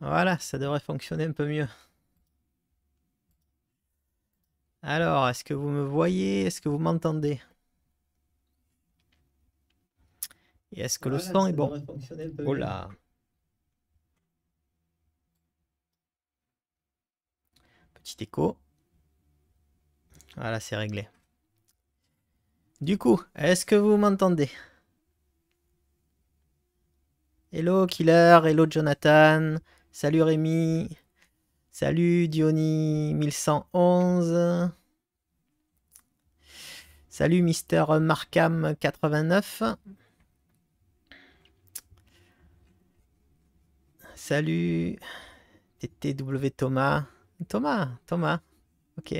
Voilà, ça devrait fonctionner un peu mieux. Alors, est-ce que vous me voyez Est-ce que vous m'entendez Et est-ce que le son est bon Oh là Petit écho. Voilà, c'est réglé. Du coup, est-ce que vous m'entendez Hello Killer, hello Jonathan, Salut Rémi. Salut Diony 1111. Salut Mister Markham 89. Salut TTW Thomas. Thomas, Thomas. Ok.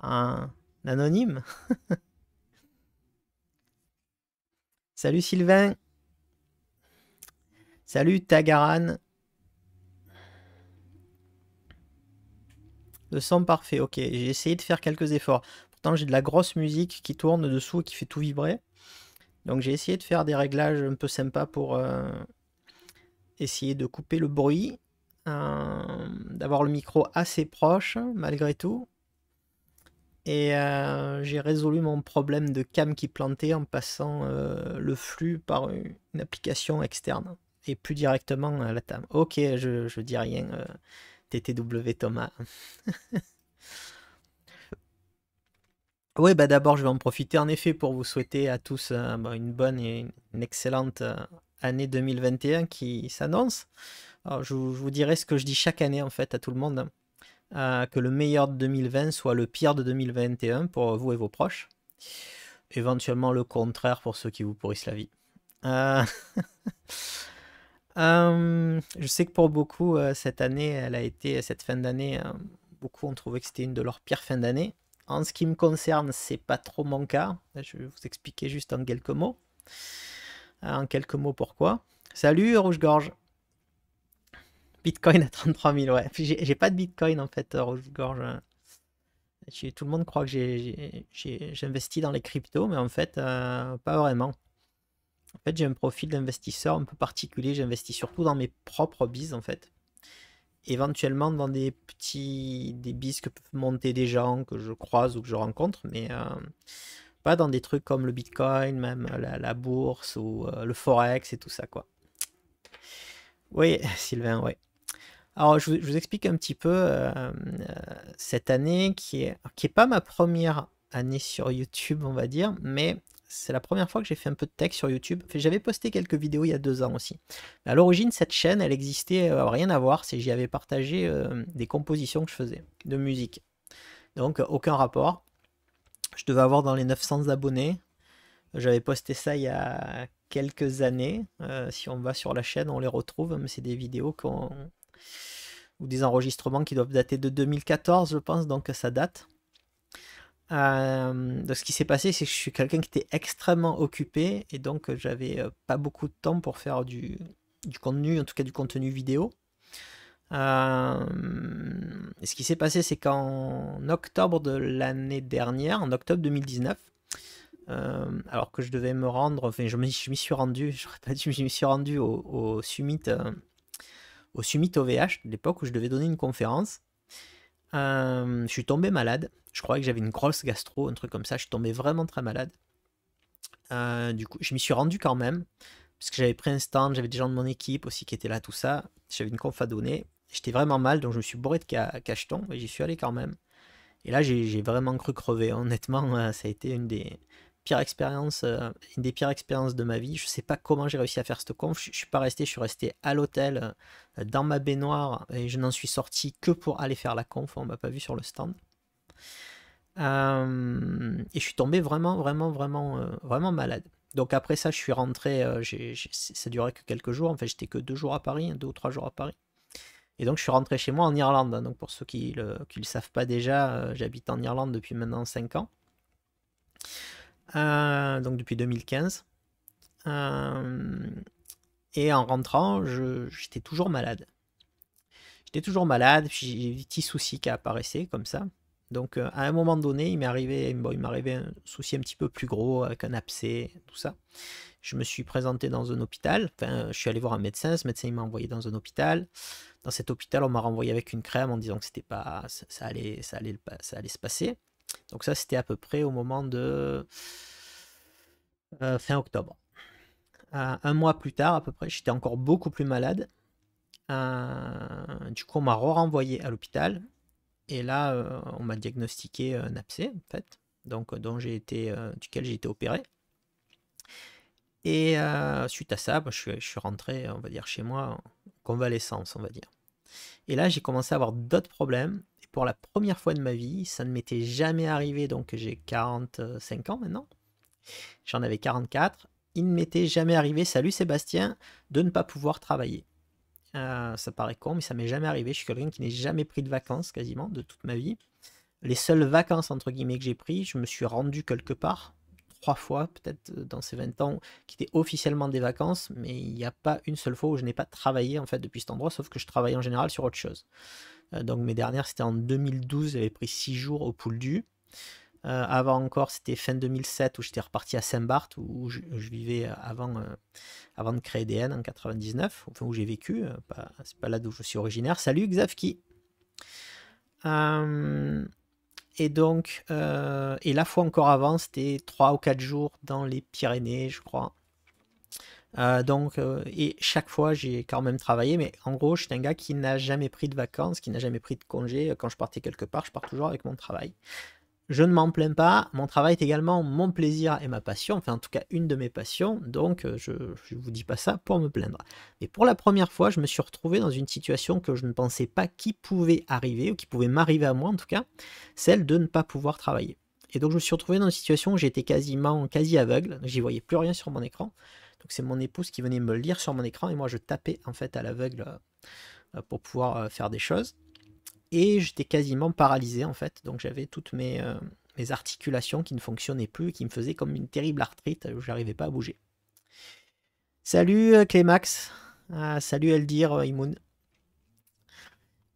Un, anonyme. Salut Sylvain. Salut Tagaran. Le son parfait. Ok, j'ai essayé de faire quelques efforts. Pourtant, j'ai de la grosse musique qui tourne dessous et qui fait tout vibrer. Donc j'ai essayé de faire des réglages un peu sympas pour euh, essayer de couper le bruit, euh, d'avoir le micro assez proche malgré tout. Et euh, j'ai résolu mon problème de cam qui plantait en passant le flux par une, application externe et plus directement à la table. Ok, je, je dis rien. TTW Thomas. oui, bah d'abord, je vais en profiter en effet pour vous souhaiter à tous euh, bah, une bonne et une excellente euh, année 2021 qui s'annonce. je, vous dirai ce que je dis chaque année en fait à tout le monde. Euh, que le meilleur de 2020 soit le pire de 2021 pour vous et vos proches. Éventuellement le contraire pour ceux qui vous pourrissent la vie. Euh, je sais que pour beaucoup, euh, cette année, elle a été, cette fin d'année, euh, beaucoup ont trouvé que c'était une de leurs pires fins d'année. En ce qui me concerne, c'est pas trop mon cas. Je vais vous expliquer juste en quelques mots. En quelques mots pourquoi. Salut Rouge-Gorge. Bitcoin à 33 000, ouais. J'ai pas de Bitcoin en fait, Rouge-Gorge. Tout le monde croit que j'ai investi dans les cryptos, mais en fait, pas vraiment. En fait, j'ai un profil d'investisseur un peu particulier. J'investis surtout dans mes propres bises, en fait. Éventuellement dans des petits des bises que peuvent monter des gens que je croise ou que je rencontre, mais euh, pas dans des trucs comme le Bitcoin, même la, bourse ou euh, le forex et tout ça, quoi. Oui, Sylvain, oui. Alors, je vous, explique un petit peu euh, cette année qui est, qui est pas ma première année sur YouTube, on va dire, mais c'est la première fois que j'ai fait un peu de tech sur YouTube. J'avais posté quelques vidéos il y a deux ans aussi. à l'origine, cette chaîne, elle existait, euh, rien à voir, c'est j'y avais partagé euh, des compositions que je faisais de musique. Donc, euh, aucun rapport. Je devais avoir dans les 900 abonnés. J'avais posté ça il y a quelques années. si on va sur la chaîne, on les retrouve, mais c'est des vidéos qu'on ou des enregistrements qui doivent dater de 2014, je pense, donc ça date. Euh, ce qui s'est passé, c'est que je suis quelqu'un qui était extrêmement occupé et donc euh, j'avais euh, pas beaucoup de temps pour faire du, contenu, en tout cas du contenu vidéo. ce qui s'est passé, c'est qu'en octobre de l'année dernière, en octobre 2019, alors que je devais me rendre, enfin je me suis rendu, j'aurais pas dû, je me suis rendu au, au summit, au summit OVH, l'époque où je devais donner une conférence. je suis tombé malade je croyais que j'avais une grosse gastro, un truc comme ça. Je suis tombé vraiment très malade. Euh, du coup, je m'y suis rendu quand même. Parce que j'avais pris un stand, j'avais des gens de mon équipe aussi qui étaient là, tout ça. J'avais une conf à donner. J'étais vraiment mal, donc je me suis bourré de cacheton mais j'y suis allé quand même. Et là, j'ai vraiment cru crever. Honnêtement, euh, ça a été une des pires expériences, euh, une des pires expériences de ma vie. Je ne sais pas comment j'ai réussi à faire cette conf. Je, ne suis pas resté, je suis resté à l'hôtel, dans ma baignoire, et je n'en suis sorti que pour aller faire la conf. On ne m'a pas vu sur le stand. Euh, et je suis tombé vraiment, vraiment, vraiment, euh, vraiment malade. Donc après ça, je suis rentré, euh, ça durait que quelques jours, en fait j'étais que deux jours à Paris, hein, deux ou trois jours à Paris. Et donc je suis rentré chez moi en Irlande. Hein. Donc pour ceux qui ne le, savent pas déjà, j'habite en Irlande depuis maintenant cinq ans. donc depuis 2015. et en rentrant, j'étais toujours malade. J'étais toujours malade, j'ai des petits soucis qui apparaissaient comme ça. Donc euh, à un moment donné, il m'est arrivé, il un souci un petit peu plus gros avec un abcès, tout ça. Je me suis présenté dans un hôpital. Enfin, je suis allé voir un médecin. Ce médecin m'a envoyé dans un hôpital. Dans cet hôpital, on m'a renvoyé avec une crème en disant que c'était pas, ça, allait, ça allait, ça allait se passer. Donc ça, c'était à peu près au moment de euh, fin octobre. Euh, un mois plus tard, à peu près, j'étais encore beaucoup plus malade. du coup, on m'a re renvoyé à l'hôpital et là, euh, on m'a diagnostiqué euh, un abcès, en fait, donc, euh, j'ai été, duquel j'ai été opéré. Et suite à ça, bah, je, suis, rentré, on va dire, chez moi, en convalescence, on va dire. Et là, j'ai commencé à avoir d'autres problèmes. Et pour la première fois de ma vie, ça ne m'était jamais arrivé, donc j'ai 45 ans maintenant. J'en avais 44. Il ne m'était jamais arrivé, salut Sébastien, de ne pas pouvoir travailler. Euh, ça paraît con, mais ça m'est jamais arrivé. Je suis quelqu'un qui n'ai jamais pris de vacances quasiment de toute ma vie. Les seules vacances entre guillemets que j'ai pris, je me suis rendu quelque part trois fois peut-être euh, dans ces 20 ans qui étaient officiellement des vacances, mais il n'y a pas une seule fois où je n'ai pas travaillé en fait depuis cet endroit, sauf que je travaille en général sur autre chose. Euh, donc mes dernières c'était en 2012, j'avais pris six jours au Poule du. Euh, avant encore, c'était fin 2007 où j'étais reparti à Saint-Barth où, je vivais avant, euh, avant de créer DN en 99, enfin où j'ai vécu. Euh, c'est pas là d'où je suis originaire. Salut Xavki. et donc, et la fois encore avant, c'était 3 ou 4 jours dans les Pyrénées, je crois. donc, et chaque fois, j'ai quand même travaillé, mais en gros, je suis un gars qui n'a jamais pris de vacances, qui n'a jamais pris de congé. Quand je partais quelque part, je pars toujours avec mon travail je ne m'en plains pas, mon travail est également mon plaisir et ma passion, enfin en tout cas une de mes passions, donc euh, je ne vous dis pas ça pour me plaindre. Mais pour la première fois, je me suis retrouvé dans une situation que je ne pensais pas qui pouvait arriver, ou qui pouvait m'arriver à moi en tout cas, celle de ne pas pouvoir travailler. Et donc je me suis retrouvé dans une situation où j'étais quasiment quasi aveugle, j'y voyais plus rien sur mon écran. Donc c'est mon épouse qui venait me lire sur mon écran et moi je tapais en fait à l'aveugle euh, pour pouvoir euh, faire des choses et j'étais quasiment paralysé en fait. Donc j'avais toutes mes, euh, articulations qui ne fonctionnaient plus, qui me faisaient comme une terrible arthrite, j'arrivais pas à bouger. Salut euh, Clémax, ah, salut Eldir euh, Imoun.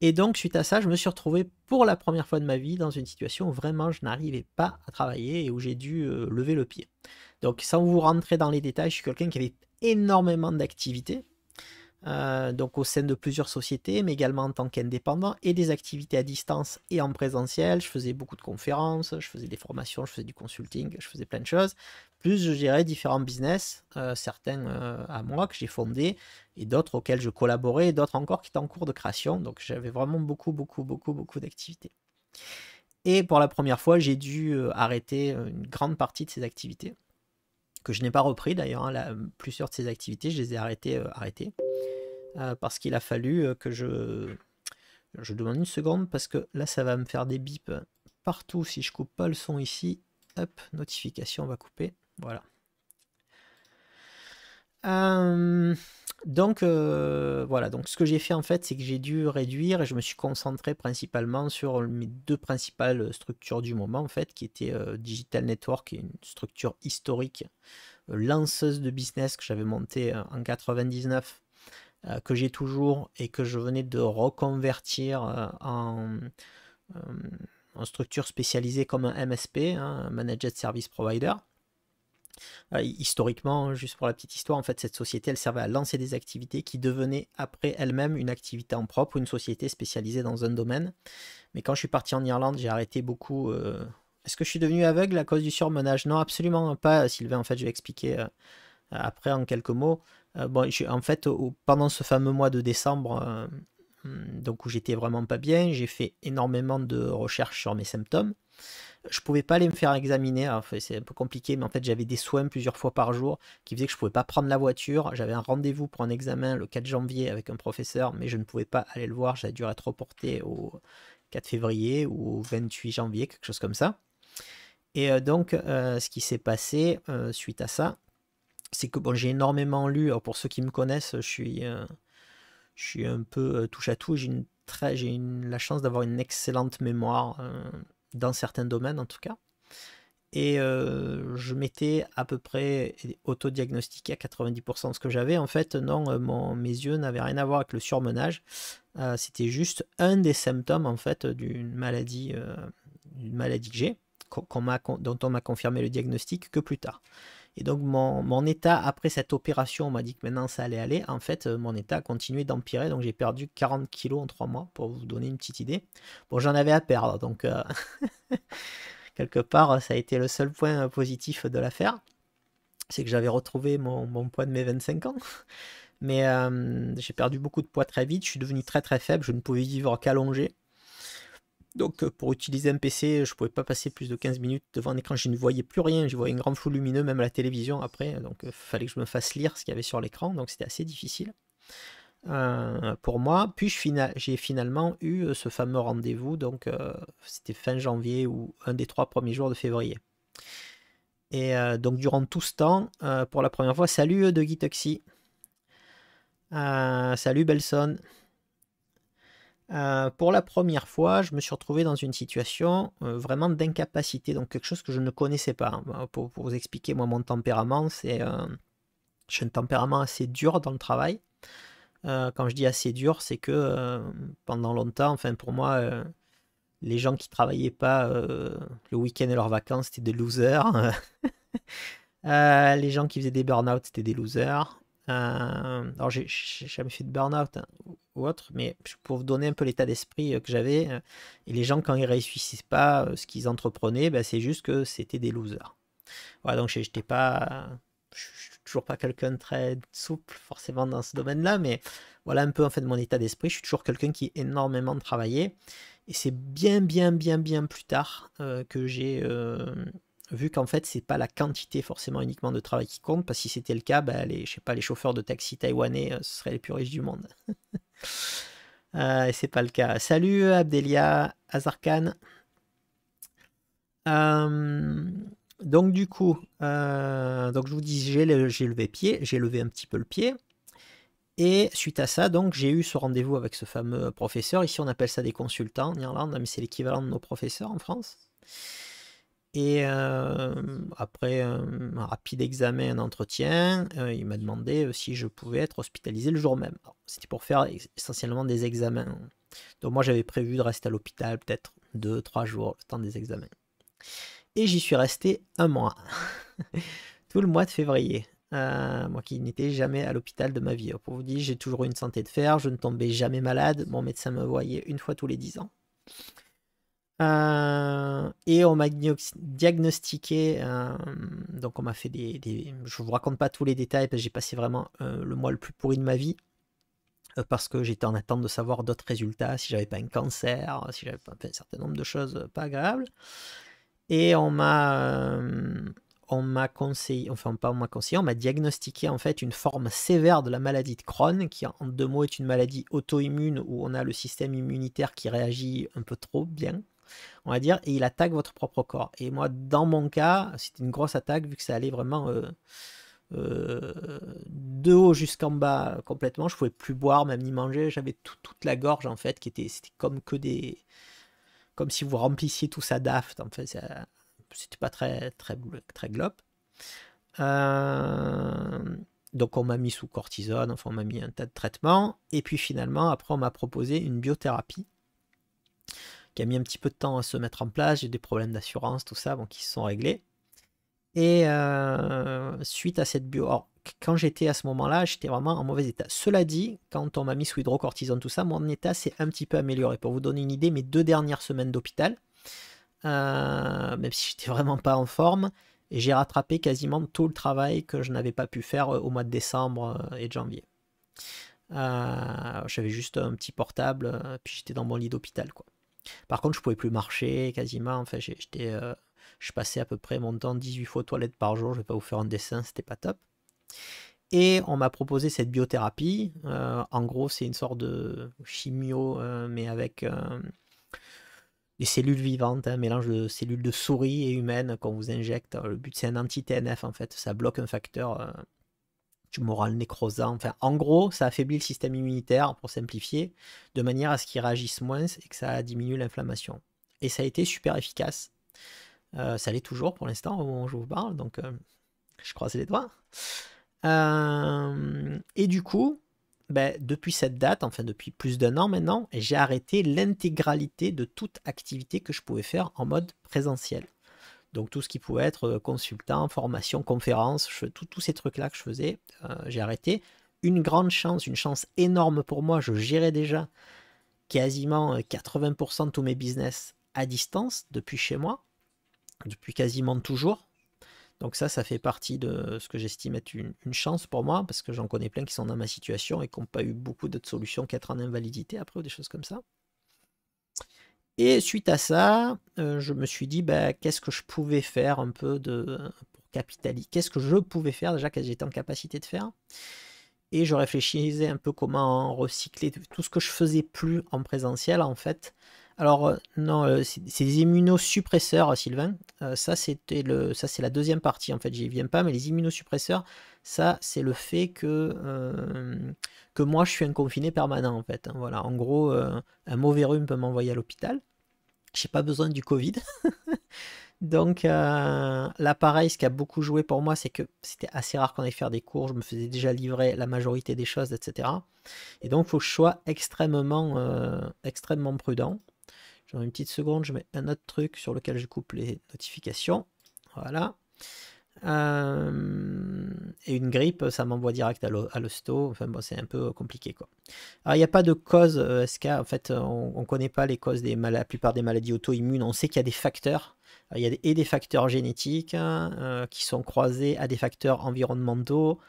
Et donc suite à ça, je me suis retrouvé pour la première fois de ma vie dans une situation où vraiment je n'arrivais pas à travailler et où j'ai dû lever le pied. Donc sans vous rentrer dans les détails, je suis quelqu'un qui avait énormément d'activités, euh, donc au sein de plusieurs sociétés, mais également en tant qu'indépendant, et des activités à distance et en présentiel. Je faisais beaucoup de conférences, je faisais des formations, je faisais du consulting, je faisais plein de choses. Plus je gérais différents business, euh, certains euh, à moi que j'ai fondé et d'autres auxquels je collaborais, et d'autres encore qui étaient en cours de création. Donc j'avais vraiment beaucoup, beaucoup, beaucoup, beaucoup d'activités. Et pour la première fois, j'ai dû arrêter une grande partie de ces activités, que je n'ai pas repris d'ailleurs. Hein. plusieurs de ces activités, je les ai arrêtées. Euh, parce qu'il a fallu euh, que je... Je demande une seconde parce que là ça va me faire des bips partout si je coupe pas le son ici. Hop, notification, va couper. Voilà. Euh, donc voilà, donc ce que j'ai fait en fait, c'est que j'ai dû réduire et je me suis concentré principalement sur mes deux principales structures du moment en fait, qui étaient Digital Network, qui est une structure historique lanceuse de business que j'avais montée en 1999. Euh, que j'ai toujours et que je venais de reconvertir euh, euh, en, structure spécialisée comme un MSP, hein, Managed Service Provider. Historiquement, juste pour la petite histoire, en fait, cette société, elle servait à lancer des activités qui devenaient après elle-même une activité en propre, ou une société spécialisée dans un domaine. Mais quand je suis parti en Irlande, j'ai arrêté beaucoup. Est-ce que je suis devenu aveugle à cause du surmenage Non, absolument pas, Sylvain. En fait, je vais expliquer après en quelques mots. Euh, en fait, pendant ce fameux mois de décembre, euh, donc où j'étais vraiment pas bien, j'ai fait énormément de recherches sur mes symptômes. Je pouvais pas aller me faire examiner, hein, c'est un peu compliqué, mais en fait j'avais des soins plusieurs fois par jour qui faisaient que je pouvais pas prendre la voiture. J'avais un rendez-vous pour un examen le 4 janvier avec un professeur, mais je ne pouvais pas aller le voir, j'avais dû être reporté au 4 février ou au 28 janvier, quelque chose comme ça. Et euh, donc ce qui s'est passé suite à ça, c'est que bon, j'ai énormément lu. pour ceux qui me connaissent, je suis, euh, je suis un peu euh, touche à tout. J'ai une très, j'ai la chance d'avoir une excellente mémoire euh, dans certains domaines en tout cas. Et je m'étais à peu près autodiagnostiqué à 90% de ce que j'avais. En fait, non, mes yeux n'avaient rien à voir avec le surmenage. c'était juste un des symptômes en fait d'une maladie, une maladie que j'ai, dont on m'a confirmé le diagnostic que plus tard. Et donc mon, état, après cette opération, on m'a dit que maintenant ça allait aller. En fait, euh, mon état a continué d'empirer, donc j'ai perdu 40 kilos en 3 mois, pour vous donner une petite idée. Bon, j'en avais à perdre, donc euh, quelque part, ça a été le seul point euh, positif de l'affaire. C'est que j'avais retrouvé mon, poids de mes 25 ans. Mais j'ai perdu beaucoup de poids très vite, je suis devenu très très faible, je ne pouvais vivre qu'allongé. Donc euh, pour utiliser un PC, je ne pouvais pas passer plus de 15 minutes devant un écran, je ne voyais plus rien, je voyais une grande flou lumineux, même à la télévision après, donc il euh, fallait que je me fasse lire ce qu'il y avait sur l'écran, donc c'était assez difficile euh, pour moi. Puis j'ai finalement eu ce fameux rendez-vous, donc c'était fin janvier ou un des trois premiers jours de février. Et donc durant tout ce temps, pour la première fois, salut de Guy Tuxi, salut Belson, euh, pour la première fois, je me suis retrouvé dans une situation euh, vraiment d'incapacité, donc quelque chose que je ne connaissais pas. Hein. Bah, pour, vous expliquer, moi, mon tempérament, c'est. Euh, j'ai un tempérament assez dur dans le travail. Euh, quand je dis assez dur, c'est que pendant longtemps, enfin, pour moi, les gens qui travaillaient pas le week-end et leurs vacances, c'était des losers. les gens qui faisaient des burn-out, c'était des losers. alors, j'ai jamais fait de burn-out. Hein ou autre, mais pour vous donner un peu l'état d'esprit euh, que j'avais, euh, et les gens, quand ils réussissent pas euh, ce qu'ils entreprenaient, ben, c'est juste que c'était des losers. Voilà, donc j'étais pas. Je suis toujours pas quelqu'un très souple forcément dans ce domaine-là, mais voilà un peu en fait mon état d'esprit. Je suis toujours quelqu'un qui a énormément travaillé. Et c'est bien, bien, bien, bien plus tard que j'ai vu qu'en fait, c'est pas la quantité forcément uniquement de travail qui compte, parce que si c'était le cas, ben, les, je sais pas, les chauffeurs de taxi taïwanais ce seraient les plus riches du monde. Euh, et c'est pas le cas. Salut Abdelia Azarkan. Euh, donc du coup, euh, donc je vous dis, j'ai levé pied, j'ai levé un petit peu le pied. Et suite à ça, donc j'ai eu ce rendez-vous avec ce fameux professeur. Ici, on appelle ça des consultants en Irlande, mais c'est l'équivalent de nos professeurs en France. Et euh, après un, rapide examen, un entretien, euh, il m'a demandé euh, si je pouvais être hospitalisé le jour même. C'était pour faire essentiellement des examens. Donc moi j'avais prévu de rester à l'hôpital peut-être deux, trois jours, le temps des examens. Et j'y suis resté un mois, tout le mois de février. moi qui n'étais jamais à l'hôpital de ma vie. Pour vous dire, j'ai toujours eu une santé de fer, je ne tombais jamais malade, mon médecin me voyait une fois tous les dix ans. Euh, et on m'a diagnostiqué, euh, donc on m'a fait des, Je vous raconte pas tous les détails parce que j'ai passé vraiment euh, le mois le plus pourri de ma vie parce que j'étais en attente de savoir d'autres résultats, si j'avais pas un cancer, si j'avais pas fait un certain nombre de choses pas agréables. Et on m'a on m'a conseillé, enfin pas on m'a conseillé, on m'a diagnostiqué en fait une forme sévère de la maladie de Crohn, qui en deux mots est une maladie auto-immune où on a le système immunitaire qui réagit un peu trop bien on va dire, et il attaque votre propre corps. Et moi, dans mon cas, c'était une grosse attaque, vu que ça allait vraiment euh, euh, de haut jusqu'en bas complètement. Je pouvais plus boire, même ni manger. J'avais toute la gorge, en fait, qui était, c'était comme que des. Comme si vous remplissiez tout ça d'aft. En fait, c'était pas très, très, très globe. Euh, donc on m'a mis sous cortisone, enfin on m'a mis un tas de traitements, et puis finalement après on m'a proposé une biothérapie qui a mis un petit peu de temps à se mettre en place. J'ai des problèmes d'assurance, tout ça, bon, qui se sont réglés. Et euh, suite à cette bio, quand j'étais à ce moment-là, j'étais vraiment en mauvais état. Cela dit, quand on m'a mis sous hydrocortisone, tout ça, mon état s'est un petit peu amélioré. Pour vous donner une idée, mes deux dernières semaines d'hôpital, euh, même si j'étais vraiment pas en forme, j'ai rattrapé quasiment tout le travail que je n'avais pas pu faire euh, au mois de décembre et de janvier. j'avais juste un petit portable, puis j'étais dans mon lit d'hôpital, quoi. Par contre, je pouvais plus marcher quasiment. Enfin, j'étais, euh, je passais à peu près mon temps 18 fois aux toilettes par jour. Je vais pas vous faire un dessin, c'était pas top. Et on m'a proposé cette biothérapie. Euh, en gros, c'est une sorte de chimio, euh, mais avec des cellules vivantes, un mélange de cellules de souris et humaines qu'on vous injecte. Le but, c'est un anti-TNF en fait. Ça bloque un facteur morale nécrosant. Enfin, en gros, ça affaiblit le système immunitaire, pour simplifier, de manière à ce qu'il réagisse moins et que ça diminue l'inflammation. Et ça a été super efficace. Euh, ça l'est toujours pour l'instant au moment où je vous parle, donc euh, je croise les doigts. Euh, et du coup, ben, depuis cette date, enfin depuis plus d'un an maintenant, j'ai arrêté l'intégralité de toute activité que je pouvais faire en mode présentiel. Donc tout ce qui pouvait être euh, consultant, formation, conférence, tous ces trucs-là que je faisais, euh, j'ai arrêté. Une grande chance, une chance énorme pour moi, je gérais déjà quasiment 80% euh, de tous mes business à distance depuis chez moi, depuis quasiment toujours. Donc ça, ça fait partie de ce que j'estime être une, une, chance pour moi, parce que j'en connais plein qui sont dans ma situation et qui n'ont pas eu beaucoup d'autres solutions qu'être en invalidité après ou des choses comme ça. Et suite à ça, euh, je me suis dit, bah, qu'est-ce que je pouvais faire un peu de, pour capitaliser Qu'est-ce que je pouvais faire déjà Qu'est-ce que j'étais en capacité de faire Et je réfléchissais un peu comment recycler tout ce que je faisais plus en présentiel, en fait. Alors, euh, non, euh, c'est des immunosuppresseurs, Sylvain. ça, c'était le, ça, c'est la deuxième partie, en fait. J'y viens pas, mais les immunosuppresseurs, ça c'est le fait que, euh, que moi je suis un confiné permanent en fait. Hein, voilà, en gros, euh, un mauvais rhume peut m'envoyer à l'hôpital. je n'ai pas besoin du Covid. Donc euh, là ce qui a beaucoup joué pour moi, c'est que c'était assez rare qu'on aille faire des cours, je me faisais déjà livrer la majorité des choses, etc. Et donc il faut que je sois extrêmement, euh, prudent. J'en une petite seconde, je mets un autre truc sur lequel je coupe les notifications. Voilà. Euh, et une grippe, ça m'envoie direct à l'hosto. Enfin, bon, c'est un peu compliqué. Quoi. il n'y a pas de cause euh, SK. En fait, euh, on ne connaît pas les causes des la plupart des maladies auto-immunes. On sait qu'il y a des facteurs. il y a et des facteurs génétiques hein, qui sont croisés à des facteurs environnementaux.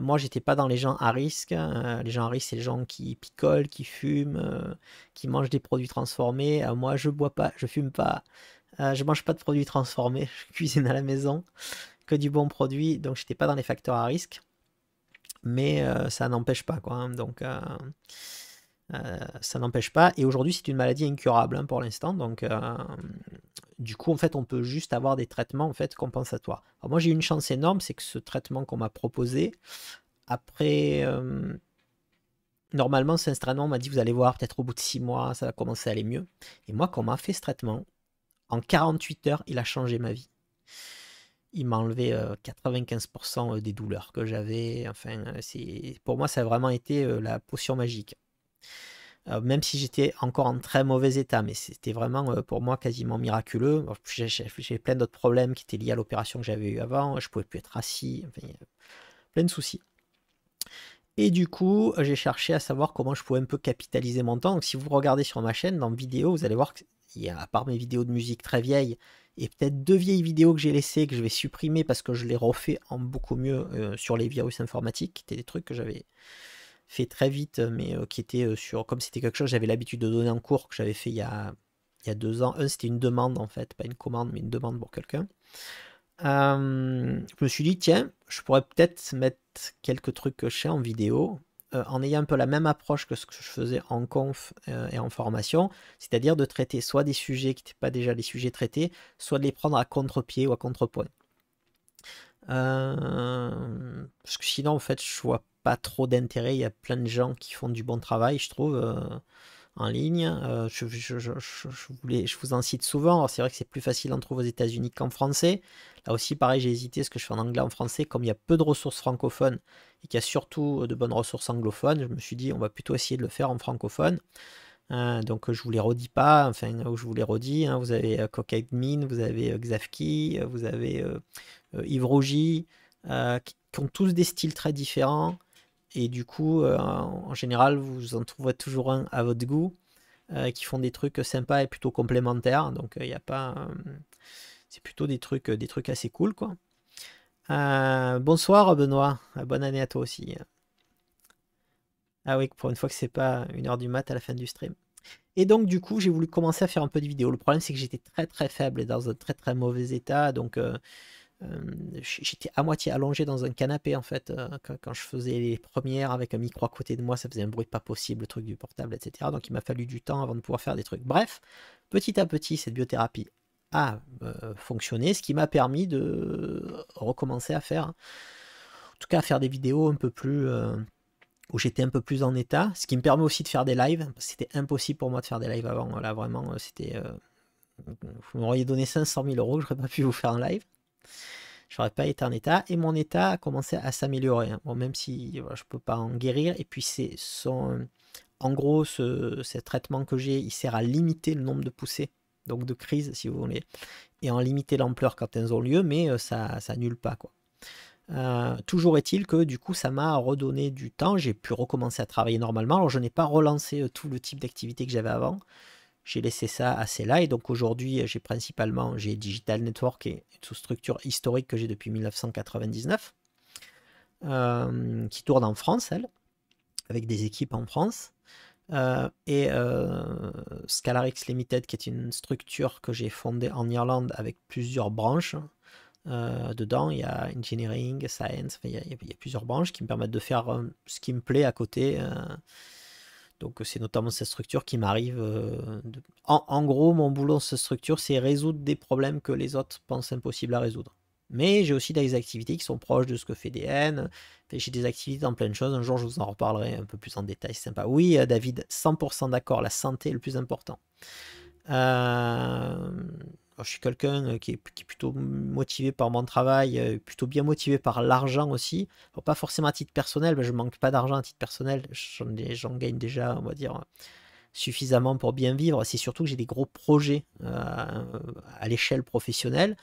moi, j'étais pas dans les gens à risque. Hein. les gens à risque, c'est les gens qui picolent, qui fument, qui mangent des produits transformés. moi, je bois pas, je fume pas. je mange pas de produits transformés, je cuisine à la maison du bon produit, donc j'étais pas dans les facteurs à risque. Mais euh, ça n'empêche pas, quoi. Hein. donc euh, euh, ça n'empêche pas. Et aujourd'hui, c'est une maladie incurable hein, pour l'instant. Donc du coup, en fait, on peut juste avoir des traitements en fait compensatoires. moi, j'ai une chance énorme, c'est que ce traitement qu'on m'a proposé, après normalement, c'est un traitement, on m'a dit, vous allez voir, peut-être au bout de six mois, ça va commencer à aller mieux. Et moi, quand on m'a fait ce traitement, en 48 heures, il a changé ma vie il m'a enlevé 95% des douleurs que j'avais. Enfin, pour moi, ça a vraiment été la potion magique. même si j'étais encore en très mauvais état, mais c'était vraiment pour moi quasiment miraculeux. J'ai plein d'autres problèmes qui étaient liés à l'opération que j'avais eue avant. Je pouvais plus être assis, plein de soucis. Et du coup, j'ai cherché à savoir comment je pouvais un peu capitaliser mon temps. Donc, si vous regardez sur ma chaîne, dans vidéo, vous allez voir qu'à à part mes vidéos de musique très vieilles, et peut-être deux vieilles vidéos que j'ai laissées que je vais supprimer parce que je les refais en beaucoup mieux euh, sur les virus informatiques, qui étaient des trucs que j'avais fait très vite, euh, mais euh, qui étaient sur. Comme c'était quelque chose que j'avais l'habitude de donner en cours, que j'avais fait il y a, il y a deux ans. Un, c'était une demande en fait, pas une commande, mais une demande pour quelqu'un. je me suis dit, tiens, je pourrais peut-être mettre quelques trucs que je sais en vidéo euh, en ayant un peu la même approche que ce que je faisais en conf euh, et en formation, c'est-à-dire de traiter soit des sujets qui n'étaient pas déjà les sujets traités, soit de les prendre à contre-pied ou à contrepoint. Euh, parce que sinon, en fait, je vois pas trop d'intérêt. Il y a plein de gens qui font du bon travail, je trouve en ligne. Euh, je, vous en cite souvent. C'est vrai que c'est plus facile d'en trouver aux États-Unis qu'en français. Là aussi, pareil, j'ai hésité ce que je fais en anglais en français. Comme il y a peu de ressources francophones et qu'il y a surtout euh, de bonnes ressources anglophones, je me suis dit on va plutôt essayer de le faire en francophone. Euh, donc je vous les redis pas, enfin je vous les redis, hein. vous avez euh, Cockade vous avez Xavki, vous avez Yves qui ont tous des styles très différents, et du coup, euh, en général, vous en trouverez toujours un à votre goût, euh, qui font des trucs sympas et plutôt complémentaires. Donc, il euh, n'y a pas. c'est plutôt des trucs, des trucs assez cool, quoi. bonsoir, Benoît. Bonne année à toi aussi. Ah oui, pour une fois que c'est pas une heure du mat à la fin du stream. Et donc du coup, j'ai voulu commencer à faire un peu de vidéo. Le problème, c'est que j'étais très très faible et dans un très très mauvais état. Donc euh, j'étais à moitié allongé dans un canapé en fait euh, quand, je faisais les premières avec un micro à côté de moi ça faisait un bruit pas possible le truc du portable etc donc il m'a fallu du temps avant de pouvoir faire des trucs bref petit à petit cette biothérapie a euh, fonctionné ce qui m'a permis de recommencer à faire en tout cas à faire des vidéos un peu plus où j'étais un peu plus en état ce qui me permet aussi de faire des lives c'était impossible pour moi de faire des lives avant là vraiment c'était vous m'auriez donné 500 000 euros, je n'aurais pas pu vous faire un live. Je n'aurais pas été en état. Et mon état a commencé à s'améliorer. Hein. même si je ne peux pas en guérir. Et puis c'est en gros, ce, traitement que j'ai, il sert à limiter le nombre de poussées, donc de crises, si vous voulez, et en limiter l'ampleur quand elles ont lieu, mais euh, ça, ça pas quoi. Euh, toujours est-il que du coup ça m'a redonné du temps, j'ai pu recommencer à travailler normalement, alors je n'ai pas relancé euh, tout le type d'activité que j'avais avant, j'ai laissé ça assez là. Et donc aujourd'hui, j'ai principalement j'ai Digital Network, qui est une sous-structure historique que j'ai depuis 1999, euh, qui tourne en France, elle, avec des équipes en France. Euh, et euh, Scalarix Limited, qui est une structure que j'ai fondée en Irlande avec plusieurs branches. dedans, il y a engineering, science, il, il, y a, plusieurs branches qui me permettent de faire ce qui me plaît à côté donc euh, c'est notamment cette structure qui m'arrive. Euh, en, gros, mon boulot cette structure, c'est résoudre des problèmes que les autres pensent impossibles à résoudre. Mais j'ai aussi des activités qui sont proches de ce que fait DN. J'ai des activités en plein de choses. Un jour, je vous en reparlerai un peu plus en détail. C'est sympa. Oui, euh, David, 100% d'accord. La santé est le plus important. Euh je suis quelqu'un euh, qui est, plutôt motivé par mon travail, euh, plutôt bien motivé par l'argent aussi. pas forcément à titre personnel, mais ben, je manque pas d'argent à titre personnel. J'en gagne déjà, on va dire, suffisamment pour bien vivre. C'est surtout que j'ai des gros projets euh, à l'échelle professionnelle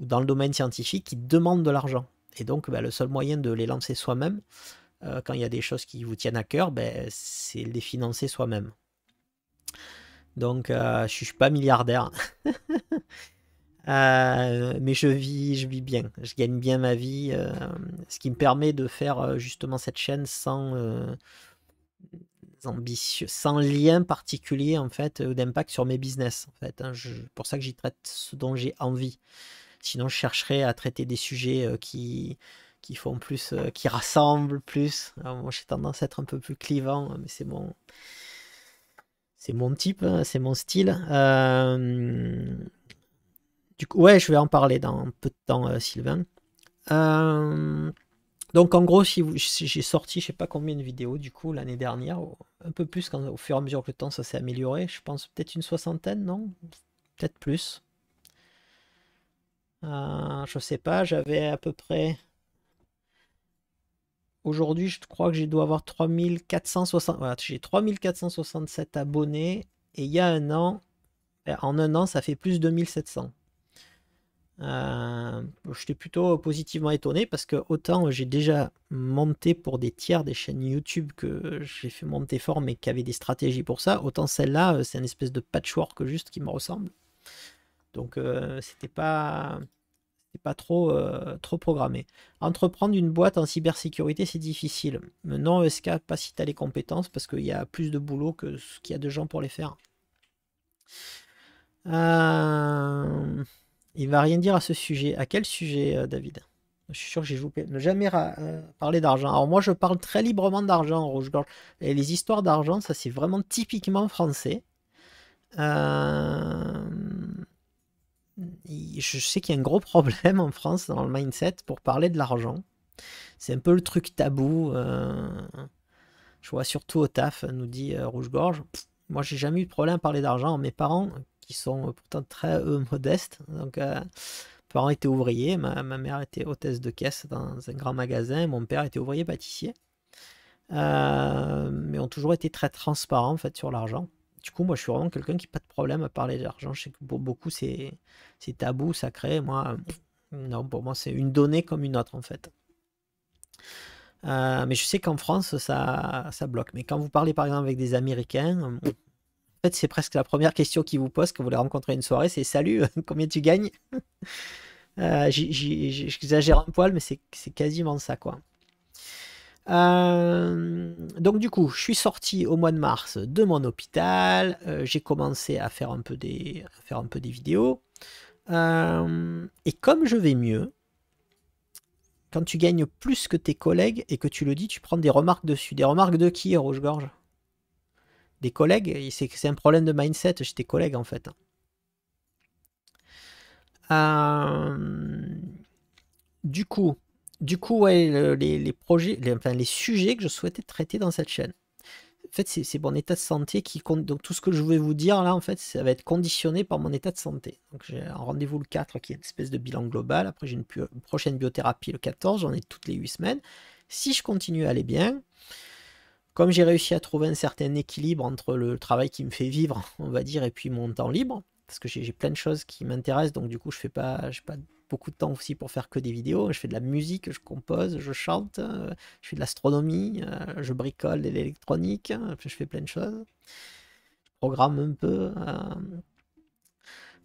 ou dans le domaine scientifique qui demandent de l'argent. Et donc, ben, le seul moyen de les lancer soi-même, quand il y a des choses qui vous tiennent à cœur, c'est ben, c'est les financer soi-même. Donc, je euh, je suis pas milliardaire. Euh, mais je vis, je vis bien. Je gagne bien ma vie. Euh, ce qui me permet de faire justement cette chaîne sans, ambitieux, sans lien particulier en fait, d'impact sur mes business. En fait, hein. pour ça que j'y traite ce dont j'ai envie. Sinon, je chercherais à traiter des sujets qui, qui font plus, qui rassemblent plus. moi, j'ai tendance à être un peu plus clivant, mais c'est bon c'est mon type, hein, c'est mon style. Euh, du coup, ouais, je vais en parler dans peu de temps, euh, Sylvain. Euh, donc, en gros, si j'ai sorti, je sais pas combien de vidéos du coup l'année dernière, un peu plus quand, au fur et à mesure que le temps ça s'est amélioré. Je pense peut-être une soixantaine, non Peut-être plus. je sais pas, j'avais à peu près Aujourd'hui, je crois que j'ai dû avoir 3460, j'ai 3467 abonnés. Et il y a un an, ben, en un an, ça fait plus de 1700. Euh, J'étais plutôt positivement étonné parce que autant j'ai déjà monté pour des tiers des chaînes YouTube que j'ai fait monter fort mais qui avaient des stratégies pour ça, autant celle-là, euh, c'est un espèce de patchwork juste qui me ressemble. Donc euh, c'était pas pas trop, euh, trop programmé. Entreprendre une boîte en cybersécurité, c'est difficile. Non, ESK, pas si tu as les compétences, parce qu'il y a plus de boulot que ce qu'il y a de gens pour les faire. Euh, il va rien dire à ce sujet. À quel sujet, euh, David je suis sûr que j'ai joué. Ne jamais parler d'argent. Alors moi, je parle très librement d'argent, Rouge-Gorge. Et les histoires d'argent, ça c'est vraiment typiquement français. Euh je sais qu'il y a un gros problème en France dans le mindset pour parler de l'argent. C'est un peu le truc tabou. Euh, je vois surtout au taf, nous dit euh, Rouge-Gorge. Moi, j'ai jamais eu de problème à parler d'argent. Mes parents, qui sont euh, pourtant très modestes, donc mes parents étaient ouvriers, ma, mère était hôtesse de caisse dans un grand magasin, mon père était ouvrier pâtissier. mais ont toujours été très transparents en fait sur l'argent du coup, moi, je suis vraiment quelqu'un qui n'a pas de problème à parler d'argent. Je sais que pour beaucoup, c'est tabou, sacré. Moi, euh, non, pour moi, c'est une donnée comme une autre, en fait. Euh, mais je sais qu'en France, ça, ça bloque. Mais quand vous parlez, par exemple, avec des Américains, euh, en fait, c'est presque la première question qu'ils vous posent quand vous les rencontrez une soirée, c'est « Salut, combien tu gagnes J'exagère un poil, mais c'est quasiment ça, quoi. Euh, donc du coup, je suis sorti au mois de mars de mon hôpital. Euh, j'ai commencé à faire un peu des, faire un peu des vidéos. Euh, et comme je vais mieux, quand tu gagnes plus que tes collègues et que tu le dis, tu prends des remarques dessus. Des remarques de qui, Rouge-Gorge Des collègues C'est un problème de mindset chez tes collègues en fait. du coup, du coup, les, projets, sujets que je souhaitais traiter dans cette chaîne. En fait, c'est mon état de santé qui compte. Donc, tout ce que je vais vous dire là, en fait, ça va être conditionné par mon état de santé. Donc, j'ai un rendez-vous le 4 qui est une espèce de bilan global. Après, j'ai une, une, prochaine biothérapie le 14. J'en ai toutes les 8 semaines. Si je continue à aller bien, comme j'ai réussi à trouver un certain équilibre entre le travail qui me fait vivre, on va dire, et puis mon temps libre, parce que j'ai plein de choses qui m'intéressent, donc du coup, je fais pas, pas beaucoup de temps aussi pour faire que des vidéos. Je fais de la musique, je compose, je chante, euh, je fais de l'astronomie, euh, je bricole de l'électronique, euh, je fais plein de choses. Je programme un peu,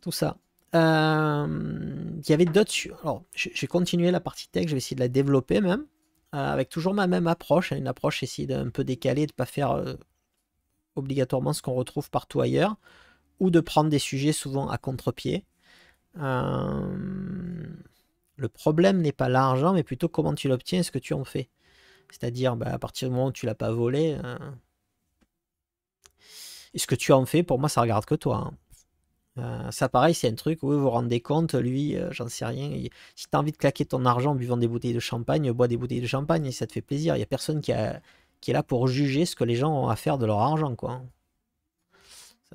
tout ça. Il y avait d'autres. Alors, j'ai continué la partie tech, je vais essayer de la développer même, avec toujours ma même approche, hein, une approche essayer d'un peu décalée, de ne pas faire obligatoirement ce qu'on retrouve partout ailleurs ou de prendre des sujets souvent à contre-pied. Euh, le problème n'est pas l'argent, mais plutôt comment tu l'obtiens et ce que tu en fais. C'est-à-dire, bah, à partir du moment où tu l'as pas volé, euh, ce que tu en fais, pour moi, ça regarde que toi. Hein. Euh, ça, pareil, c'est un truc où vous vous rendez compte, lui, j'en sais rien. si tu as envie de claquer ton argent en buvant des bouteilles de champagne, bois des bouteilles de champagne et ça te fait plaisir. Il n'y a personne qui, qui, est là pour juger ce que les gens ont à faire de leur argent, quoi.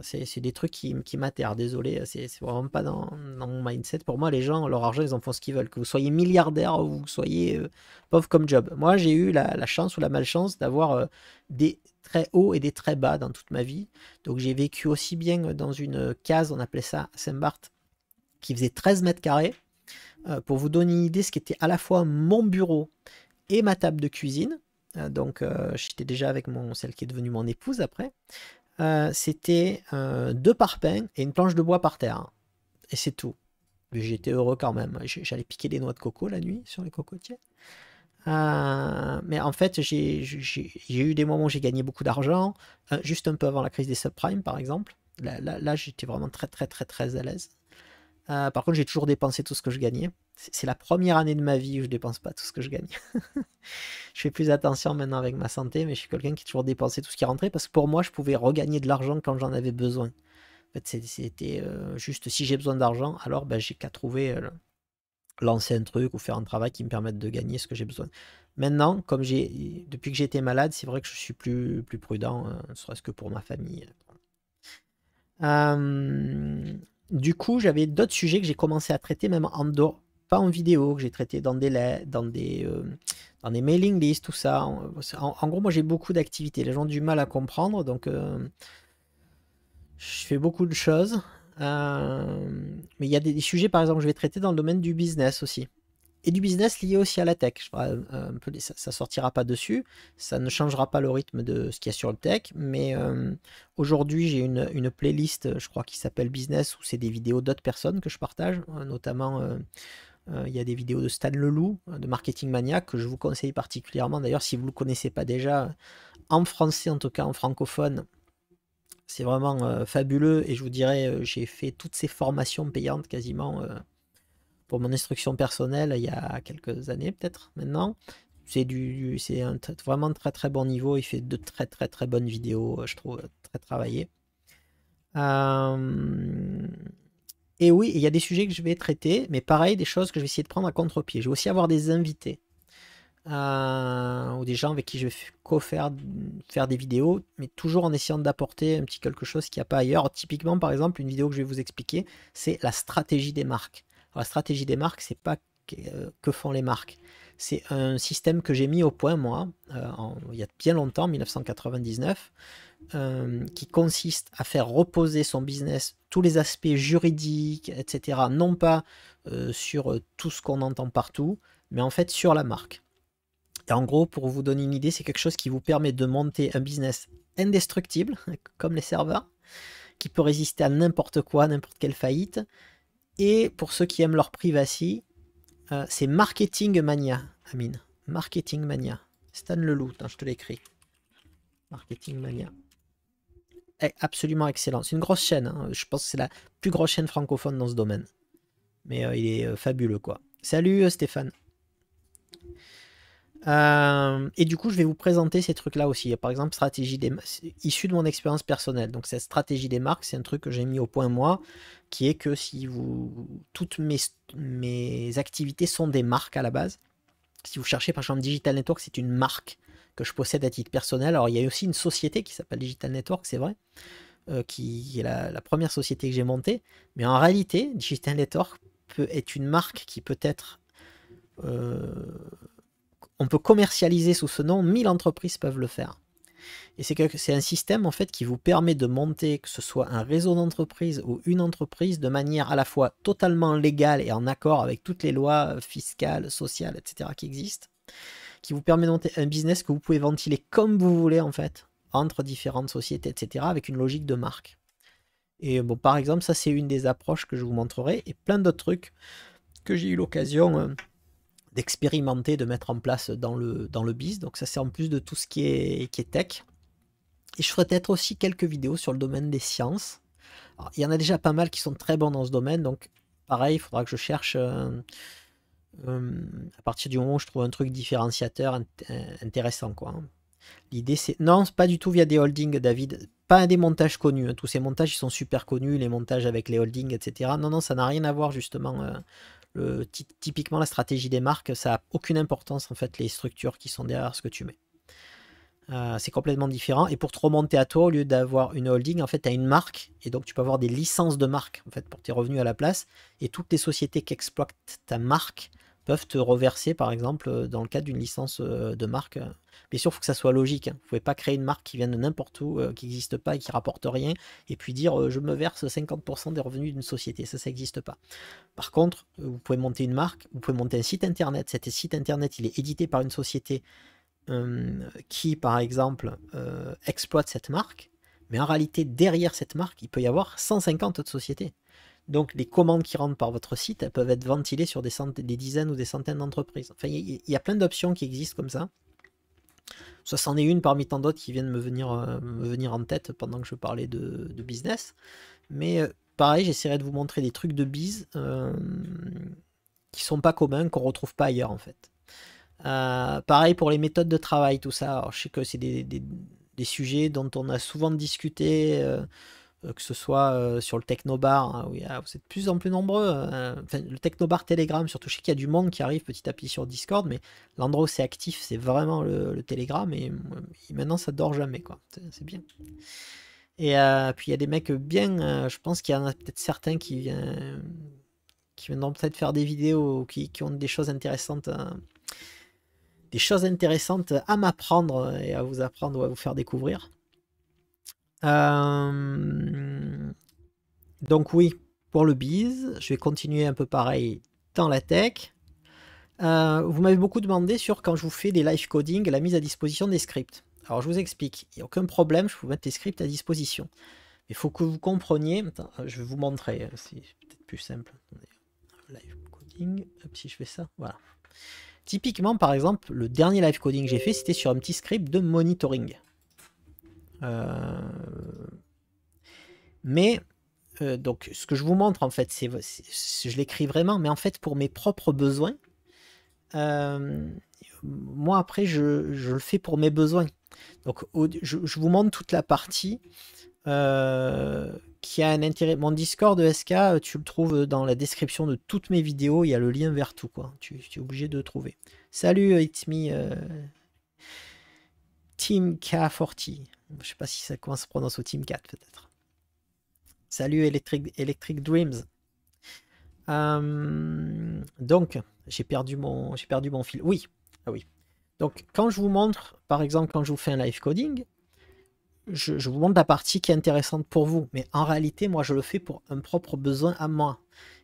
C'est des trucs qui, qui m'atterrent, désolé, euh, c'est vraiment pas dans, mon mindset. Pour moi, les gens, leur argent, ils en font ce qu'ils veulent. Que vous soyez milliardaire ou que vous soyez euh, pauvre comme job. Moi, j'ai eu la, chance ou la malchance d'avoir euh, des très hauts et des très bas dans toute ma vie. Donc, j'ai vécu aussi bien dans une case, on appelait ça Saint-Barth, qui faisait 13 mètres carrés. pour vous donner une idée, ce qui était à la fois mon bureau et ma table de cuisine. Donc, j'étais déjà avec mon, celle qui est devenue mon épouse après. Euh, c'était euh, deux parpaings et une planche de bois par terre. Hein. Et c'est tout. j'étais heureux quand même. J'allais piquer des noix de coco la nuit sur les cocotiers. Euh, mais en fait, j'ai eu des moments où j'ai gagné beaucoup d'argent, juste un peu avant la crise des subprimes, par exemple. là j'étais vraiment très, très, très, très à l'aise. Euh, par contre, j'ai toujours dépensé tout ce que je gagnais. C'est la première année de ma vie où je ne dépense pas tout ce que je gagne. je fais plus attention maintenant avec ma santé, mais je suis quelqu'un qui a toujours dépensé tout ce qui rentrait parce que pour moi, je pouvais regagner de l'argent quand j'en avais besoin. c'était euh, juste si j'ai besoin d'argent, alors ben, j'ai qu'à trouver, euh, lancer un truc ou faire un travail qui me permette de gagner ce que j'ai besoin. Maintenant, comme j'ai depuis que j'étais malade, c'est vrai que je suis plus, plus prudent, ne serait-ce que pour ma famille du coup, j'avais d'autres sujets que j'ai commencé à traiter, même en dehors, pas en vidéo, que j'ai traité dans des, dans des, euh, dans des mailing lists, tout ça. En, gros, moi, j'ai beaucoup d'activités. Les gens ont du mal à comprendre, donc euh, je fais beaucoup de choses. Euh, mais il y a des, sujets, par exemple, que je vais traiter dans le domaine du business aussi et du business lié aussi à la tech. ça, ne sortira pas dessus, ça ne changera pas le rythme de ce qu'il y a sur le tech, mais euh, aujourd'hui j'ai une, playlist, je crois, qui s'appelle Business, où c'est des vidéos d'autres personnes que je partage, hein, notamment... Euh, euh, il y a des vidéos de Stan Leloup, de Marketing Mania, que je vous conseille particulièrement. D'ailleurs, si vous ne le connaissez pas déjà, en français, en tout cas en francophone, c'est vraiment fabuleux. Et je vous dirais, j'ai fait toutes ces formations payantes quasiment pour mon instruction personnelle il y a quelques années peut-être maintenant. C'est du, c'est un vraiment très très bon niveau. Il fait de très très très bonnes vidéos, euh, je trouve euh, très travaillées. Euh, et oui, il y a des sujets que je vais traiter, mais pareil, des choses que je vais essayer de prendre à contre-pied. Je vais aussi avoir des invités ou des gens avec qui je vais co-faire faire des vidéos, mais toujours en essayant d'apporter un petit quelque chose qu'il n'y a pas ailleurs. Typiquement, par exemple, une vidéo que je vais vous expliquer, c'est la stratégie des marques la stratégie des marques, c'est pas euh, que font les marques. C'est un système que j'ai mis au point, moi, euh, il y a bien longtemps, 1999, euh, qui consiste à faire reposer son business, tous les aspects juridiques, etc., non pas sur tout ce qu'on entend partout, mais en fait sur la marque. Et en gros, pour vous donner une idée, c'est quelque chose qui vous permet de monter un business indestructible, comme les serveurs, qui peut résister à n'importe quoi, n'importe quelle faillite, et pour ceux qui aiment leur privacy, euh, c'est Marketing Mania, Amine. Marketing Mania. Stan Leloup, hein, je te l'écris. Marketing Mania. Est absolument excellent. C'est une grosse chaîne. Hein. Je pense que c'est la plus grosse chaîne francophone dans ce domaine. Mais euh, il est euh, fabuleux, quoi. Salut Stéphane. Euh, et du coup, je vais vous présenter ces trucs-là aussi. Par exemple, stratégie des issue de mon expérience personnelle. Donc cette stratégie des marques, c'est un truc que j'ai mis au point moi, qui est que si vous toutes mes, mes activités sont des marques à la base. Si vous cherchez par exemple Digital Network, c'est une marque que je possède à titre personnel. Alors il y a aussi une société qui s'appelle Digital Network, c'est vrai, euh, qui est la, première société que j'ai montée. Mais en réalité, Digital Network peut, est une marque qui peut être euh, on peut commercialiser sous ce nom, 1000 entreprises peuvent le faire. Et c'est un système en fait qui vous permet de monter, que ce soit un réseau d'entreprises ou une entreprise, de manière à la fois totalement légale et en accord avec toutes les lois euh, fiscales, sociales, etc. qui existent, qui vous permet de monter un business que vous pouvez ventiler comme vous voulez en fait, entre différentes sociétés, etc., avec une logique de marque. Et bon, par exemple, ça c'est une des approches que je vous montrerai, et plein d'autres trucs que j'ai eu l'occasion euh, d'expérimenter, de mettre en place dans le, dans le Donc ça c'est en plus de tout ce qui est, qui est tech. Et je ferai peut-être aussi quelques vidéos sur le domaine des sciences. il y en a déjà pas mal qui sont très bons dans ce domaine, donc pareil, il faudra que je cherche, euh, euh, à partir du moment où je trouve un truc différenciateur euh, intéressant. quoi. Hein. L'idée c'est... Non, pas du tout via des holdings, David. Pas des montages connus. Hein. Tous ces montages, ils sont super connus, les montages avec les holdings, etc. Non, non, ça n'a rien à voir justement typiquement, la stratégie des marques, ça n'a aucune importance, en fait, les structures qui sont derrière ce que tu mets. Euh, c'est complètement différent. Et pour te remonter à toi, au lieu d'avoir une holding, en fait, tu as une marque. Et donc, tu peux avoir des licences de marque, en fait, pour tes revenus à la place. Et toutes les sociétés qui exploitent ta marque peuvent te reverser, par exemple, euh, dans le cadre d'une licence euh, de marque. Bien sûr, il faut que ça soit logique. Hein. Vous ne pouvez pas créer une marque qui vient de n'importe où, euh, qui n'existe pas et qui rapporte rien, et puis dire je me verse 50% des revenus d'une société. Ça, ça n'existe pas. Par contre, vous pouvez monter une marque, vous pouvez monter un site internet. Cet site internet, il est édité par une société qui, par exemple, exploite cette marque. Mais en réalité, derrière cette marque, il peut y avoir 150 autres sociétés. Donc les commandes qui rentrent par votre site, elles peuvent être ventilées sur des, dizaines ou des centaines d'entreprises. Enfin, il y, a plein d'options qui existent comme ça. Ça, c'en est une parmi tant d'autres qui viennent me venir, euh, en tête pendant que je parlais de, business. Mais euh, pareil, j'essaierai de vous montrer des trucs de bise euh, qui qui sont pas communs, qu'on retrouve pas ailleurs en fait. pareil pour les méthodes de travail, tout ça. je sais que c'est des, sujets dont on a souvent discuté euh, que ce soit euh, sur le Technobar, hein, où vous êtes de plus en plus nombreux. Euh, enfin, le Technobar Telegram, surtout, je sais qu'il y a du monde qui arrive petit à petit sur Discord, mais l'endroit où c'est actif, c'est vraiment le, Telegram, et, maintenant ça dort jamais, quoi. C'est bien. Et puis il y a des mecs bien, je pense qu'il y en a peut-être certains qui, viennent qui viendront peut-être faire des vidéos, qui, qui ont des choses intéressantes. des choses intéressantes à m'apprendre et à vous apprendre ou à vous faire découvrir. Euh, donc oui, pour le biz, je vais continuer un peu pareil dans la tech. Euh, vous m'avez beaucoup demandé sur quand je vous fais des live coding, la mise à disposition des scripts. Alors je vous explique, il n'y a aucun problème, je vous mettre les scripts à disposition. Il faut que vous compreniez, je vais vous montrer, euh, c'est peut-être plus simple. Live coding, si je fais ça, voilà. Typiquement par exemple, le dernier live coding que j'ai fait, c'était sur un petit script de monitoring. Euh, mais euh, donc ce que je vous montre en fait, c'est, je l'écris vraiment, mais en fait pour mes propres besoins, euh, moi après je, le fais pour mes besoins. Donc je, vous montre toute la partie qui a un intérêt. Mon Discord de SK, tu le trouves dans la description de toutes mes vidéos, il y a le lien vers tout quoi. Tu, es obligé de le trouver. Salut It's me, Team K40. Je ne sais pas si ça, à se prononcer au Team 4 peut-être. Salut Electric, Electric Dreams. Hum, donc, j'ai perdu, mon, perdu mon fil. Oui, ah oui. Donc, quand je vous montre, par exemple, quand je vous fais un live coding, je, je, vous montre la partie qui est intéressante pour vous. Mais en réalité, moi, je le fais pour un propre besoin à moi.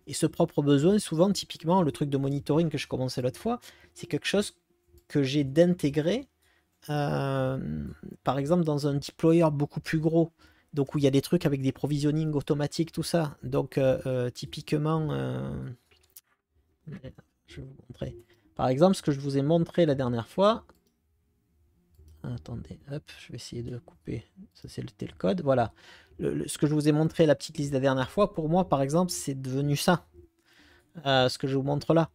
Et ce propre besoin, souvent, typiquement, le truc de monitoring que je commençais l'autre fois, c'est quelque chose que j'ai d'intégrer. Euh, par exemple, dans un deployer beaucoup plus gros, donc où il y a des trucs avec des provisioning automatiques, tout ça. Donc, euh, euh, typiquement, je vais vous montrer. Par exemple, ce que je vous ai montré la dernière fois. Attendez, je vais essayer de couper. Ça, c'est le code Voilà. ce que je vous ai montré, la petite liste la dernière fois, pour moi, par exemple, c'est devenu ça. ce que je vous montre là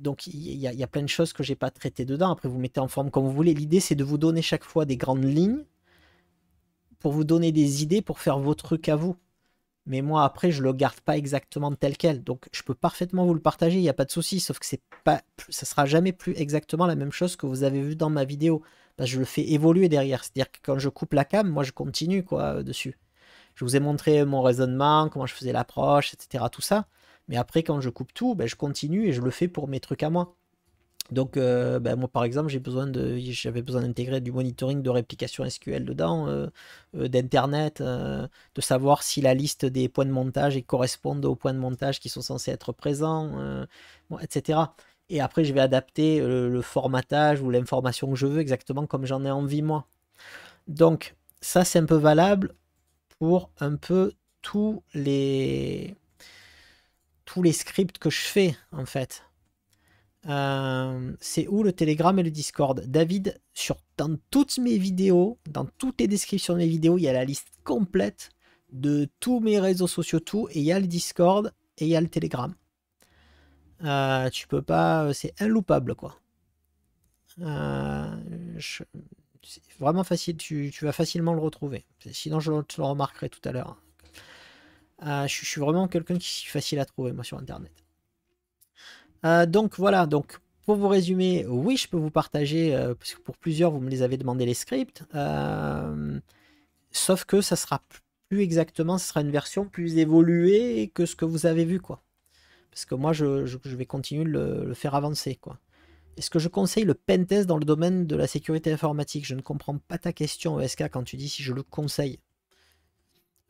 donc il y, a plein de choses que j'ai pas traitées dedans. Après, vous mettez en forme comme vous voulez. L'idée, c'est de vous donner chaque fois des grandes lignes pour vous donner des idées pour faire vos trucs à vous. Mais moi, après, je le garde pas exactement tel quel. Donc, je peux parfaitement vous le partager. Il n'y a pas de souci. Sauf que c'est pas, ça sera jamais plus exactement la même chose que vous avez vu dans ma vidéo. Parce je le fais évoluer derrière. C'est-à-dire que quand je coupe la cam, moi, je continue quoi euh, dessus. Je vous ai montré mon raisonnement, comment je faisais l'approche, etc. Tout ça. Mais après, quand je coupe tout, ben, je continue et je le fais pour mes trucs à moi. Donc, euh, ben moi, par exemple, j'ai besoin de, j'avais besoin d'intégrer du monitoring de réplication SQL dedans, euh, euh, d'internet, de savoir si la liste des points de montage correspond aux points de montage qui sont censés être présents, etc. Et après, je vais adapter le formatage ou l'information que je veux exactement comme j'en ai envie moi. Donc, ça, c'est un peu valable pour un peu tous les tous les scripts que je fais, en fait. Euh, c'est où le Telegram et le Discord David, sur, dans toutes mes vidéos, dans toutes les descriptions de mes vidéos, il y a la liste complète de tous mes réseaux sociaux, tout, et il y a le Discord et il y a le Telegram. Euh, tu peux pas, euh, c'est inloupable quoi. c'est vraiment facile, tu, tu, vas facilement le retrouver. Sinon, je te le remarquerai tout à l'heure. Euh, je, suis vraiment quelqu'un qui est facile à trouver, moi, sur Internet. Euh, donc voilà, donc pour vous résumer, oui, je peux vous partager, euh, parce que pour plusieurs, vous me les avez demandé les scripts. sauf que ça sera plus exactement, ce sera une version plus évoluée que ce que vous avez vu, quoi. Parce que moi, je, vais continuer de le, faire avancer, quoi. Est-ce que je conseille le pentest dans le domaine de la sécurité informatique Je ne comprends pas ta question, osk, e quand tu dis si je le conseille.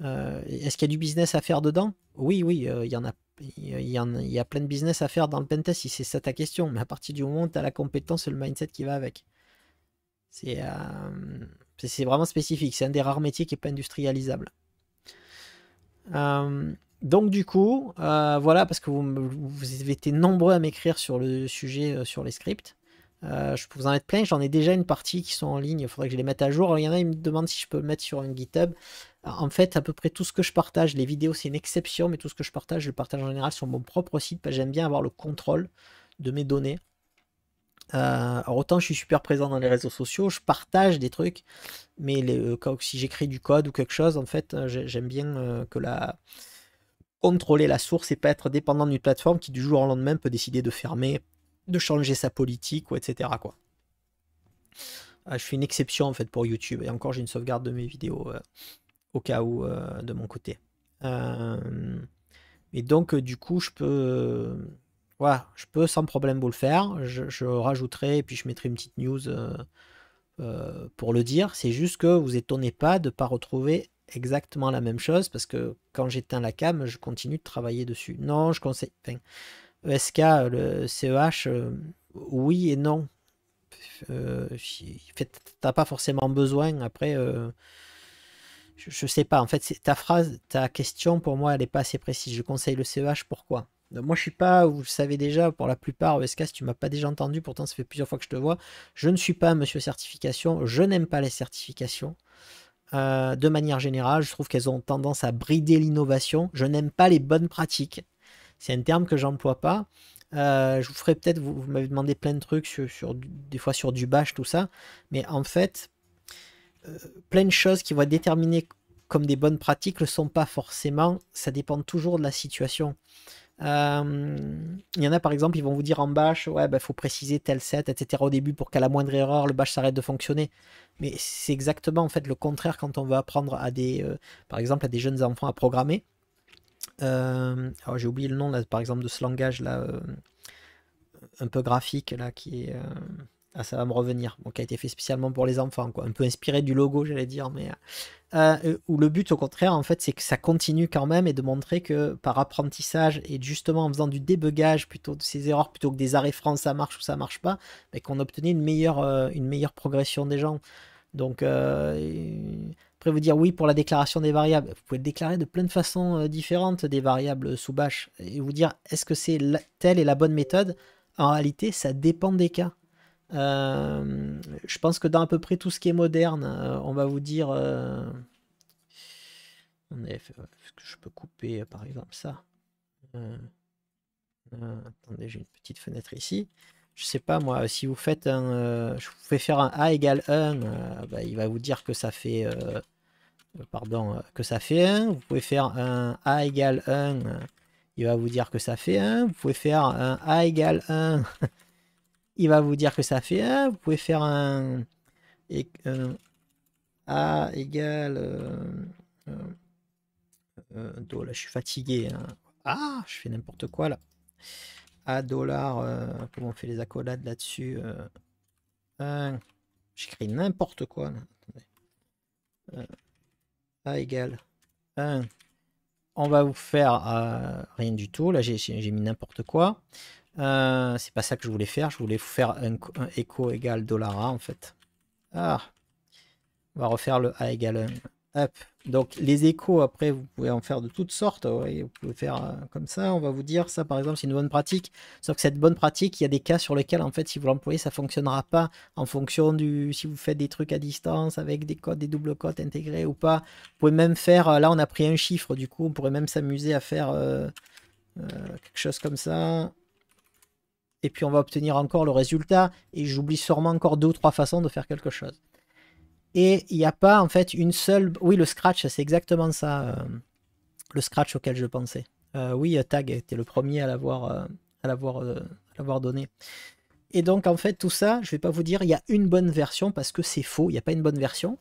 Euh, est-ce qu'il y a du business à faire dedans Oui, oui, euh, il y en a. Il y, a plein de business à faire dans le pentest si c'est ça ta question, mais à partir du moment où tu as la compétence et le mindset qui va avec. C'est euh, vraiment spécifique, c'est un des rares métiers qui n'est pas industrialisable. donc du coup, voilà, parce que vous, vous avez été nombreux à m'écrire sur le sujet, sur les scripts. je peux vous en mettre plein, j'en ai déjà une partie qui sont en ligne, il faudrait que je les mette à jour. Il y en a, ils me demandent si je peux le mettre sur un GitHub en fait, à peu près tout ce que je partage, les vidéos c'est une exception, mais tout ce que je partage, je le partage en général sur mon propre site, parce que j'aime bien avoir le contrôle de mes données. Euh, autant je suis super présent dans les réseaux sociaux, je partage des trucs, mais euh, si j'écris du code ou quelque chose, en fait, euh, j'aime bien contrôler la source et pas être dépendant d'une plateforme qui du jour au lendemain peut décider de fermer, de changer sa politique, etc. je fais une exception en fait pour YouTube et encore j'ai une sauvegarde de mes vidéos cas où euh, de mon côté. Euh, et donc, euh, du coup, je peux, voilà, je peux sans problème vous le faire. Je, rajouterai et puis je mettrai une petite news pour le dire. C'est juste que vous étonnez pas de pas retrouver exactement la même chose parce que quand j'éteins la cam, je continue de travailler dessus. Non, je conseille. Enfin, ESK, le CEH, oui et non. T'as pas forcément besoin après je, ne sais pas. En fait, ta phrase, ta question, pour moi, elle n'est pas assez précise. Je conseille le CEH, pourquoi Moi, je suis pas, vous le savez déjà, pour la plupart, ESCAS, tu m'as pas déjà entendu, pourtant, ça fait plusieurs fois que je te vois. Je ne suis pas monsieur certification, je n'aime pas les certifications. Euh, de manière générale, je trouve qu'elles ont tendance à brider l'innovation. Je n'aime pas les bonnes pratiques. C'est un terme que j'emploie pas. Euh, je vous ferai peut-être, vous, m'avez demandé plein de trucs sur, des fois sur du bash, tout ça. Mais en fait, euh, plein de choses qui vont être déterminées comme des bonnes pratiques ne le sont pas forcément. Ça dépend toujours de la situation. Euh, il y en a par exemple, ils vont vous dire en bash, ouais, il ben, faut préciser tel set, etc. au début pour qu'à la moindre erreur, le bash s'arrête de fonctionner. Mais c'est exactement en fait le contraire quand on veut apprendre à des, euh, par exemple, à des jeunes enfants à programmer. alors j'ai oublié le nom par exemple de ce langage là, un peu graphique là, qui est ah, ça va me revenir. qui a été fait spécialement pour les enfants, quoi. Un peu inspiré du logo, j'allais dire, mais euh, euh, où le but, au contraire, en fait, c'est que ça continue quand même et de montrer que par apprentissage et justement en faisant du débugage plutôt de ces erreurs, plutôt que des arrêts francs, ça marche ou ça marche pas, mais ben, qu'on obtenait une meilleure, euh, une meilleure progression des gens. Donc, après vous dire oui pour la déclaration des variables, vous pouvez déclarer de plein de façons différentes des variables sous bâche et vous dire est-ce que c'est telle et la bonne méthode. En réalité, ça dépend des cas. Euh, je pense que dans à peu près tout ce qui est moderne, euh, on va vous dire. Euh, que je peux couper par exemple ça Attendez, j'ai une petite fenêtre ici. Je sais pas moi, si vous faites un. je vous fais faire un A égale 1, bah, il va vous dire que ça fait. pardon, que ça fait 1. Vous pouvez faire un A égale 1, il va vous dire que ça fait 1. Vous pouvez faire un A égale 1. il va vous dire que ça fait 1. Ah, vous pouvez faire un, A égale... Euh, euh, euh je suis fatigué. Hein. Ah, je fais n'importe quoi là. A dollar, euh, comment on fait les accolades là-dessus J'écris n'importe quoi. A égale 1. On va vous faire rien du tout. Là, j'ai mis n'importe quoi. Euh, c'est pas ça que je voulais faire. Je voulais faire un, écho égal dollar A en fait. Ah, on va refaire le A égal 1. Donc les échos, après, vous pouvez en faire de toutes sortes. Vous pouvez faire euh, comme ça. On va vous dire ça, par exemple, c'est une bonne pratique. Sauf que cette bonne pratique, il y a des cas sur lesquels, en fait, si vous l'employez, ça fonctionnera pas en fonction du... Si vous faites des trucs à distance avec des codes, des doubles codes intégrés ou pas. Vous pouvez même faire... Euh, là, on a pris un chiffre, du coup, on pourrait même s'amuser à faire quelque chose comme ça et puis on va obtenir encore le résultat, et j'oublie sûrement encore deux ou trois façons de faire quelque chose. Et il n'y a pas en fait une seule... Oui, le scratch, c'est exactement ça, euh, le scratch auquel je pensais. Euh, oui, euh, Tag était le premier à l'avoir à l'avoir donné. Et donc en fait tout ça, je ne vais pas vous dire il y a une bonne version parce que c'est faux, il n'y a pas une bonne version.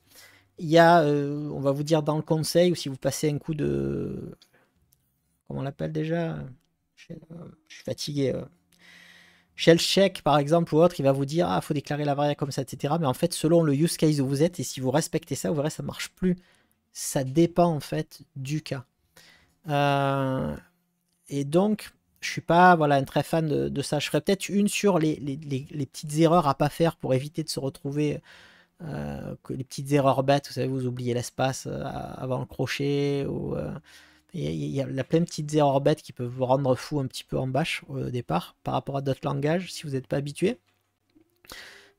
Il y a, on va vous dire dans le conseil, ou si vous passez un coup de... Comment on l'appelle déjà Je suis fatigué. Shellcheck, par exemple, ou autre, il va vous dire, ah, faut déclarer la variable comme ça, etc. Mais en fait, selon le use case où vous êtes, et si vous respectez ça, vous verrez, ça ne marche plus. Ça dépend, en fait, du cas. Euh, et donc, je suis pas voilà, un très fan de, ça. Je ferai peut-être une sur les, petites erreurs à pas faire pour éviter de se retrouver euh, les petites erreurs bêtes, vous savez, vous oubliez l'espace euh, avant le crochet ou il y, a plein de petites erreurs bêtes qui peuvent vous rendre fou un petit peu en bâche au départ par rapport à d'autres langages si vous n'êtes pas habitué.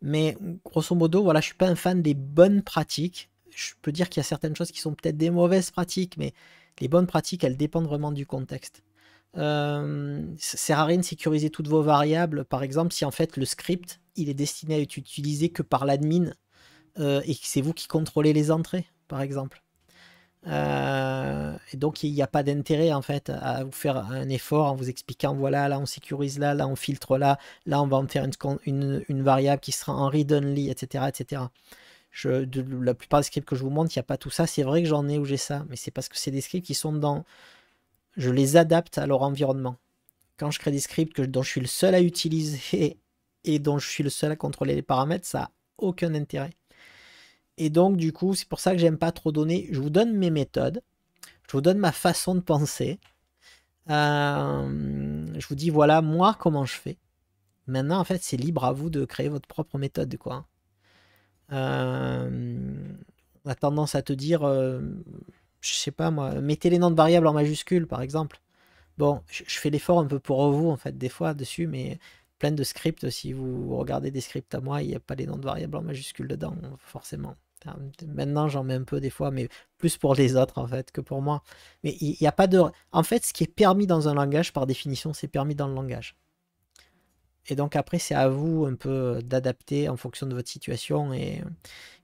Mais grosso modo, voilà, je suis pas un fan des bonnes pratiques. Je peux dire qu'il y a certaines choses qui sont peut-être des mauvaises pratiques, mais les bonnes pratiques, elles dépendent vraiment du contexte. Euh, rare à rien de sécuriser toutes vos variables, par exemple, si en fait le script, il est destiné à être utilisé que par l'admin euh, et que c'est vous qui contrôlez les entrées, par exemple. Euh, et donc il n'y a pas d'intérêt en fait à vous faire un effort en vous expliquant voilà là on sécurise là, là on filtre là, là on va en faire une, variable qui sera en read only, etc. etc. Je, de, la plupart des scripts que je vous montre, il n'y a pas tout ça. C'est vrai que j'en ai où j'ai ça, mais c'est parce que c'est des scripts qui sont dans. Je les adapte à leur environnement. Quand je crée des scripts que, dont je suis le seul à utiliser et dont je suis le seul à contrôler les paramètres, ça n'a aucun intérêt. Et donc, du coup, c'est pour ça que j'aime pas trop donner. Je vous donne mes méthodes. Je vous donne ma façon de penser. Euh, je vous dis, voilà, moi, comment je fais. Maintenant, en fait, c'est libre à vous de créer votre propre méthode, quoi. Euh, on a tendance à te dire, je euh, je sais pas moi, mettez les noms de variables en majuscule, par exemple. Bon, je, fais l'effort un peu pour vous, en fait, des fois, dessus, mais plein de scripts, si vous regardez des scripts à moi, il n'y a pas les noms de variables en majuscule dedans, forcément. Maintenant, j'en mets un peu des fois, mais plus pour les autres en fait que pour moi. Mais il n'y a pas de. En fait, ce qui est permis dans un langage, par définition, c'est permis dans le langage. Et donc après, c'est à vous un peu euh, d'adapter en fonction de votre situation et,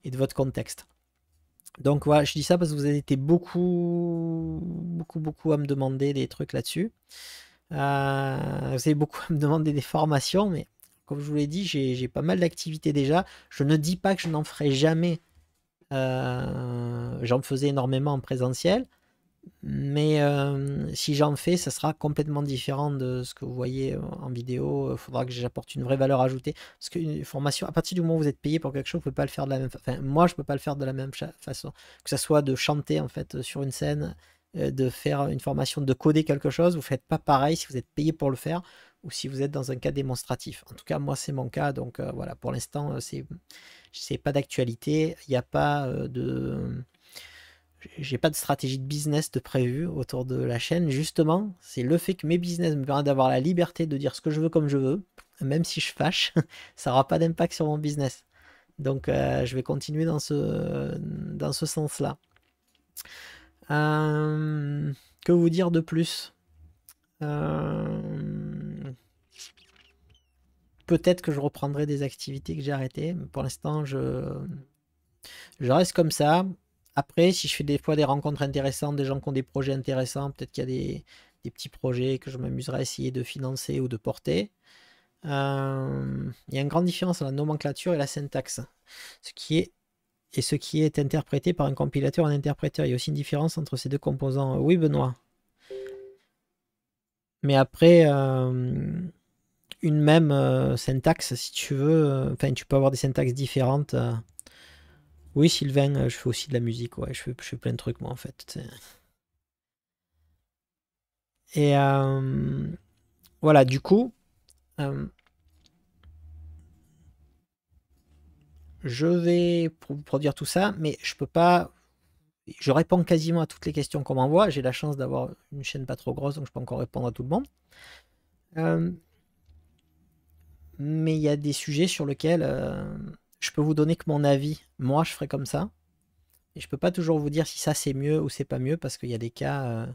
de votre contexte. Donc voilà, je dis ça parce que vous avez été beaucoup, beaucoup, beaucoup à me demander des trucs là-dessus. Euh, vous avez beaucoup à me demander des formations, mais comme je vous l'ai dit, j'ai pas mal d'activités déjà. Je ne dis pas que je n'en ferai jamais euh, j'en faisais énormément en présentiel. Mais euh, si j'en fais, ça sera complètement différent de ce que vous voyez euh, en vidéo. Il faudra que j'apporte une vraie valeur ajoutée. Parce qu'une formation, à partir du moment où vous êtes payé pour quelque chose, vous ne pouvez pas le faire de la même façon. Enfin, moi, je ne peux pas le faire de la même façon. Que ce soit de chanter en fait sur une scène, de faire une formation, de coder quelque chose, vous ne faites pas pareil si vous êtes payé pour le faire ou si vous êtes dans un cas démonstratif. En tout cas, moi, c'est mon cas. Donc voilà, pour l'instant, c'est c'est pas d'actualité, il n'y a pas euh, de j'ai pas de stratégie de business de prévu autour de la chaîne. Justement, c'est le fait que mes business me permettent d'avoir la liberté de dire ce que je veux comme je veux, même si je fâche, ça n'aura pas d'impact sur mon business. Donc, euh, je vais continuer dans ce, dans ce sens-là. Euh, que vous dire de plus peut-être que je reprendrai des activités que j'ai arrêtées. Mais pour l'instant, je... je reste comme ça. Après, si je fais des fois des rencontres intéressantes, des gens qui ont des projets intéressants, peut-être qu'il y a des, petits projets que je m'amuserai à essayer de financer ou de porter. Euh, il y a une grande différence entre la nomenclature et la syntaxe, ce qui est et ce qui est interprété par un compilateur et un interpréteur. Il y a aussi une différence entre ces deux composants. Euh, oui, Benoît. Mais après, euh, une même euh, syntaxe, si tu veux. Euh, enfin, tu peux avoir des syntaxes différentes. Euh. Oui, Sylvain, je fais aussi de la musique, ouais, je fais, je fais plein de trucs, moi, en fait. Et voilà, du coup, je vais produire tout ça, mais je peux pas. Je réponds quasiment à toutes les questions qu'on m'envoie. J'ai la chance d'avoir une chaîne pas trop grosse, donc je peux encore répondre à tout le monde mais il y a des sujets sur lesquels euh, je peux vous donner que mon avis. Moi, je ferai comme ça. Et je ne peux pas toujours vous dire si ça c'est mieux ou c'est pas mieux parce qu'il y a des cas. Euh,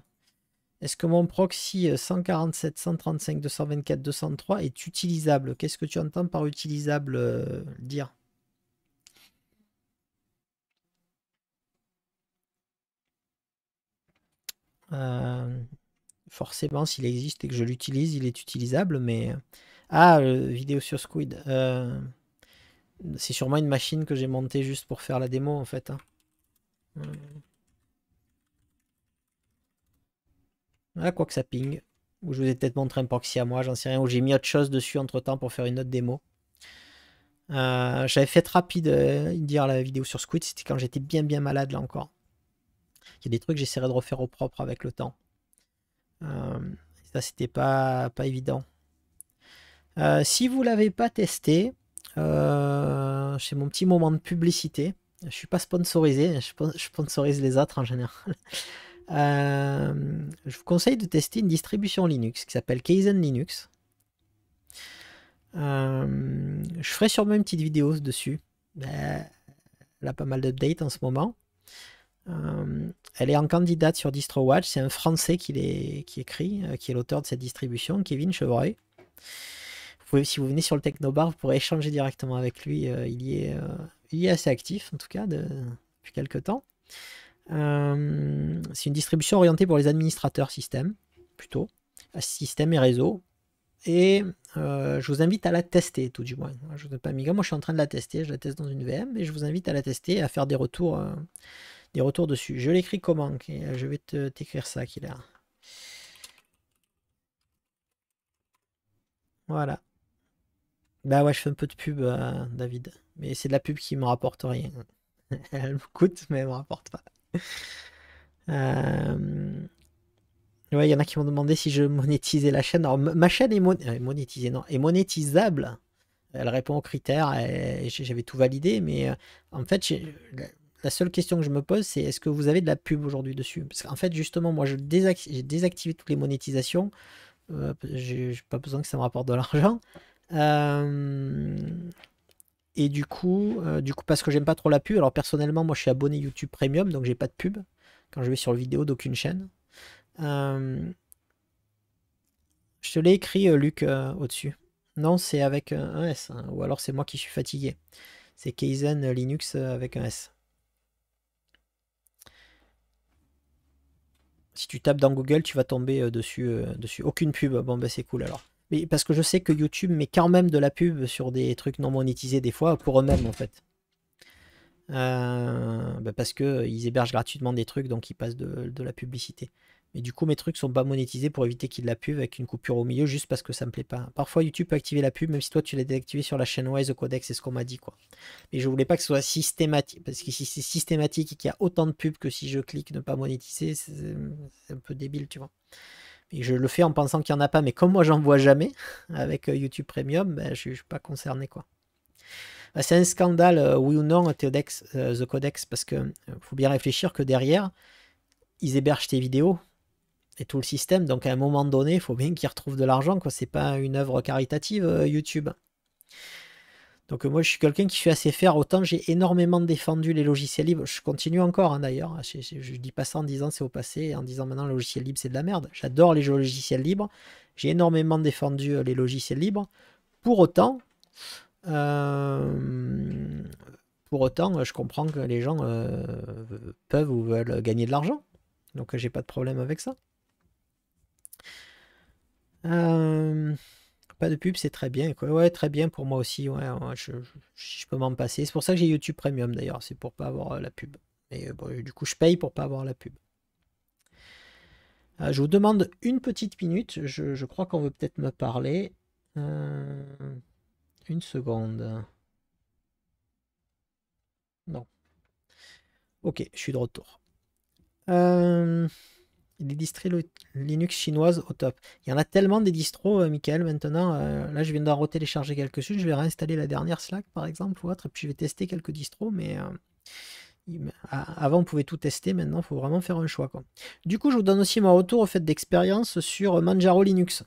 est-ce que mon proxy 147, 135, 224, 203 est utilisable Qu'est-ce que tu entends par utilisable euh, dire Forcément, s'il existe et que je l'utilise, il est utilisable, mais ah, vidéo sur Squid. Euh, c'est sûrement une machine que j'ai montée juste pour faire la démo en fait. Hein. Euh. Ah, quoi que ça ping. Ou je vous ai peut-être montré un proxy à moi, j'en sais rien. Ou j'ai mis autre chose dessus entre temps pour faire une autre démo. Euh, j'avais fait rapide dire la vidéo sur Squid, c'était quand j'étais bien bien malade là encore. Il y a des trucs que j'essaierai de refaire au propre avec le temps. ça c'était pas, pas évident. Euh, si vous ne l'avez pas testé, euh, c'est mon petit moment de publicité. Je ne suis pas sponsorisé, je, sponsorise les autres en général. Euh, je vous conseille de tester une distribution Linux qui s'appelle Kaizen Linux. je ferai sûrement une petite vidéo dessus. Ben, elle a pas mal d'updates en ce moment. elle est en candidate sur DistroWatch. C'est un Français qui, qui écrit, qui est l'auteur de cette distribution, Kevin Chevreuil si vous venez sur le Technobar, vous pourrez échanger directement avec lui. Euh, euh, il, y est, assez actif, en tout cas, depuis quelques temps. Euh, c'est une distribution orientée pour les administrateurs système, plutôt, système et réseau. Et je vous invite à la tester, tout du moins. Je ne pas mis moi je suis en train de la tester, je la teste dans une VM, et je vous invite à la tester et à faire des retours, des retours dessus. Je l'écris comment Je vais t'écrire ça, qu'il Voilà. Bah ouais, je fais un peu de pub, euh, David. Mais c'est de la pub qui me rapporte rien. Elle me coûte, mais elle me rapporte pas. Euh, il y en a qui m'ont demandé si je monétisais la chaîne. Alors, ma chaîne est, euh, monétisée, non, est monétisable. Elle répond aux critères et j'avais tout validé. Mais en fait, la seule question que je me pose, c'est est-ce que vous avez de la pub aujourd'hui dessus Parce qu'en fait, justement, moi, j'ai désactivé toutes les monétisations. Je j'ai pas besoin que ça me rapporte de l'argent. Euh, et du coup, euh, du coup, parce que j'aime pas trop la pub, alors personnellement, moi je suis abonné YouTube Premium, donc j'ai pas de pub quand je vais sur le vidéo d'aucune chaîne. Euh, je te l'ai écrit, Luc, au-dessus. Non, c'est avec un S. Hein, ou alors c'est moi qui suis fatigué. C'est Kaizen Linux avec un S. Si tu tapes dans Google, tu vas tomber dessus. dessus. Aucune pub. Bon, ben c'est cool alors parce que je sais que YouTube met quand même de la pub sur des trucs non monétisés des fois pour eux-mêmes en fait. Euh, bah, parce qu'ils hébergent gratuitement des trucs donc ils passent de, la publicité. Mais du coup mes trucs sont pas monétisés pour éviter qu'ils la pub avec une coupure au milieu juste parce que ça me plaît pas. Parfois YouTube peut activer la pub même si toi tu l'as désactivé sur la chaîne Wise codex, c'est ce qu'on m'a dit quoi. Mais je voulais pas que ce soit systématique parce que si c'est systématique et qu'il y a autant de pubs que si je clique ne pas monétiser, c'est un peu débile tu vois. Et je le fais en pensant qu'il n'y en a pas, mais comme moi j'en vois jamais avec euh, YouTube Premium, ben, je ne suis pas concerné. quoi. Bah, c'est un scandale, euh, oui ou non, Théodex, euh, The Codex, parce que faut bien réfléchir que derrière, ils hébergent tes vidéos et tout le système. Donc à un moment donné, il faut bien qu'ils retrouvent de l'argent. Ce n'est pas une œuvre caritative, YouTube. Donc euh, moi, je suis quelqu'un qui suis assez faire. Autant j'ai énormément défendu les logiciels libres. Je continue encore hein, d'ailleurs. Ah, je, ne dis pas ça en disant c'est au passé, en disant maintenant le logiciel libre c'est de la merde. J'adore les logiciels libres. J'ai énormément défendu euh, les logiciels libres. Pour autant, euh, pour autant, je comprends que les gens peuvent ou veulent gagner de l'argent. Donc j'ai pas de problème avec ça. Euh pas de pub, c'est très bien. Quoi. Ouais, très bien pour moi aussi. Ouais, je, peux m'en passer. C'est pour ça que j'ai YouTube Premium d'ailleurs, c'est pour pas avoir euh, la pub. Mais euh, du coup, je paye pour pas avoir la pub. Euh, je vous demande une petite minute. Je, crois qu'on veut peut-être me parler. une seconde. Non. Ok, je suis de retour. Euh des distros Linux chinoises au top. Il y en a tellement des distros, euh, Michael, maintenant. Euh, là, je viens d'en retélécharger quelques-unes. Je vais réinstaller la dernière Slack, par exemple, ou autre, et puis je vais tester quelques distros, mais. Euh, avant, on pouvait tout tester, maintenant, il faut vraiment faire un choix. Du coup, je vous donne aussi mon retour au fait d'expérience sur Manjaro Linux.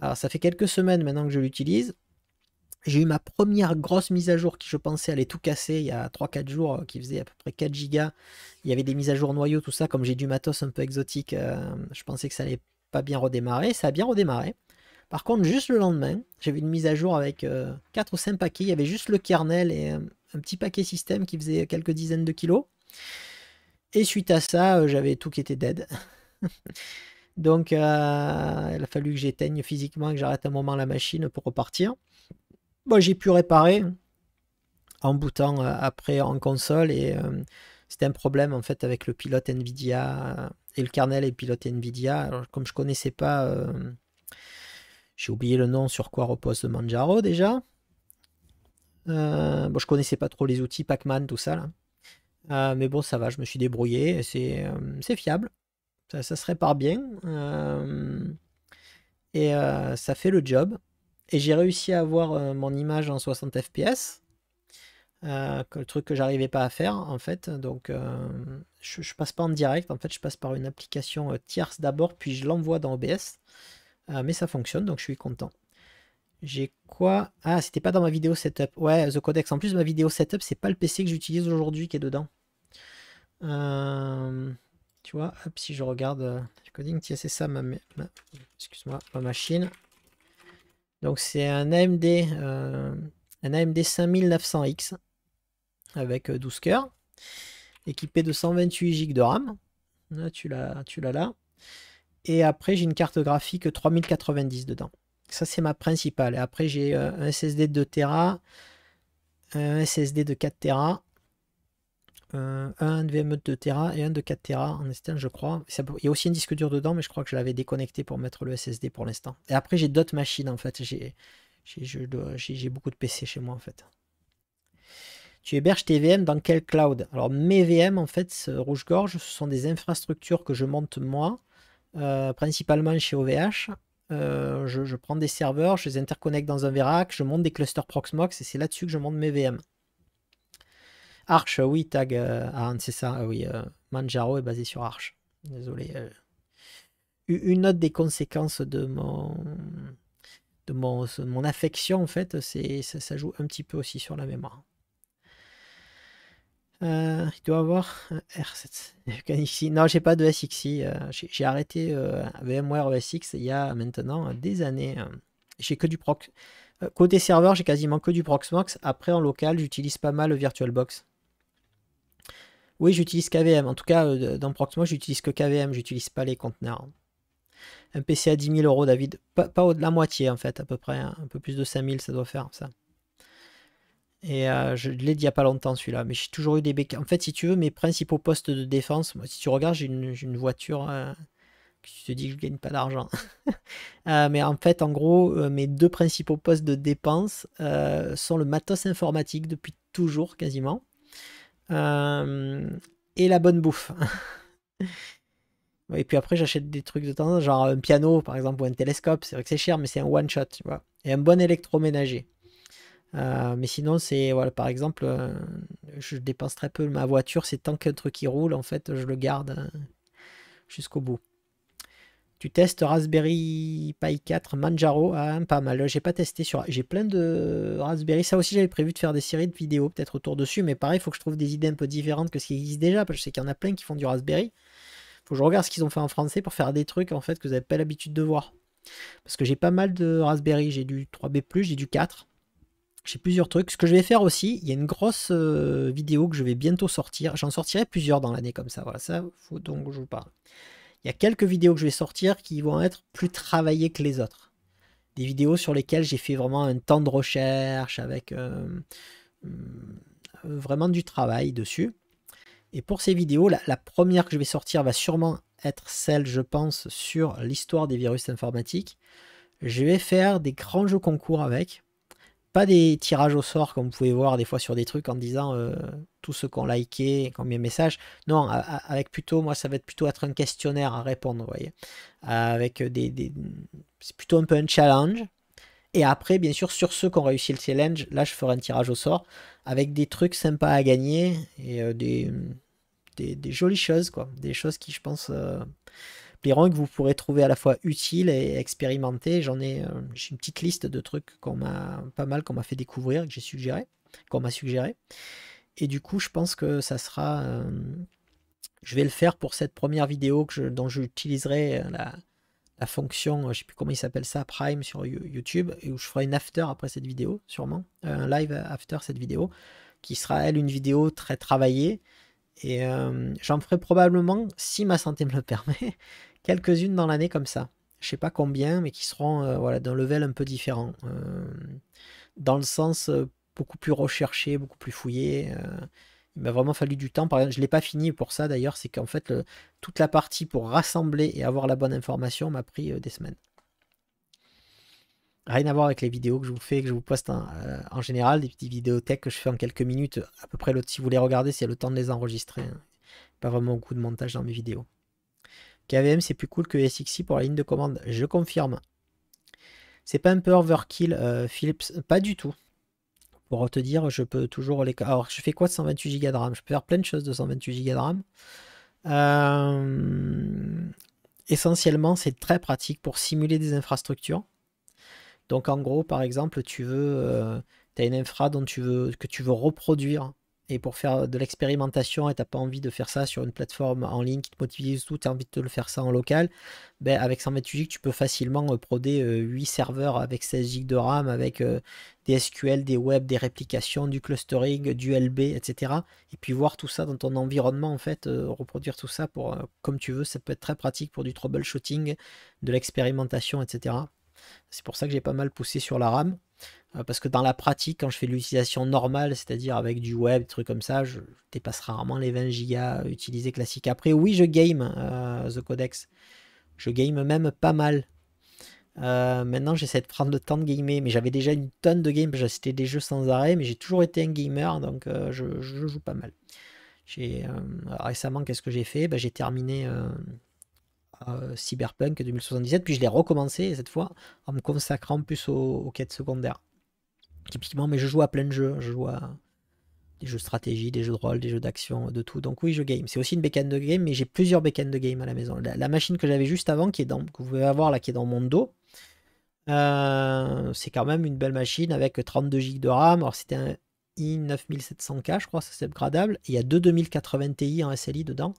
Alors, ça fait quelques semaines maintenant que je l'utilise. J'ai eu ma première grosse mise à jour qui je pensais allait tout casser il y a 3-4 jours, euh, qui faisait à peu près 4 gigas. Il y avait des mises à jour noyaux, tout ça. Comme j'ai du matos un peu exotique, euh, je pensais que ça allait pas bien redémarrer. Ça a bien redémarré. Par contre, juste le lendemain, j'ai j'avais une mise à jour avec 4 euh, ou 5 paquets. Il y avait juste le kernel et un petit paquet système qui faisait quelques dizaines de kilos. Et suite à ça, j'avais tout qui était dead. Donc, il a fallu que j'éteigne physiquement et que j'arrête un moment la machine pour repartir bon, j'ai pu réparer en boutant euh, après en console et euh, c'était un problème en fait avec le pilote Nvidia euh, et le kernel et le pilote Nvidia. comme je connaissais pas, j'ai oublié le nom sur quoi repose le Manjaro déjà. Euh, bon, je connaissais pas trop les outils Pac-Man, tout ça là. mais bon, ça va, je me suis débrouillé, c'est fiable, ça, se répare bien et ça fait le job et j'ai réussi à avoir euh, mon image en 60 fps. Euh, le truc que j'arrivais pas à faire en fait donc euh, je, je, passe pas en direct en fait je passe par une application tierce d'abord puis je l'envoie dans OBS mais ça fonctionne donc je suis content j'ai quoi ah c'était pas dans ma vidéo setup ouais The Codex en plus ma vidéo setup c'est pas le PC que j'utilise aujourd'hui qui est dedans tu vois si je regarde coding tiens c'est ça ma, ma... excuse moi ma machine donc c'est un AMD, euh, un AMD 5900X avec 12 euh, cœurs, équipé de 128 Go de RAM. tu l'as, tu l'as là. Et après, j'ai une carte graphique 3090 dedans. Ça, c'est ma principale. Et après, j'ai euh, un SSD de 2 Tera, un SSD de 4 Tera euh, un VME de Tera et un de 4 Tera en externe, je crois. il y a aussi un disque dur dedans, mais je crois que je l'avais déconnecté pour mettre le SSD pour l'instant. Et après, j'ai d'autres machines en fait. J'ai beaucoup de PC chez moi en fait. Tu héberges tes VM dans quel cloud Alors, mes VM en fait, Rouge-Gorge, ce sont des infrastructures que je monte moi, euh, principalement chez OVH. Euh, je, je, prends des serveurs, je les interconnecte dans un VRAC, je monte des clusters Proxmox et c'est là-dessus que je monte mes VM. Arch, oui, tag ah, c'est ça. oui, euh, Manjaro est basé sur Arch. Désolé. Euh. Une autre des conséquences de mon de mon, mon affection, en fait, c'est ça, joue un petit peu aussi sur la mémoire. il doit avoir R7. j'ai pas de SXI. J'ai arrêté VMware ESX il y a maintenant des années. J'ai que du proc. Côté serveur, j'ai quasiment que du Proxmox. Après, en local, j'utilise pas mal le VirtualBox. Oui, j'utilise KVM. En tout cas, euh, dans dans Proxmox, j'utilise que KVM, j'utilise pas les conteneurs. Un PC à 10 000 euros, David. Pas, de la moitié, en fait, à peu près. Hein. Un peu plus de 5 000, ça doit faire, ça. Et euh, je l'ai dit il n'y a pas longtemps, celui-là. Mais j'ai toujours eu des béquilles. En fait, si tu veux, mes principaux postes de défense, moi, si tu regardes, j'ai une, voiture... Euh, qui tu te dis que je ne gagne pas d'argent. mais en fait, en gros, mes deux principaux postes de dépense sont le matos informatique depuis toujours quasiment euh, et la bonne bouffe. et puis après, j'achète des trucs de temps, genre un piano par exemple ou un télescope. C'est vrai que c'est cher, mais c'est un one shot, tu vois. Et un bon électroménager. Euh, mais sinon, c'est voilà, par exemple, euh, je dépense très peu ma voiture. C'est tant qu'un truc qui roule, en fait, je le garde jusqu'au bout tu testes Raspberry Pi 4 Manjaro. Ah, pas mal. J'ai pas testé sur. J'ai plein de Raspberry. Ça aussi, j'avais prévu de faire des séries de vidéos peut-être autour dessus. Mais pareil, il faut que je trouve des idées un peu différentes que ce qui existe déjà. Parce que je sais qu'il y en a plein qui font du Raspberry. Faut que je regarde ce qu'ils ont fait en français pour faire des trucs en fait que vous n'avez pas l'habitude de voir. Parce que j'ai pas mal de Raspberry. J'ai du 3B, j'ai du 4. J'ai plusieurs trucs. Ce que je vais faire aussi, il y a une grosse euh, vidéo que je vais bientôt sortir. J'en sortirai plusieurs dans l'année comme ça. Voilà, ça, faut donc je vous parle. Il y a quelques vidéos que je vais sortir qui vont être plus travaillées que les autres. Des vidéos sur lesquelles j'ai fait vraiment un temps de recherche avec euh, euh, vraiment du travail dessus. Et pour ces vidéos, la, première que je vais sortir va sûrement être celle, je pense, sur l'histoire des virus informatiques. Je vais faire des grands jeux concours avec. Pas des tirages au sort comme vous pouvez voir des fois sur des trucs en disant euh, tous ceux qui ont liké, combien de messages message. Non, avec plutôt, moi ça va être plutôt être un questionnaire à répondre, vous voyez. Avec des, C'est plutôt un peu un challenge. Et après, bien sûr, sur ceux qui ont réussi le challenge, là, je ferai un tirage au sort avec des trucs sympas à gagner et euh, des, jolies choses, quoi. Des choses qui, je pense, euh, et que vous pourrez trouver à la fois utile et expérimenté. J'en ai, euh, j'ai une petite liste de trucs qu'on m'a pas mal, qu'on m'a fait découvrir, que j'ai suggéré, qu'on m'a suggéré. Et du coup, je pense que ça sera, euh, je vais le faire pour cette première vidéo que je, dont j'utiliserai euh, la, la fonction, je sais plus comment il s'appelle ça, Prime sur YouTube, et où je ferai une after après cette vidéo, sûrement, un live after cette vidéo, qui sera elle une vidéo très travaillée. Et j'en ferai probablement, si ma santé me le permet, quelques-unes dans l'année comme ça. Je sais pas combien, mais qui seront euh, voilà d'un level un peu différent. Euh, dans le sens euh, beaucoup plus recherché, beaucoup plus fouillé. il m'a vraiment fallu du temps. Par je ne l'ai pas fini pour ça d'ailleurs. C'est qu'en fait, toute la partie pour rassembler et avoir la bonne information m'a pris des semaines. Rien à voir avec les vidéos que je vous fais, que je vous poste en, général, des petites vidéothèques que je fais en quelques minutes. À peu près, si vous les regardez, c'est le temps de les enregistrer. Hein. Pas vraiment beaucoup de montage dans mes vidéos. KVM, c'est plus cool que SXI pour la ligne de commande. Je confirme. C'est pas un peu overkill, euh, Philips Pas du tout. Pour te dire, je peux toujours les. Alors, je fais quoi de 128 Go de RAM Je peux faire plein de choses de 128 Go de RAM. Euh, essentiellement, c'est très pratique pour simuler des infrastructures. Donc, en gros, par exemple, tu veux, euh, Tu as une infra dont tu veux que tu veux reproduire et pour faire de l'expérimentation et t'as pas envie de faire ça sur une plateforme en ligne qui te motive tout, tu as envie de le faire ça en local, ben avec 128 RAM, tu peux facilement euh, proder 8 euh, serveurs avec 16 GB de RAM, avec euh, des SQL, des web, des réplications, du clustering, du LB, etc. Et puis voir tout ça dans ton environnement, en fait, reproduire tout ça pour, comme tu veux, ça peut être très pratique pour du troubleshooting, de l'expérimentation, etc. C'est pour ça que j'ai pas mal poussé sur la RAM. Euh, parce que dans la pratique, quand je fais l'utilisation normale, c'est-à-dire avec du web, des trucs comme ça, je dépasse rarement les 20 gigas euh, utilisés classiques. Après, oui, je game euh, The Codex. Je game même pas mal. maintenant, j'essaie de prendre le temps de gamer, mais j'avais déjà une tonne de games, c'était des jeux sans arrêt, mais j'ai toujours été un gamer, donc je, joue pas mal. récemment, qu'est-ce que j'ai fait bah, J'ai terminé euh, Cyberpunk 2077, puis je l'ai recommencé cette fois en me consacrant plus aux, quêtes secondaires. Typiquement, mais je joue à plein de jeux, je joue à des jeux de stratégie, des jeux de rôle, des jeux d'action, de tout. Donc oui, je game. C'est aussi une bécane de game, mais j'ai plusieurs bécanes de game à la maison. La, machine que j'avais juste avant, qui est dans, que vous pouvez avoir là, qui est dans mon dos, euh, c'est quand même une belle machine avec 32 Go de RAM. Alors c'était un i9700K, je crois, c'est upgradable. il y a deux 2080 Ti en SLI dedans.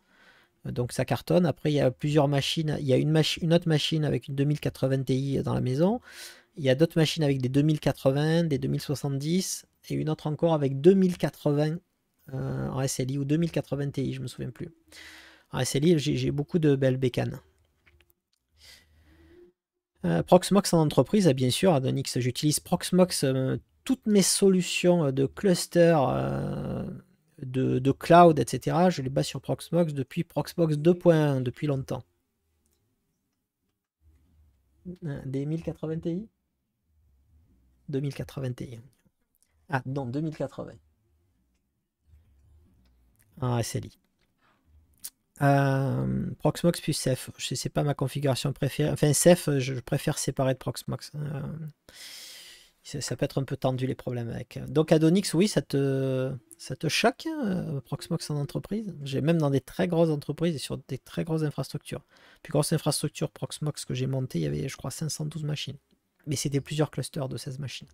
Donc ça cartonne. Après, il y a plusieurs machines. Il y a une, autre machine avec une 2080 Ti dans la maison. Il y a d'autres machines avec des 2080, des 2070 et une autre encore avec 2080 euh, en SLI ou 2080 Ti, je me souviens plus. En SLI, j'ai beaucoup de belles bécanes. Euh, Proxmox en entreprise, bien sûr, Adonix, j'utilise Proxmox. Euh, toutes mes solutions de cluster de, cloud, etc. Je les base sur Proxmox depuis Proxmox 2.1, depuis longtemps. Hein, des 1080 Ti 2080 Ti. Ah non, 2080. Ah, c'est Euh, Proxmox puis Ceph. C'est pas ma configuration préférée. Enfin, Ceph, je préfère séparer de Proxmox. Hein ça, peut être un peu tendu les problèmes avec. Euh. Donc Adonix, oui, ça te, ça te choque, euh, Proxmox en entreprise. J'ai même dans des très grosses entreprises et sur des très grosses infrastructures. Plus grosse infrastructure Proxmox que j'ai montée, il y avait, je crois, 512 machines. Mais c'était plusieurs clusters de 16 machines.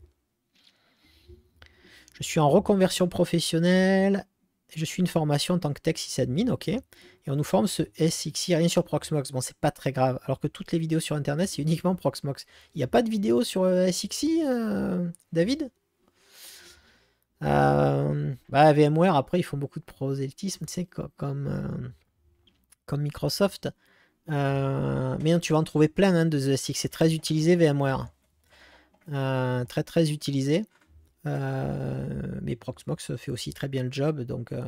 Je suis en reconversion professionnelle je suis une formation en tant que tech sysadmin, ok, et on nous forme ce SXI, rien sur Proxmox, bon c'est pas très grave, alors que toutes les vidéos sur internet c'est uniquement Proxmox. Il n'y a pas de vidéo sur euh, SXI, euh, David euh, bah, VMware, après, ils font beaucoup de prosélytisme, tu sais, comme, Microsoft. mais tu vas en trouver plein hein, de SXI. C'est très utilisé, VMware. très, très utilisé. Euh, mais Proxmox fait aussi très bien le job. Donc, euh,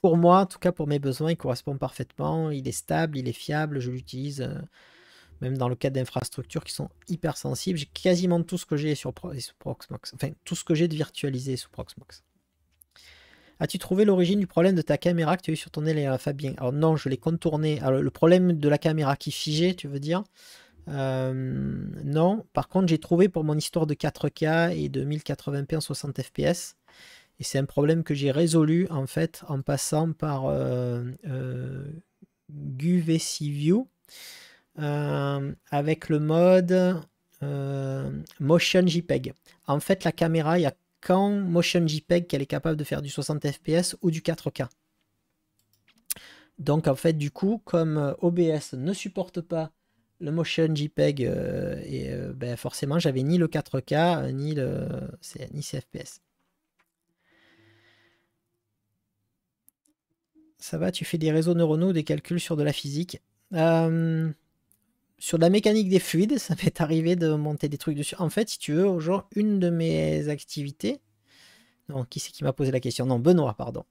pour moi, en tout cas pour mes besoins, il correspond parfaitement. Il est stable, il est fiable, je l'utilise euh, même dans le cadre d'infrastructures qui sont hyper sensibles. J'ai quasiment tout ce que j'ai sur Proxmox, enfin tout ce que j'ai de virtualisé sous Proxmox. As-tu trouvé l'origine du problème de ta caméra que tu as eu sur ton élément, Fabien Alors non, je l'ai contourné. Alors, le problème de la caméra qui figeait, tu veux dire euh, non, par contre, j'ai trouvé pour mon histoire de 4K et de 1080p en 60 fps. Et c'est un problème que j'ai résolu en fait en passant par euh, euh View euh, avec le mode Motion JPEG. En fait, la caméra, il n'y a qu'en Motion JPEG qu'elle est capable de faire du 60 fps ou du 4K. Donc en fait, du coup, comme OBS ne supporte pas le motion JPEG euh, et euh, ben, forcément j'avais ni le 4K euh, ni le ni CFPS. Ça va, tu fais des réseaux neuronaux, des calculs sur de la physique. sur la mécanique des fluides, ça m'est arrivé de monter des trucs dessus. En fait, si tu veux, genre une de mes activités. Donc qui c'est qui m'a posé la question Non, Benoît, pardon.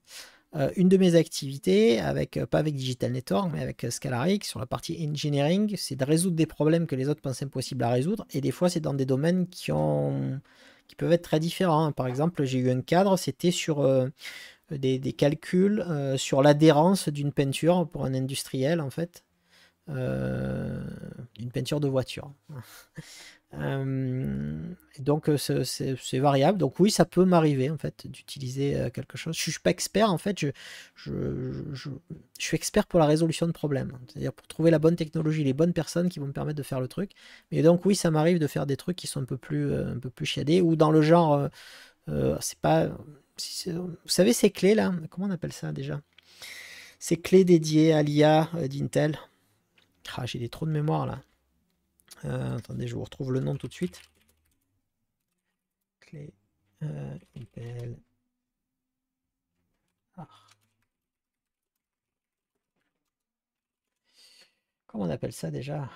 Euh, une de mes activités, avec, euh, pas avec Digital Network, mais avec euh, Scalaric, sur la partie engineering, c'est de résoudre des problèmes que les autres pensent impossibles à résoudre. Et des fois, c'est dans des domaines qui, ont, qui peuvent être très différents. Hein. Par exemple, j'ai eu un cadre, c'était sur des, calculs sur l'adhérence d'une peinture pour un industriel, en fait. Euh, une peinture de voiture. Euh, donc euh, c'est variable. Donc oui, ça peut m'arriver en fait d'utiliser euh, quelque chose. Je suis pas expert en fait. Je, je, je, suis expert pour la résolution de problèmes, c'est-à-dire pour trouver la bonne technologie, les bonnes personnes qui vont me permettre de faire le truc. Mais donc oui, ça m'arrive de faire des trucs qui sont un peu plus un peu plus chiadés ou dans le genre. c'est pas. Vous savez ces clés là Comment on appelle ça déjà Ces clés dédiées à l'IA d'Intel. Ah, j'ai des trous de mémoire là. Euh, attendez, je vous retrouve le nom tout de suite. Clé euh, ah. Comment on appelle ça déjà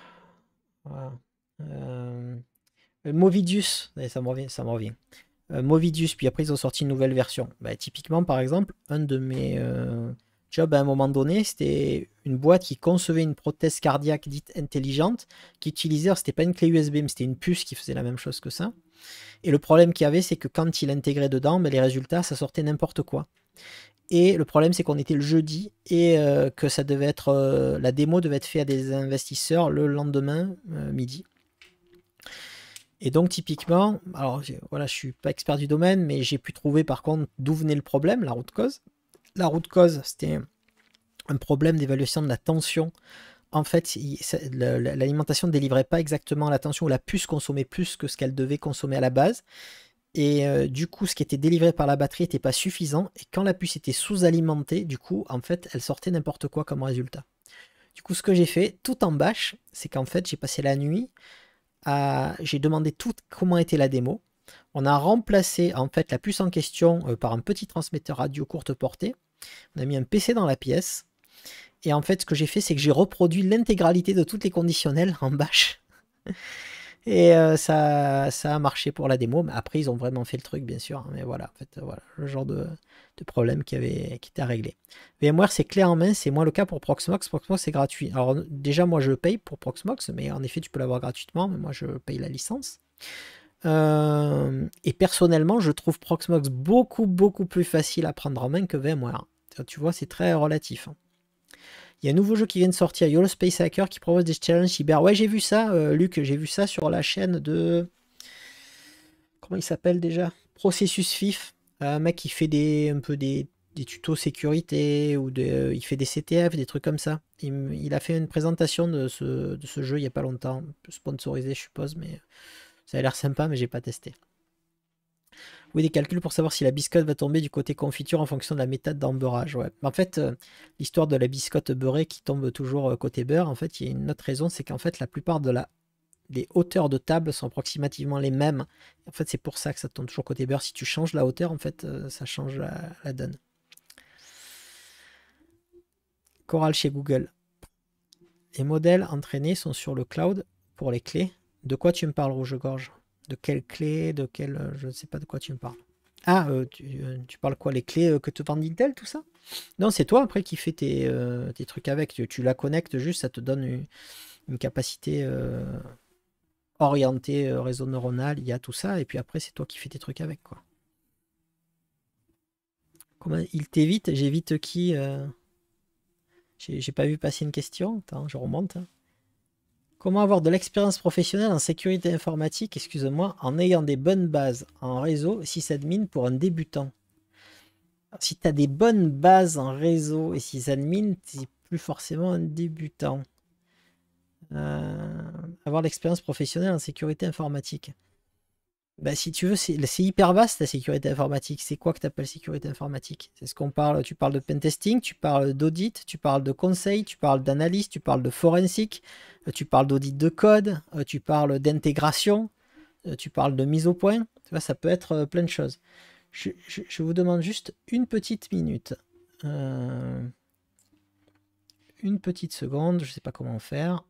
voilà. Euh, Movidius, eh, ça me revient, ça me revient. Movidius, puis après ils ont sorti une nouvelle version. Bah, typiquement, par exemple, un de mes Job, à un moment donné, c'était une boîte qui concevait une prothèse cardiaque dite intelligente, qui utilisait, c'était pas une clé USB, mais c'était une puce qui faisait la même chose que ça. Et le problème qu'il y avait, c'est que quand il intégrait dedans, mais les résultats, ça sortait n'importe quoi. Et le problème, c'est qu'on était le jeudi et euh, que ça devait être, euh, la démo devait être faite à des investisseurs le lendemain euh, midi. Et donc typiquement, alors voilà, je suis pas expert du domaine, mais j'ai pu trouver par contre d'où venait le problème, la route cause la route cause, c'était un problème d'évaluation de la tension. En fait, l'alimentation ne délivrait pas exactement la tension, la puce consommait plus que ce qu'elle devait consommer à la base. Et euh, du coup, ce qui était délivré par la batterie n'était pas suffisant. Et quand la puce était sous-alimentée, du coup, en fait, elle sortait n'importe quoi comme résultat. Du coup, ce que j'ai fait, tout en bâche, c'est qu'en fait, j'ai passé la nuit à... J'ai demandé tout comment était la démo. On a remplacé en fait la puce en question euh, par un petit transmetteur radio courte portée. On a mis un PC dans la pièce. Et en fait, ce que j'ai fait, c'est que j'ai reproduit l'intégralité de toutes les conditionnelles en bash. Et euh, ça, ça a marché pour la démo. Mais après, ils ont vraiment fait le truc, bien sûr. Hein. Mais voilà, en fait, euh, voilà le genre de, problème qui, avait, qui était à régler. VMware, c'est clé en main. C'est moins le cas pour Proxmox. Proxmox, c'est gratuit. Alors, déjà, moi, je paye pour Proxmox. Mais en effet, tu peux l'avoir gratuitement. Mais moi, je paye la licence. Euh, et personnellement, je trouve Proxmox beaucoup, beaucoup plus facile à prendre en main que VMware. Tu vois, c'est très relatif. Hein. Il y a un nouveau jeu qui vient de sortir, YOLO Space Hacker, qui propose des challenges cyber. Ouais, j'ai vu ça, euh, Luc, j'ai vu ça sur la chaîne de. Comment il s'appelle déjà Processus FIF. Un mec qui fait des, un peu des, des tutos sécurité ou de, euh, il fait des CTF, des trucs comme ça. Il, a fait une présentation de ce, de ce jeu il n'y a pas longtemps, sponsorisé, je suppose, mais ça a l'air sympa, mais j'ai pas testé. Oui, des calculs pour savoir si la biscotte va tomber du côté confiture en fonction de la méthode d'embeurrage. Ouais. En fait, euh, l'histoire de la biscotte beurrée qui tombe toujours euh, côté beurre, en fait, il y a une autre raison, c'est qu'en fait, la plupart de la des hauteurs de table sont approximativement les mêmes. En fait, c'est pour ça que ça tombe toujours côté beurre. Si tu changes la hauteur, en fait, euh, ça change la, la donne. Coral chez Google. Les modèles entraînés sont sur le cloud pour les clés de quoi tu me parles, Rouge-Gorge De quelle clés De quelle. Euh, je ne sais pas de quoi tu me parles. Ah, euh, euh, tu, parles quoi Les clés que te vend Intel, tout ça Non, c'est toi après qui fais tes, trucs avec. Tu, la connectes juste, ça te donne une, capacité orientée, réseau neuronal, il y a tout ça, et puis après, c'est toi qui fais tes trucs avec, quoi. Comment il t'évite J'évite qui J'ai pas vu passer une question. Attends, je remonte. Hein. Comment avoir de l'expérience professionnelle en sécurité informatique, excuse moi en ayant des bonnes bases en réseau sysadmin pour un débutant Si tu as des bonnes bases en réseau et sysadmin, tu n'es plus forcément un débutant. Euh, avoir l'expérience professionnelle en sécurité informatique bah, si tu veux, c'est hyper vaste la sécurité informatique. C'est quoi que tu appelles sécurité informatique C'est ce qu'on parle. Tu parles de pentesting, tu parles d'audit, tu parles de conseil, tu parles d'analyse, tu parles de forensique, euh, tu parles d'audit de code, euh, tu parles d'intégration, euh, tu parles de mise au point. ça peut être plein de choses. Je, vous demande juste une petite minute. une petite seconde, je ne sais pas comment faire.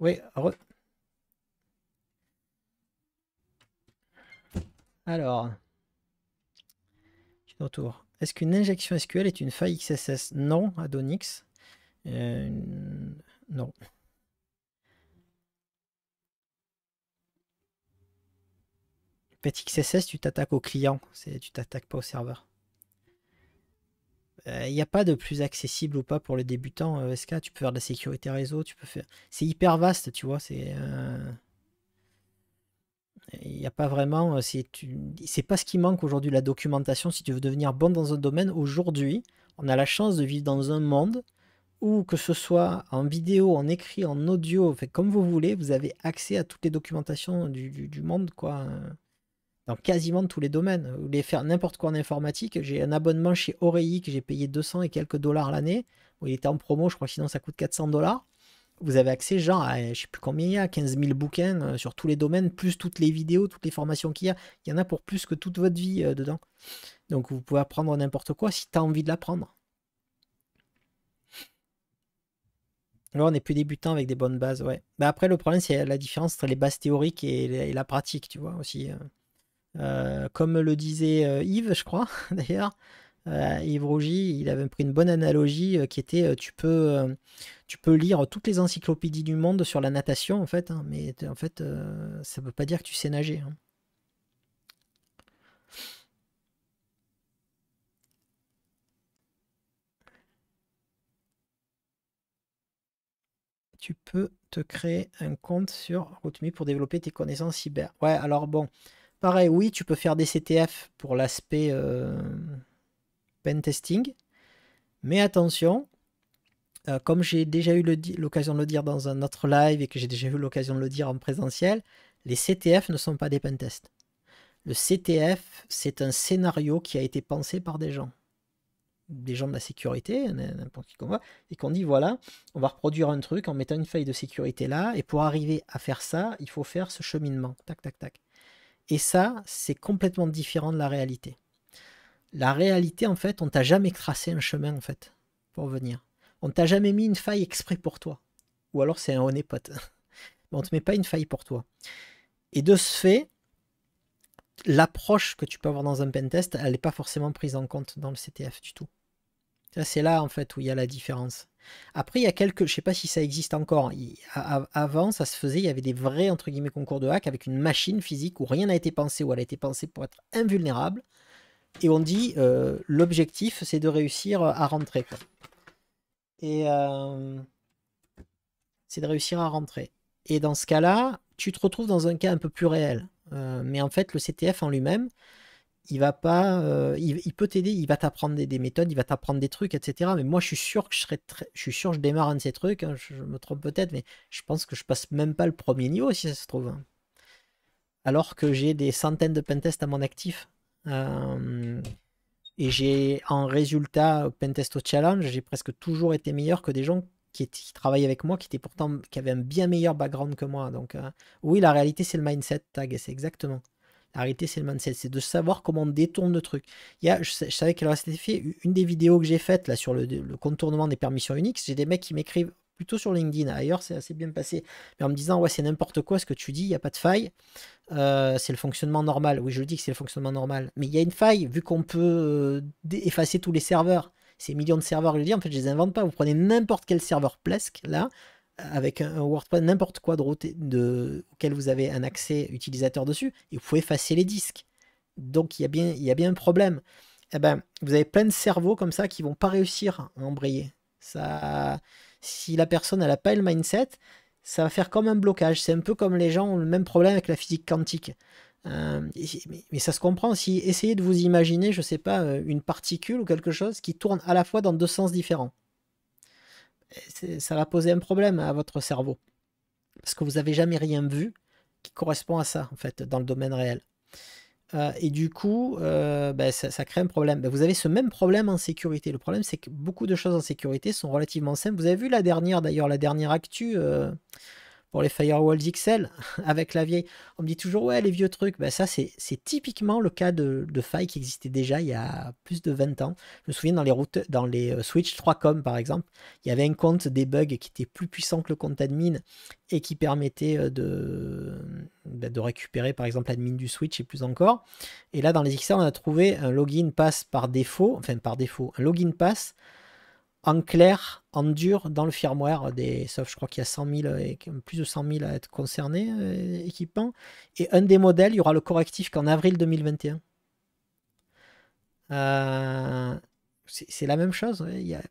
Oui, Alors, je Est-ce qu'une injection SQL est une faille XSS Non, Adonix. Euh, non. non. XSS, tu t'attaques au client, tu t'attaques pas au serveur. Il euh, n'y a pas de plus accessible ou pas pour le débutant euh, SK. Tu peux faire de la sécurité réseau, tu peux faire. C'est hyper vaste, tu vois. C'est. Il euh, n'y a pas vraiment. C'est pas ce qui manque aujourd'hui, la documentation. Si tu veux devenir bon dans un domaine, aujourd'hui, on a la chance de vivre dans un monde où, que ce soit en vidéo, en écrit, en audio, fait, comme vous voulez, vous avez accès à toutes les documentations du, du monde. quoi. Hein dans quasiment tous les domaines. Vous voulez faire n'importe quoi en informatique, j'ai un abonnement chez Oreille que j'ai payé 200 et quelques dollars l'année, il était en promo, je crois sinon ça coûte 400 dollars. Vous avez accès genre à, je sais plus combien il y a, 15 000 bouquins euh, sur tous les domaines, plus toutes les vidéos, toutes les formations qu'il y a. Il y en a pour plus que toute votre vie euh, dedans. Donc vous pouvez apprendre n'importe quoi si tu as envie de l'apprendre. Là, on n'est plus débutant avec des bonnes bases, ouais. Mais après, le problème, c'est la différence entre les bases théoriques et la pratique, tu vois, aussi. Euh. Euh, comme le disait euh, Yves, je crois, d'ailleurs, euh, Yves Rougy, il avait pris une bonne analogie qui était tu, peux, tu peux lire toutes les encyclopédies du monde sur la natation, en fait, hein, mais en fait, ça ne veut pas dire que tu sais nager. Hein. Tu peux te créer un compte sur RootMe pour développer tes connaissances cyber. Ouais, alors bon, Pareil, oui, tu peux faire des CTF pour l'aspect euh, pen testing, mais attention, euh, comme j'ai déjà eu l'occasion de le dire dans un autre live et que j'ai déjà eu l'occasion de le dire en présentiel, les CTF ne sont pas des tests. Le CTF, c'est un scénario qui a été pensé par des gens des gens de la sécurité, n'importe qui qu'on voit, et qu'on dit voilà, on va reproduire un truc en mettant une faille de sécurité là, et pour arriver à faire ça, il faut faire ce cheminement. Tac, tac, tac. Et ça, c'est complètement différent de la réalité. La réalité, en fait, on t'a jamais tracé un chemin, en fait, pour venir. On t'a jamais mis une faille exprès pour toi. Ou alors c'est un honnête pote. Mais on te met pas une faille pour toi. Et de ce fait, l'approche que tu peux avoir dans un pentest, elle n'est pas forcément prise en compte dans le CTF du tout. C'est là, en fait, où il y a la différence. Après, il y a quelques, je sais pas si ça existe encore. avant, ça se faisait, il y avait des vrais entre guillemets concours de hack avec une machine physique où rien n'a été pensé, où elle a été pensée pour être invulnérable. Et on dit euh, l'objectif, c'est de réussir à rentrer. Et euh, c'est de réussir à rentrer. Et dans ce cas-là, tu te retrouves dans un cas un peu plus réel. Euh, mais en fait, le CTF en lui-même, il va pas, euh, il, peut t'aider, il va t'apprendre des, méthodes, il va t'apprendre des trucs, etc. Mais moi, je suis sûr que je serais, très, je suis sûr que je démarre un de ces trucs. Hein, je, me trompe peut-être, mais je pense que je passe même pas le premier niveau si ça se trouve. Hein. Alors que j'ai des centaines de pentests à mon actif. Euh, et j'ai en résultat au Challenge, j'ai presque toujours été meilleur que des gens qui, qui, travaillaient avec moi, qui étaient pourtant qui avaient un bien meilleur background que moi. Donc euh, oui, la réalité c'est le mindset tag, c'est exactement. Arrêter, c'est le mindset. C'est de savoir comment on détourne le truc. Il je, savais qu'elle aurait fait une des vidéos que j'ai faites là sur le, contournement des permissions Unix. J'ai des mecs qui m'écrivent plutôt sur LinkedIn. Ailleurs, c'est assez bien passé. Mais en me disant, ouais, c'est n'importe quoi ce que tu dis, il n'y a pas de faille. Euh, c'est le fonctionnement normal. Oui, je le dis que c'est le fonctionnement normal. Mais il y a une faille, vu qu'on peut euh, effacer tous les serveurs. Ces millions de serveurs, je le dis, en fait, je les invente pas. Vous prenez n'importe quel serveur Plesk, là, avec un, WordPress, n'importe quoi de, de, auquel vous avez un accès utilisateur dessus, et vous pouvez effacer les disques. Donc il y a bien, il y a bien un problème. Eh ben, vous avez plein de cerveaux comme ça qui vont pas réussir à embrayer. Ça, si la personne n'a pas le mindset, ça va faire comme un blocage. C'est un peu comme les gens ont le même problème avec la physique quantique. Euh, mais, mais, ça se comprend si essayez de vous imaginer, je sais pas, euh, une particule ou quelque chose qui tourne à la fois dans deux sens différents ça va poser un problème à votre cerveau. Parce que vous n'avez jamais rien vu qui correspond à ça, en fait, dans le domaine réel. Euh, et du coup, euh, ben, ça, crée un problème. Ben, vous avez ce même problème en sécurité. Le problème, c'est que beaucoup de choses en sécurité sont relativement simples. Vous avez vu la dernière, d'ailleurs, la dernière actu, euh, pour les firewalls XL avec la vieille. On me dit toujours, ouais, les vieux trucs. Ben, ça, c'est typiquement le cas de, failles qui existaient déjà il y a plus de 20 ans. Je me souviens dans les, routes, dans les euh, Switch 3.com, par exemple, il y avait un compte des qui était plus puissant que le compte admin et qui permettait euh, de, ben, de récupérer, par exemple, l'admin du Switch et plus encore. Et là, dans les XL, on a trouvé un login pass par défaut, enfin, par défaut, un login pass en clair, en dur, dans le firmware euh, des sauf Je crois qu'il y a 100 000, euh, et plus de 100 000 à être concernés, euh, Et un des modèles, il y aura le correctif qu'en avril 2021. Euh, c'est la même chose. Il y, a,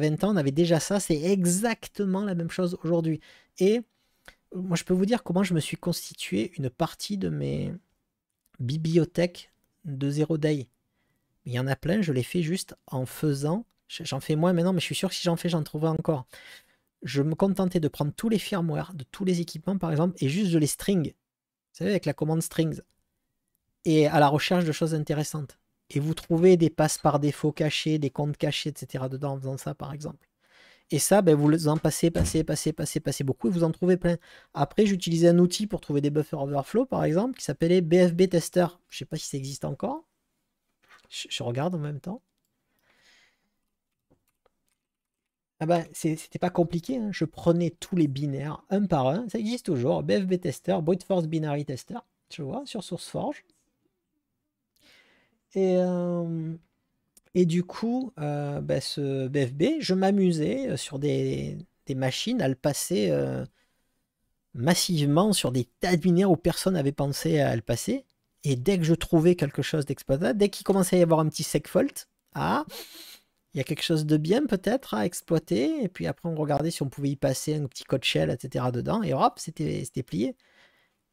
20 ans, on avait déjà ça. C'est exactement la même chose aujourd'hui. Et moi, je peux vous dire comment je me suis constitué une partie de mes bibliothèques de Zero Day. Il y en a plein, je les fais juste en faisant J'en fais moins maintenant, mais je suis sûr que si j'en fais, j'en trouverai encore. Je me contentais de prendre tous les firmware de tous les équipements, par exemple, et juste de les string. Vous savez, avec la commande strings. Et à la recherche de choses intéressantes. Et vous trouvez des passes par défaut cachées, des comptes cachés, etc. dedans en faisant ça, par exemple. Et ça, ben, vous en passez, passez, passez, passez, passez beaucoup et vous en trouvez plein. Après, j'utilisais un outil pour trouver des buffers overflow, par exemple, qui s'appelait BFB Tester. Je ne sais pas si ça existe encore. je regarde en même temps. Ah bah, c'était pas compliqué, hein. je prenais tous les binaires un par un, ça existe toujours, BFB Tester, Brute Force Binary Tester, tu vois, sur SourceForge. Et, euh, et du coup, euh, bah, ce BFB, je m'amusais euh, sur des, machines à le passer massivement sur des tas de binaires où personne n'avait pensé à le passer. Et dès que je trouvais quelque chose d'exploitable, dès qu'il commençait à y avoir un petit segfault, ah, il y a quelque chose de bien peut-être à exploiter. Et puis après, on regardait si on pouvait y passer un petit code shell, etc. dedans. Et hop, c'était plié.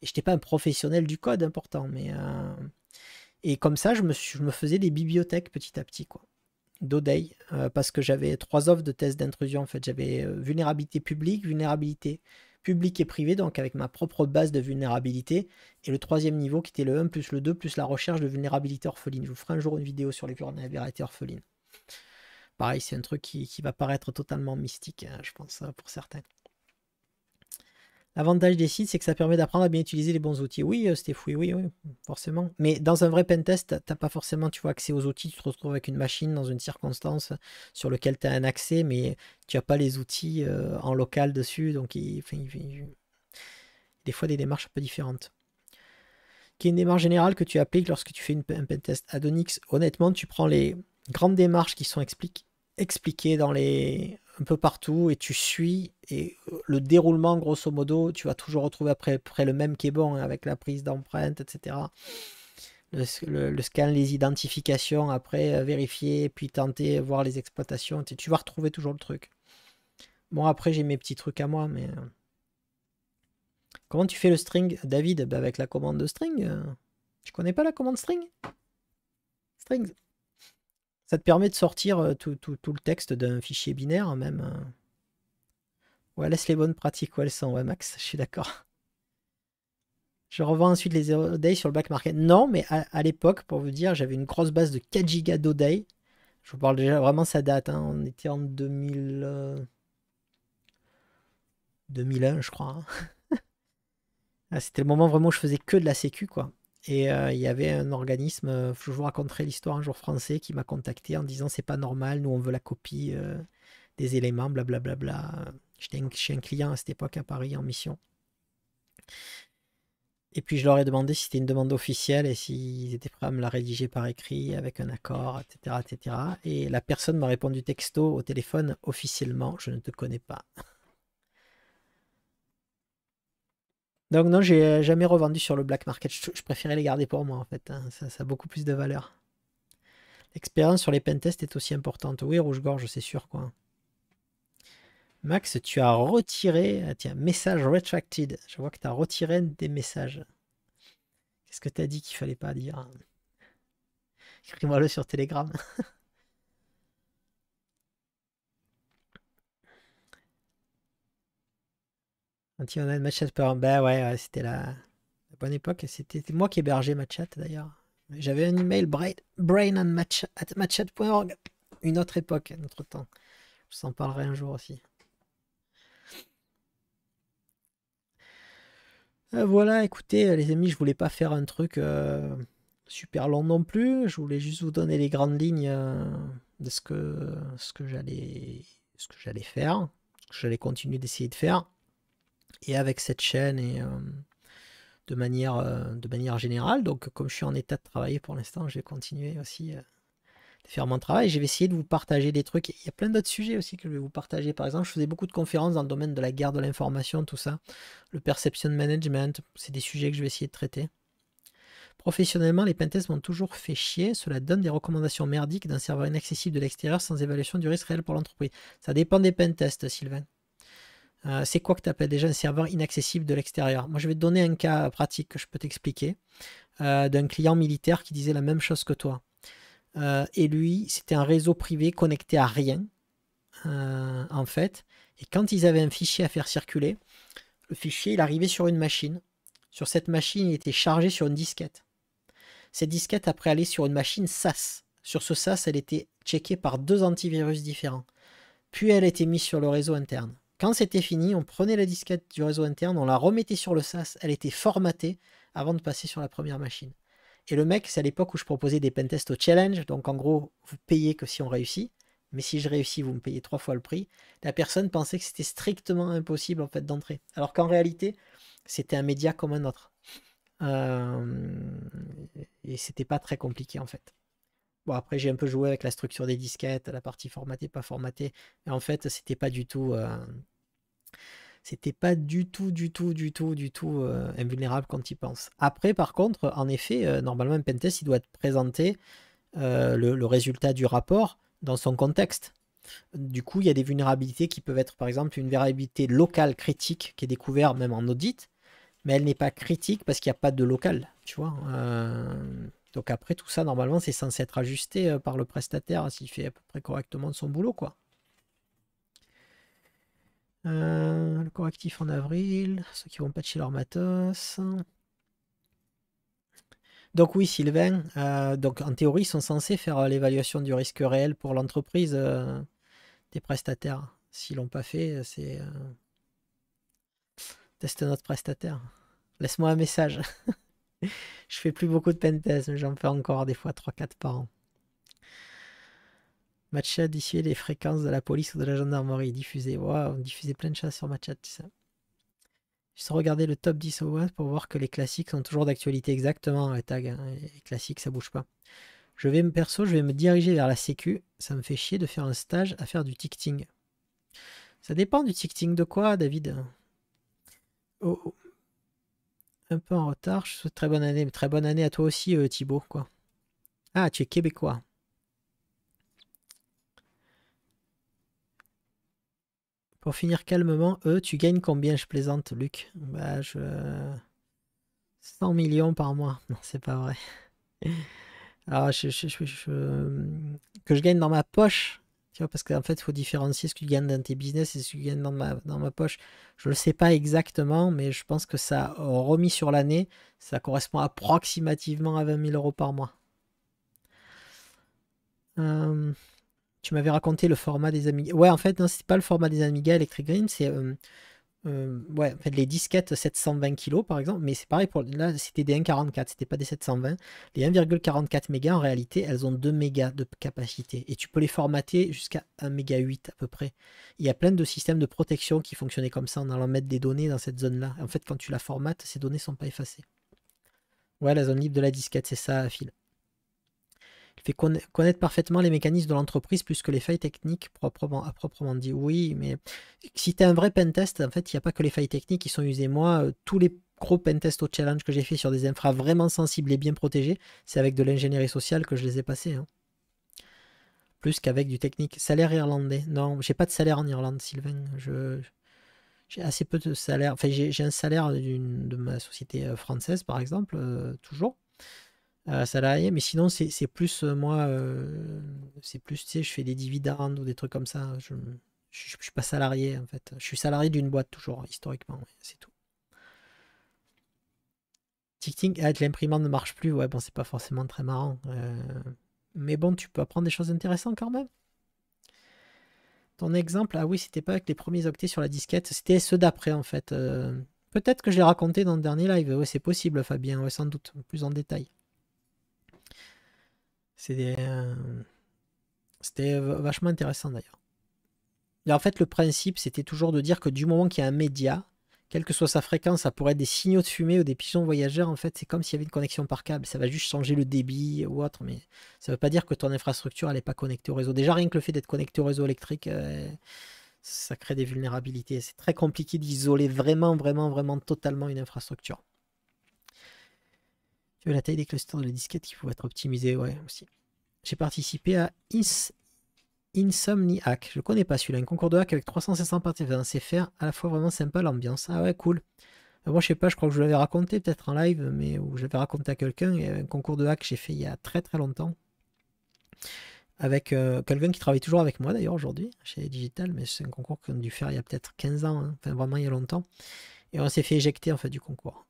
Et je n'étais pas un professionnel du code important. Hein, mais, euh, Et comme ça, je me, je me, faisais des bibliothèques petit à petit. quoi euh, parce que j'avais trois offres de tests d'intrusion. En fait, j'avais euh, vulnérabilité publique, vulnérabilité publique et privée. donc avec ma propre base de vulnérabilité. Et le troisième niveau qui était le 1 plus le 2 plus la recherche de vulnérabilité orpheline. Je vous ferai un jour une vidéo sur les vulnérabilités orphelines. Pareil, c'est un truc qui, va paraître totalement mystique, hein, je pense, hein, pour certains. L'avantage des sites, c'est que ça permet d'apprendre à bien utiliser les bons outils. Oui, c'était euh, oui, oui, oui, forcément. Mais dans un vrai pentest, t'as pas forcément, tu vois, accès aux outils. Tu te retrouves avec une machine dans une circonstance sur laquelle tu as un accès, mais tu n'as pas les outils euh, en local dessus. Donc, il, enfin, il, des fois, des démarches un peu différentes. Qui est une démarche générale que tu appliques lorsque tu fais une, un pentest Adonix Honnêtement, tu prends les grandes démarches qui sont expliquées expliqué dans les un peu partout et tu suis et euh, le déroulement grosso modo tu vas toujours retrouver après, près le même qui est bon hein, avec la prise d'empreinte, etc le, scan les identifications après euh, vérifier puis tenter voir les exploitations tu, tu vas retrouver toujours le truc bon après j'ai mes petits trucs à moi mais euh, comment tu fais le string David bah, avec la commande de string tu connais pas la commande string strings ça te permet de sortir euh, tout, le texte d'un fichier binaire, hein, même. Hein. Ouais, laisse les bonnes pratiques où elles sont. Ouais, Max, je suis d'accord. Je revends ensuite les Oday sur le black market. Non, mais à, l'époque, pour vous dire, j'avais une grosse base de 4 gigas d'Oday. Je vous parle déjà vraiment sa date. Hein. On était en 2000, 2001, euh, je crois. Ah, c'était le moment vraiment où je faisais que de la sécu, quoi. Et euh, il y avait un organisme, euh, je vous raconterai l'histoire un jour français, qui m'a contacté en disant c'est pas normal, nous on veut la copie euh, des éléments, blablabla. J'étais chez un client à cette époque à Paris en mission. Et puis je leur ai demandé si c'était une demande officielle et s'ils étaient prêts à me la rédiger par écrit avec un accord, etc. etc. Et la personne m'a répondu texto au téléphone officiellement, je ne te connais pas. Donc non, j'ai euh, jamais revendu sur le black market. Je, préférais les garder pour moi en fait. Hein. Ça, a beaucoup plus de valeur. L'expérience sur les pentests est aussi importante. Oui, rouge-gorge, c'est sûr quoi. Max, tu as retiré. Ah, tiens, message retracted. Je vois que tu as retiré des messages. Qu'est-ce que tu as dit qu'il fallait pas dire Écris-moi-le sur Telegram. Quand il y en a ben ouais, c'était la... bonne époque. C'était moi qui hébergeais Chat d'ailleurs. J'avais un email brain, match, at Une autre époque, notre temps. Je vous en parlerai un jour aussi. Euh, voilà, écoutez, euh, les amis, je voulais pas faire un truc euh, super long non plus. Je voulais juste vous donner les grandes lignes de ce que, ce que j'allais, ce que j'allais faire, ce que j'allais continuer d'essayer de faire et avec cette chaîne et euh, de manière, euh, de manière générale. Donc, comme je suis en état de travailler pour l'instant, je vais continuer aussi euh, de faire mon travail. Je vais essayer de vous partager des trucs. Il y a plein d'autres sujets aussi que je vais vous partager. Par exemple, je faisais beaucoup de conférences dans le domaine de la guerre de l'information, tout ça. Le perception management, c'est des sujets que je vais essayer de traiter. Professionnellement, les pentests m'ont toujours fait chier. Cela donne des recommandations merdiques d'un serveur inaccessible de l'extérieur sans évaluation du risque réel pour l'entreprise. Ça dépend des pentests, Sylvain. Euh, c'est quoi que tu appelles déjà un serveur inaccessible de l'extérieur Moi, je vais te donner un cas pratique que je peux t'expliquer euh, d'un client militaire qui disait la même chose que toi. Euh, et lui, c'était un réseau privé connecté à rien, en fait. Et quand ils avaient un fichier à faire circuler, le fichier, il arrivait sur une machine. Sur cette machine, il était chargé sur une disquette. Cette disquette, après, allait sur une machine SAS. Sur ce SAS, elle était checkée par deux antivirus différents. Puis elle était mise sur le réseau interne. Quand c'était fini, on prenait la disquette du réseau interne, on la remettait sur le SAS, elle était formatée avant de passer sur la première machine. Et le mec, c'est à l'époque où je proposais des pentests au challenge, donc en gros, vous payez que si on réussit, mais si je réussis, vous me payez trois fois le prix. La personne pensait que c'était strictement impossible en fait d'entrer, alors qu'en réalité, c'était un média comme un autre. Euh, et c'était pas très compliqué en fait après, j'ai un peu joué avec la structure des disquettes, la partie formatée, pas formatée. Et en fait, c'était pas du tout. Euh, c'était pas du tout, du tout, du tout, du tout euh, invulnérable quand il pense. Après, par contre, en effet, euh, normalement, un pentest, il doit être présenter le, le, résultat du rapport dans son contexte. Du coup, il y a des vulnérabilités qui peuvent être, par exemple, une vulnérabilité locale critique qui est découverte même en audit, mais elle n'est pas critique parce qu'il n'y a pas de local, tu vois. Donc après, tout ça, normalement, c'est censé être ajusté euh, par le prestataire s'il fait à peu près correctement son boulot, quoi. Euh, le correctif en avril, ceux qui vont patcher leur matos. Donc oui, Sylvain, euh, donc en théorie, ils sont censés faire l'évaluation du risque réel pour l'entreprise des prestataires. S'ils l'ont pas fait, c'est... Teste notre prestataire. Laisse-moi un message. je fais plus beaucoup de pentest, mais j'en fais encore des fois 3-4 par an. Matchat d'ici les fréquences de la police ou de la gendarmerie. diffuser. waouh, on diffusait plein de choses sur Matchat, tu ça. Juste regarder le top 10 pour voir que les classiques sont toujours d'actualité exactement, les tags. Hein. Les classiques, ça bouge pas. Je vais me perso, je vais me diriger vers la sécu. Ça me fait chier de faire un stage à faire du ticketing. Ça dépend du ticketing de quoi, David oh, oh un peu en retard. Je souhaite très bonne année. très bonne année à toi aussi, Thibault euh, Thibaut. Quoi. Ah, tu es québécois. Pour finir calmement, tu gagnes combien Je plaisante, Luc. Bah, je. 100 millions par mois. Non, c'est pas vrai. Ah, euh, que je gagne dans ma poche, parce qu'en fait, il faut différencier ce que tu gagnes dans tes business et ce que tu gagnes dans ma, poche. Je ne le sais pas exactement, mais je pense que ça, euh, remis sur l'année, ça correspond approximativement à 20 000 euros par mois. Hum, tu m'avais raconté le format des Amiga. Ouais, en fait, non, c'est pas le format des Amiga Electric Green, c'est hum, euh, ouais, en fait, les disquettes 720 kg par exemple, mais c'est pareil pour là, c'était des 1,44, c'était pas des 720. Les 1,44 mégas en réalité, elles ont 2 mégas de capacité et tu peux les formater jusqu'à 1 méga 8 à peu près. Il y a plein de systèmes de protection qui fonctionnaient comme ça en allant mettre des données dans cette zone-là. En fait, quand tu la formates, ces données ne sont pas effacées. Ouais, la zone libre de la disquette, c'est ça, Phil. Il fait connaître parfaitement les mécanismes de l'entreprise plus que les failles techniques proprement, à proprement dit. Oui, mais si tu es un vrai pentest, en fait, il n'y a pas que les failles techniques qui sont usées. Moi, euh, tous les gros pentests au challenge que j'ai fait sur des infras vraiment sensibles et bien protégés, c'est avec de l'ingénierie sociale que je les ai passés. Hein. Plus qu'avec du technique. Salaire irlandais. Non, j'ai pas de salaire en Irlande, Sylvain. j'ai assez peu de salaire. Enfin, j'ai un salaire de ma société euh, française, par exemple, euh, toujours. Salarié, Mais sinon, c'est plus euh, moi, euh, c'est plus, tu sais, je fais des dividendes ou des trucs comme ça. Je ne suis pas salarié en fait. Je suis salarié d'une boîte toujours, historiquement, c'est tout. Tic-tic, ah, l'imprimante ne marche plus. Ouais, bon, c'est pas forcément très marrant. Euh, mais bon, tu peux apprendre des choses intéressantes quand même. Ton exemple, ah oui, c'était pas avec les premiers octets sur la disquette, c'était ceux d'après en fait. Peut-être que je l'ai raconté dans le dernier live, ouais, c'est possible Fabien, ouais, sans doute, plus en détail. Euh, c'était vachement intéressant d'ailleurs. Et en fait, le principe, c'était toujours de dire que du moment qu'il y a un média, quelle que soit sa fréquence, ça pourrait être des signaux de fumée ou des pigeons voyageurs. En fait, c'est comme s'il y avait une connexion par câble. Ça va juste changer le débit ou autre, mais ça ne veut pas dire que ton infrastructure n'est pas connectée au réseau. Déjà, rien que le fait d'être connecté au réseau électrique, euh, ça crée des vulnérabilités. C'est très compliqué d'isoler vraiment, vraiment, vraiment totalement une infrastructure. Tu veux la taille des clusters de la disquette qui faut être optimisée, ouais, aussi. J'ai participé à Insomni Hack. Je connais pas celui-là. Un concours de hack avec 350 participants. C'est faire à la fois vraiment sympa l'ambiance. Ah ouais, cool. Euh, moi, je sais pas, je crois que je vous l'avais raconté peut-être en live, mais où je l'avais raconté à quelqu'un. un concours de hack que j'ai fait il y a très très longtemps. Avec euh, quelqu'un qui travaille toujours avec moi d'ailleurs aujourd'hui chez Digital, mais c'est un concours qu'on a dû faire il y a peut-être 15 ans, hein. enfin vraiment il y a longtemps. Et on s'est fait éjecter en fait du concours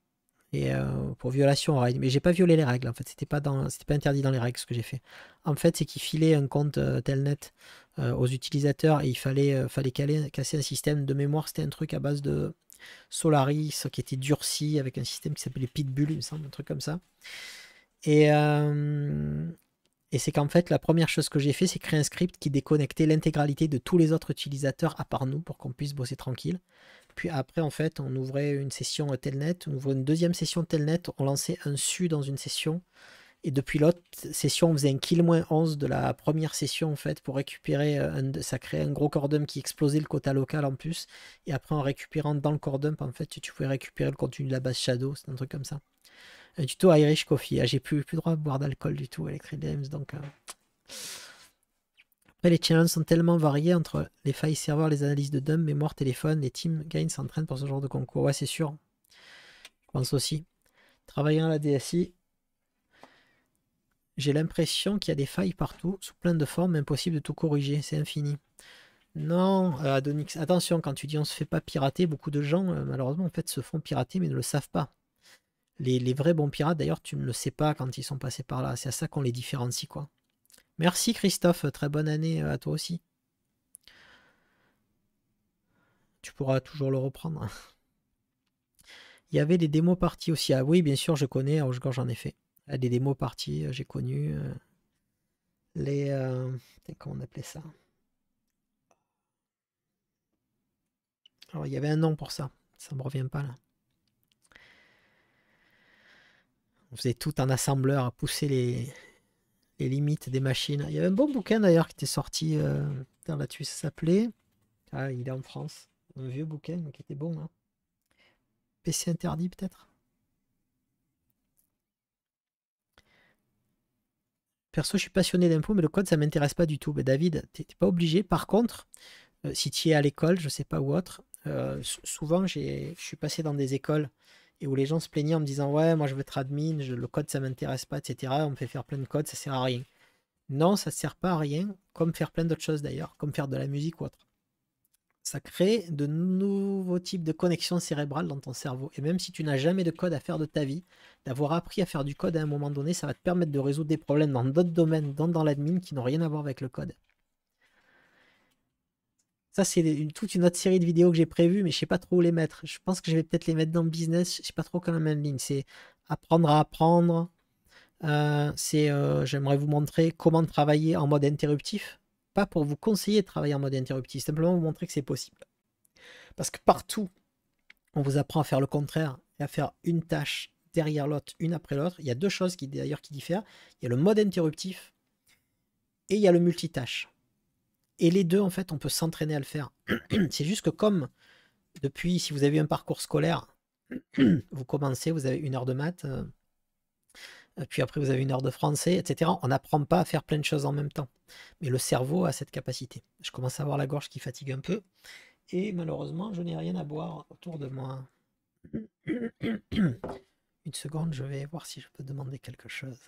et euh, pour violation aux règles. Mais j'ai pas violé les règles en fait, c'était pas dans, c'était pas interdit dans les règles ce que j'ai fait. En fait, c'est qu'il filait un compte euh, Telnet euh, aux utilisateurs et il fallait, fallait casser un système de mémoire. C'était un truc à base de Solaris qui était durci avec un système qui s'appelait Pitbull, il me semble, un truc comme ça. Et, et c'est qu'en fait, la première chose que j'ai fait, c'est créer un script qui déconnectait l'intégralité de tous les autres utilisateurs à part nous pour qu'on puisse bosser tranquille. Puis après, en fait, on ouvrait une session Telnet, on ouvrait une deuxième session Telnet, on lançait un SU dans une session. Et depuis l'autre session, on faisait un kill moins 11 de la première session, en fait, pour récupérer. Euh, un, ça créait un gros cordum qui explosait le quota local en plus. Et après, en récupérant dans le cordum, en fait, tu pouvais récupérer le contenu de la base Shadow, c'est un truc comme ça. Du tout Irish Coffee. Ah, j'ai plus, plus droit à boire d'alcool du tout, Electric Games, donc. Euh, les challenges sont tellement variés entre les failles serveurs, les analyses de dump, mémoire, téléphone, les teams gains s'entraînent pour ce genre de concours. Ouais, c'est sûr. Je pense aussi. Travaillant à la DSI, j'ai l'impression qu'il y a des failles partout, sous plein de formes, impossible de tout corriger, c'est infini. Non, euh, Adonix, attention, quand tu dis on se fait pas pirater, beaucoup de gens, euh, malheureusement, en fait, se font pirater, mais ne le savent pas. Les, les vrais bons pirates, d'ailleurs, tu ne le sais pas quand ils sont passés par là. C'est à ça qu'on les différencie, quoi. Merci Christophe, très bonne année à toi aussi. Tu pourras toujours le reprendre. Il y avait des démos parties aussi. Ah oui, bien sûr, je connais. j'en ai fait. Des démos parties, euh, j'ai connu. Euh, les. Euh, comment on appelait ça Alors, il y avait un nom pour ça. Ça me revient pas là. On faisait tout un assembleur à pousser les, les limites des machines. Il y avait un bon bouquin d'ailleurs qui était sorti euh, là-dessus, ça s'appelait. Ah, il est en France. Un vieux bouquin qui était bon. Hein. PC interdit peut-être. Perso, je suis passionné d'impôts, mais le code, ça m'intéresse pas du tout. Mais David, t'es pas obligé. Par contre, euh, si tu es à l'école, je sais pas où autre, euh, souvent, je suis passé dans des écoles et où les gens se plaignent en me disant ouais moi je veux être admin, le code ça m'intéresse pas, etc. On me fait faire plein de codes, ça sert à rien. Non, ça sert pas à rien, comme faire plein d'autres choses d'ailleurs, comme faire de la musique ou autre. Ça crée de nouveaux types de connexions cérébrales dans ton cerveau. Et même si tu n'as jamais de code à faire de ta vie, d'avoir appris à faire du code à un moment donné, ça va te permettre de résoudre des problèmes dans d'autres domaines, dans, dans l'admin, qui n'ont rien à voir avec le code. Ça, c'est une, toute une autre série de vidéos que j'ai prévues, mais je sais pas trop où les mettre. Je pense que je vais peut-être les mettre dans le business. Je sais pas trop quand la même ligne. C'est apprendre à apprendre. Euh, c'est euh, j'aimerais vous montrer comment travailler en mode interruptif. Pas pour vous conseiller de travailler en mode interruptif, simplement vous montrer que c'est possible. Parce que partout, on vous apprend à faire le contraire et à faire une tâche derrière l'autre, une après l'autre. Il y a deux choses qui d'ailleurs qui diffèrent. Il y a le mode interruptif et il y a le multitâche. Et les deux, en fait, on peut s'entraîner à le faire. C'est juste que comme depuis, si vous avez un parcours scolaire, vous commencez, vous avez une heure de maths, euh, puis après vous avez une heure de français, etc. On n'apprend pas à faire plein de choses en même temps. Mais le cerveau a cette capacité. Je commence à avoir la gorge qui fatigue un peu. Et malheureusement, je n'ai rien à boire autour de moi. Une seconde, je vais voir si je peux demander quelque chose.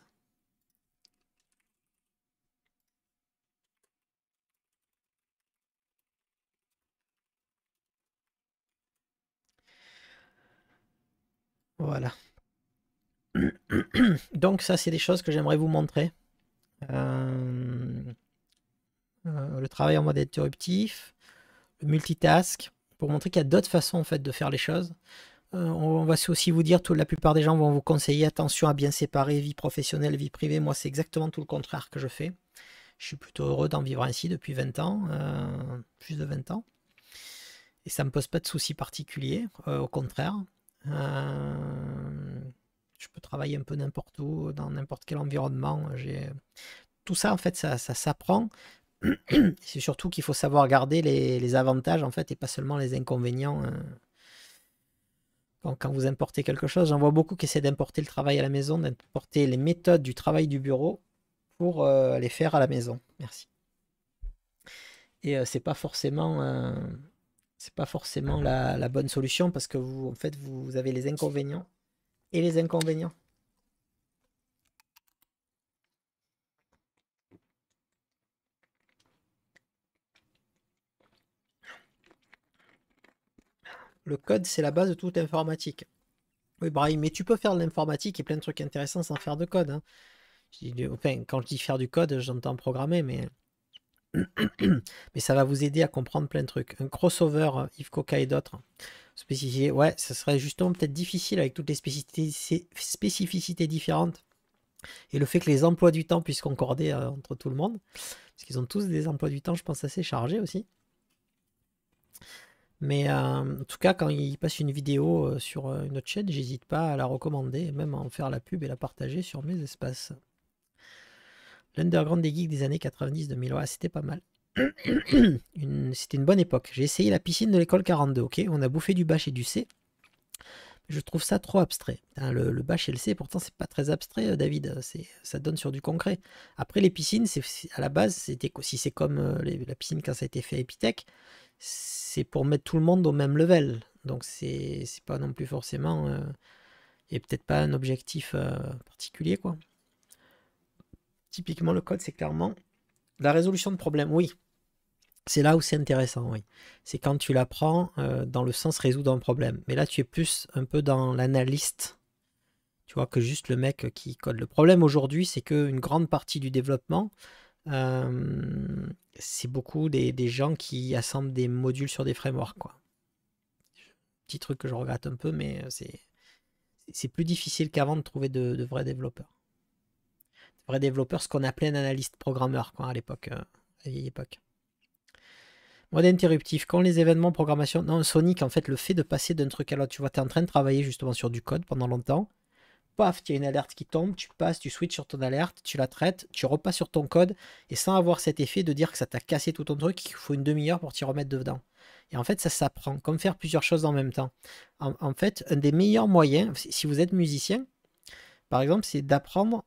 Voilà. Donc ça, c'est des choses que j'aimerais vous montrer. Euh, euh, le travail en mode interruptif, le multitask, pour montrer qu'il y a d'autres façons en fait de faire les choses. Euh, on va aussi vous dire, que la plupart des gens vont vous conseiller attention à bien séparer vie professionnelle, vie privée. Moi, c'est exactement tout le contraire que je fais. Je suis plutôt heureux d'en vivre ainsi depuis 20 ans, plus de 20 ans. Et ça ne me pose pas de soucis particuliers, au contraire. Euh, je peux travailler un peu n'importe où, dans n'importe quel environnement. Tout ça, en fait, ça, s'apprend. C'est surtout qu'il faut savoir garder les, avantages, en fait, et pas seulement les inconvénients. Hein. Quand, vous importez quelque chose, j'en vois beaucoup qui essaient d'importer le travail à la maison, d'importer les méthodes du travail du bureau pour euh, les faire à la maison. Merci. Et ce euh, c'est pas forcément c'est pas forcément la, bonne solution parce que vous, en fait, vous avez les inconvénients et les inconvénients. Le code, c'est la base de toute informatique. Oui, Brian, mais tu peux faire de l'informatique et plein de trucs intéressants sans faire de code. Hein. Enfin, quand je dis faire du code, j'entends programmer, mais mais ça va vous aider à comprendre plein de trucs. Un crossover euh, Yves Coca et d'autres Ouais, ce serait justement peut-être difficile avec toutes les spécificités, différentes et le fait que les emplois du temps puissent concorder euh, entre tout le monde. Parce qu'ils ont tous des emplois du temps, je pense, assez chargés aussi. Mais euh, en tout cas, quand il passe une vidéo sur une autre chaîne, j'hésite pas à la recommander, même à en faire la pub et la partager sur mes espaces l'underground des geeks des années 90-2000. Ah, c'était pas mal. C'était une bonne époque. J'ai essayé la piscine de l'école 42, ok On a bouffé du bâche et du C. Je trouve ça trop abstrait. le, le bâche et le C, pourtant, c'est pas très abstrait, euh, David. ça donne sur du concret. Après, les piscines, c'est, à la base, c'était, si c'est comme euh, la piscine quand ça a été fait à Epitech, c'est pour mettre tout le monde au même level. Donc, c'est, pas non plus forcément. Euh, et peut-être pas un objectif particulier, quoi. Typiquement, le code, c'est clairement la résolution de problèmes, Oui, c'est là où c'est intéressant, oui. C'est quand tu l'apprends euh, dans le sens résoudre un problème. Mais là, tu es plus un peu dans l'analyste. Tu vois, que juste le mec qui code. Le problème aujourd'hui, c'est qu'une grande partie du développement, euh, c'est beaucoup des, gens qui assemblent des modules sur des frameworks. Quoi. Petit truc que je regrette un peu, mais c'est plus difficile qu'avant de trouver de vrais développeurs vrai développeur, ce qu'on appelait un analyste programmeur quoi, à l'époque, euh, époque. Mode interruptif, quand les événements programmation. Non, Sonic, en fait, le fait de passer d'un truc à l'autre, tu vois, tu es en train de travailler justement sur du code pendant longtemps. Paf, tu as une alerte qui tombe, tu passes, tu switches sur ton alerte, tu la traites, tu repasses sur ton code, et sans avoir cet effet de dire que ça t'a cassé tout ton truc, qu'il faut une demi-heure pour t'y remettre dedans. Et en fait, ça s'apprend, comme faire plusieurs choses en même temps. en fait, un des meilleurs moyens, si vous êtes musicien, par exemple, c'est d'apprendre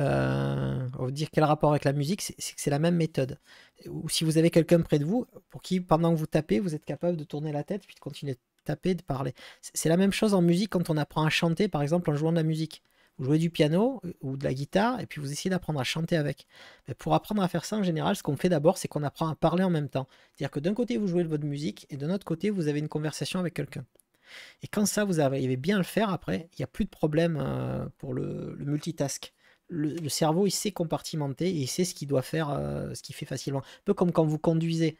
euh, on va dire quel rapport avec la musique, c'est que c'est la même méthode. Ou si vous avez quelqu'un près de vous, pour qui pendant que vous tapez, vous êtes capable de tourner la tête, puis de continuer de taper, de parler. C'est la même chose en musique quand on apprend à chanter, par exemple en jouant de la musique. Vous jouez du piano euh, ou de la guitare, et puis vous essayez d'apprendre à chanter avec. Mais pour apprendre à faire ça, en général, ce qu'on fait d'abord, c'est qu'on apprend à parler en même temps. C'est-à-dire que d'un côté, vous jouez votre musique, et de l'autre côté, vous avez une conversation avec quelqu'un. Et quand ça, vous arrivez bien à le faire après, il n'y a plus de problème euh, pour le multitask le, cerveau, il sait compartimenter et il sait ce qu'il doit faire, euh, ce qu'il fait facilement. Un peu comme quand vous conduisez.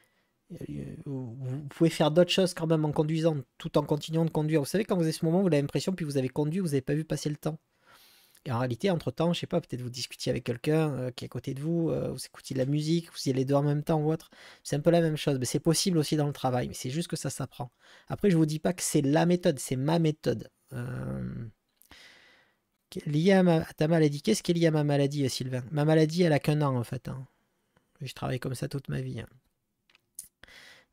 Euh, vous pouvez faire d'autres choses quand même en conduisant, tout en continuant de conduire. Vous savez, quand vous avez ce moment, vous avez l'impression, puis vous avez conduit, vous n'avez pas vu passer le temps. en réalité, entre-temps, je sais pas, peut-être vous discutiez avec quelqu'un euh, qui est à côté de vous, vous écoutez de la musique, vous y allez deux en même temps ou autre. C'est un peu la même chose, mais c'est possible aussi dans le travail, mais c'est juste que ça s'apprend. Après, je vous dis pas que c'est la méthode, c'est ma méthode lié à, ta maladie. Qu'est-ce qui est lié à ma maladie, euh, Sylvain Ma maladie, elle a qu'un an en fait. Hein. Je travaille comme ça toute ma vie. Hein.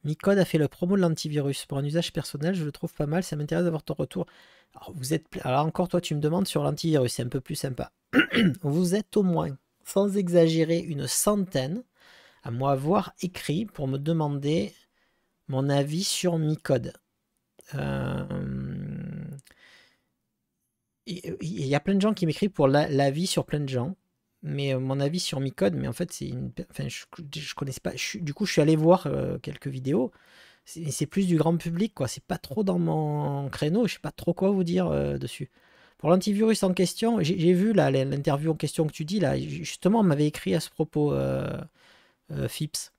Micode a fait le promo de l'antivirus pour un usage personnel, je le trouve pas mal, ça m'intéresse d'avoir ton retour. Alors, vous êtes... Alors encore toi tu me demandes sur l'antivirus, c'est un peu plus sympa. vous êtes au moins, sans exagérer, une centaine à m'avoir écrit pour me demander mon avis sur Micode. Euh il y a plein de gens qui m'écrivent pour l'avis sur plein de gens, mais euh, mon avis sur Micode, mais en fait, c'est une, enfin, je, ne connaissais pas. du coup, je suis allé voir euh, quelques vidéos. C'est plus du grand public, quoi. C'est pas trop dans mon créneau. Je sais pas trop quoi vous dire euh, dessus. Pour l'antivirus en question, j'ai vu l'interview en question que tu dis là. Justement, on m'avait écrit à ce propos Fips.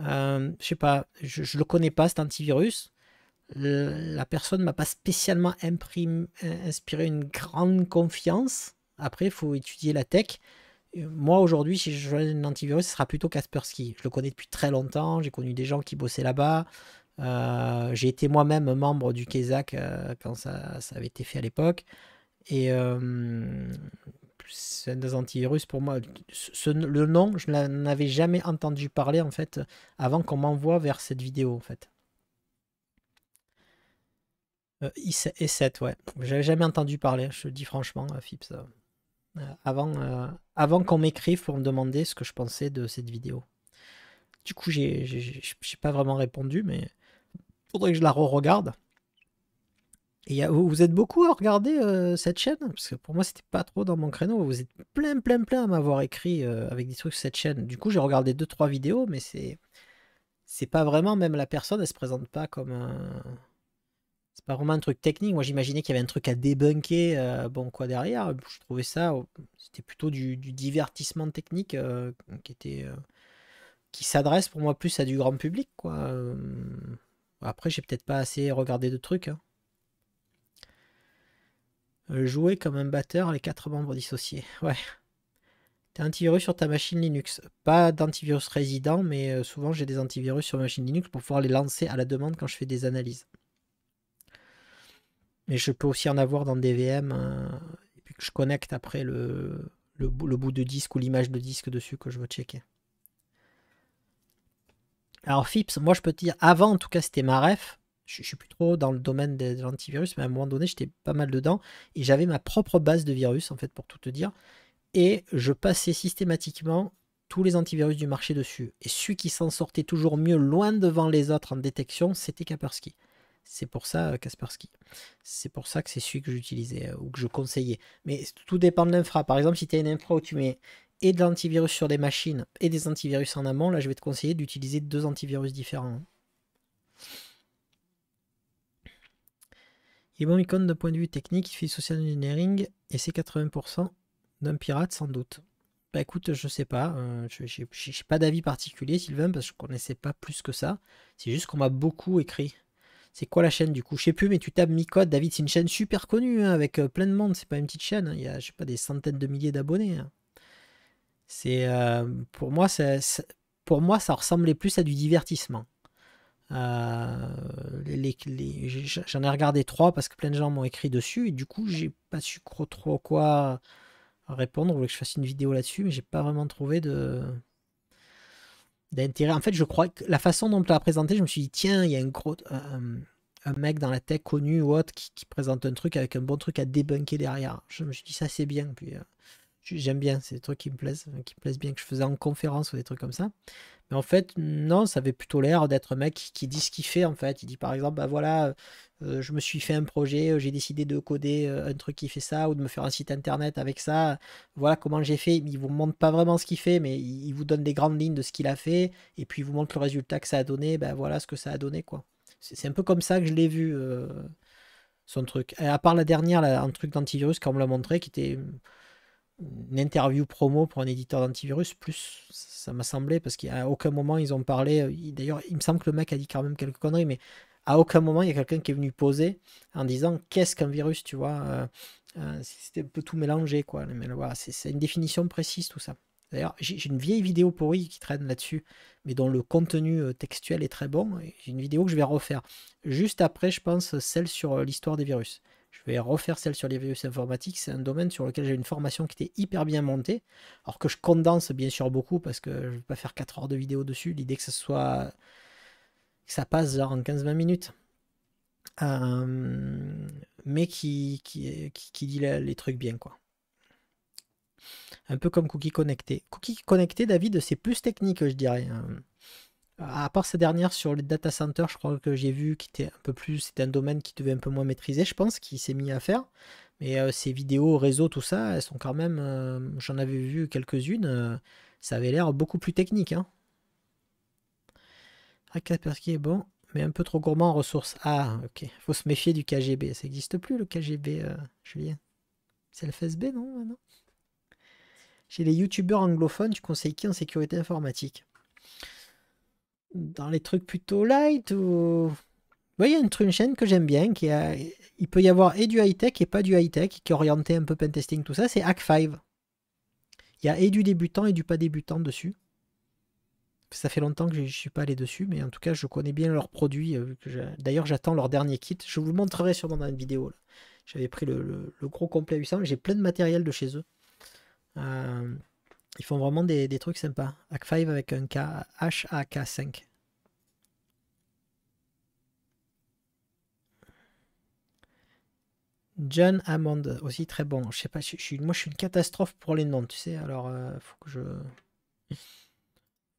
je sais pas, je, je le connais pas cet antivirus la personne m'a pas spécialement imprimé, inspiré une grande confiance. Après, il faut étudier la tech. Euh, moi, aujourd'hui, si je joue un antivirus, ce sera plutôt Kaspersky. Je le connais depuis très longtemps. J'ai connu des gens qui bossaient là-bas. Euh, j'ai été moi-même membre du KESAC euh, quand ça, avait été fait à l'époque. Et c'est un des antivirus pour moi. le nom, je n'avais jamais entendu parler en fait avant qu'on m'envoie vers cette vidéo en fait. Euh, et 7, ouais. J'avais jamais entendu parler, je te dis franchement, Fips. Euh, euh, avant avant qu'on m'écrive pour me demander ce que je pensais de cette vidéo. Du coup, j'ai pas vraiment répondu, mais faudrait que je la re-regarde. vous êtes beaucoup à regarder cette chaîne Parce que pour moi, c'était pas trop dans mon créneau. Vous êtes plein, plein, plein à m'avoir écrit avec des trucs sur cette chaîne. Du coup, j'ai regardé 2-3 vidéos, mais c'est. C'est pas vraiment, même la personne, elle se présente pas comme un c'est pas vraiment un truc technique. Moi, j'imaginais qu'il y avait un truc à débunker, euh, bon quoi derrière. Je trouvais ça, oh, c'était plutôt du, divertissement technique euh, qui était, euh, qui s'adresse pour moi plus à du grand public, quoi. après, j'ai peut-être pas assez regardé de trucs. Hein. Jouer comme un batteur les quatre membres dissociés. Ouais. T'as antivirus sur ta machine Linux. Pas d'antivirus résident, mais souvent j'ai des antivirus sur ma machine Linux pour pouvoir les lancer à la demande quand je fais des analyses. Mais je peux aussi en avoir dans des VM euh, et puis que je connecte après le, le, bout de disque ou l'image de disque dessus que je veux checker. Alors FIPS, moi je peux te dire, avant en tout cas c'était ma ref, je, ne suis plus trop dans le domaine des, antivirus, mais à un moment donné j'étais pas mal dedans, et j'avais ma propre base de virus en fait pour tout te dire, et je passais systématiquement tous les antivirus du marché dessus. Et celui qui s'en sortait toujours mieux loin devant les autres en détection, c'était Kapersky. C'est pour ça euh, Kaspersky. C'est pour ça que c'est celui que j'utilisais euh, ou que je conseillais. Mais tout dépend de l'infra. Par exemple, si tu as une infra où tu mets et de l'antivirus sur des machines et des antivirus en amont, là je vais te conseiller d'utiliser deux antivirus différents. Hein. Il bon icône d'un point de vue technique, il fait social engineering et c'est 80% d'un pirate sans doute. Bah écoute, je sais pas, euh, je n'ai pas d'avis particulier Sylvain parce que je connaissais pas plus que ça. C'est juste qu'on m'a beaucoup écrit. C'est quoi la chaîne du coup Je sais plus, mais tu tapes Micode, David, c'est une chaîne super connue, hein, avec euh, plein de monde, c'est pas une petite chaîne, hein. il y a, je pas, des centaines de milliers d'abonnés. Hein. C'est, euh, pour, moi, ça, pour moi, ça ressemblait plus à du divertissement. Euh, les, J'en ai regardé trois parce que plein de gens m'ont écrit dessus, et du coup, j'ai pas su trop, trop quoi répondre. Je voulais que je fasse une vidéo là-dessus, mais j'ai pas vraiment trouvé de d'intérêt. En fait, je crois que la façon dont tu l'as présenté, je me suis dit, tiens, il y a un Un, mec dans la tech connu ou autre qui, présente un truc avec un bon truc à débunker derrière. Je me suis dit, ça c'est bien. Puis euh, j'aime bien, c'est des trucs qui me plaisent, qui plaisent bien, que je faisais en conférence ou des trucs comme ça. Mais en fait, non, ça avait plutôt l'air d'être un mec qui, dit ce qu'il fait en fait. Il dit par exemple, bah voilà, euh, je me suis fait un projet, euh, j'ai décidé de coder euh, un truc qui fait ça ou de me faire un site internet avec ça. Voilà comment j'ai fait. Il vous montre pas vraiment ce qu'il fait, mais il vous donne des grandes lignes de ce qu'il a fait et puis il vous montre le résultat que ça a donné. Ben voilà ce que ça a donné quoi. C'est un peu comme ça que je l'ai vu son truc. à part la dernière, un truc d'antivirus qu'on me l'a montré, qui était une interview promo pour un éditeur d'antivirus, plus ça m'a semblé, parce qu'à aucun moment ils ont parlé. D'ailleurs, il me semble que le mec a dit quand même quelques conneries, mais à aucun moment il y a quelqu'un qui est venu poser en disant qu'est-ce qu'un virus, tu vois. Euh, euh, c'était un peu tout mélangé, quoi. Mais voilà, c'est une définition précise, tout ça. D'ailleurs, j'ai une vieille vidéo pourrie qui traîne là-dessus, mais dont le contenu euh, textuel est très bon. J'ai une vidéo que je vais refaire juste après, je pense, celle sur l'histoire des virus. Je vais refaire celle sur les virus informatiques. C'est un domaine sur lequel j'ai une formation qui était hyper bien montée. Alors que je condense bien sûr beaucoup parce que je ne vais pas faire 4 heures de vidéo dessus. L'idée que ce soit ça passe genre en 15-20 minutes. Euh, mais qui, qui, qui, dit les trucs bien, quoi. Un peu comme Cookie Connecté. Cookie Connecté, David, c'est plus technique, je dirais. Euh, à part ces dernière sur les data centers, je crois que j'ai vu qu'il était un peu plus, c'était un domaine qui devait un peu moins maîtriser, je pense, qu'il s'est mis à faire. Mais ces euh, vidéos, réseaux, tout ça, elles sont quand même. J'en avais vu quelques-unes. ça avait l'air beaucoup plus technique. Hein. Ah, parce qu'il est bon, mais un peu trop gourmand en ressources. Ah, ok. Faut se méfier du KGB. Ça n'existe plus, le KGB, euh, Julien. C'est le FSB, non maintenant Chez les youtubeurs anglophones, tu conseilles qui en sécurité informatique Dans les trucs plutôt light ou... Vous voyez, une, une chaîne que j'aime bien, qui a... il peut y avoir et du high-tech et pas du high-tech, qui est orienté un peu pentesting, tout ça, c'est Hack5. Il y a et du débutant et du pas débutant dessus. Ça fait longtemps que je ne suis pas allé dessus, mais en tout cas, je connais bien leurs produits. Euh, d'ailleurs, j'attends leur dernier kit. Je vous le montrerai sûrement dans une vidéo. J'avais pris le, gros complet à 800. J'ai plein de matériel de chez eux. Euh, ils font vraiment des, trucs sympas. Hack 5 avec un K, HAK5. John Hammond, aussi très bon. Je sais pas, moi je suis une catastrophe pour les noms, tu sais. Alors, il euh, faut que je.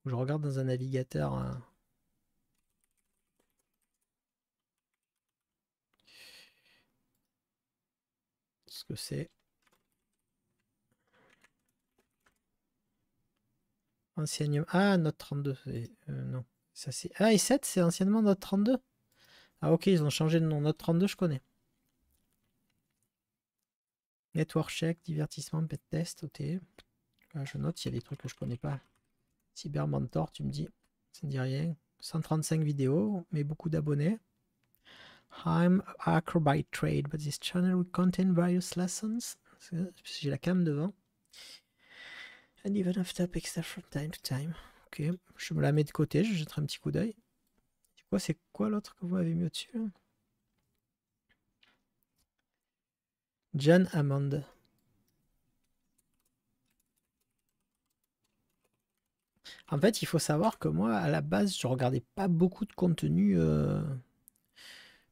Je regarde dans un navigateur. Hein. Ce que c'est. Anciennement. Ah, notre 32. Euh, non. Ça, c'est... Ah, et 7 c'est anciennement notre 32 Ah, ok, ils ont changé de nom. Note 32, je connais. Network check, divertissement, pet test, ok. Ah, je note, il y a des trucs que je connais pas. Cybermentor, tu me dis, ça ne dit rien. 135 vidéos, mais beaucoup d'abonnés. I'm acrobat trade, but this channel will contain various lessons. J'ai la cam devant. And even have topic extra from time to time. Ok, je me la mets de côté, je jetterai un petit coup d'œil. C'est quoi, c'est quoi l'autre que vous avez mis au-dessus John Hammond. En fait, il faut savoir que moi, à la base, je regardais pas beaucoup de contenu euh,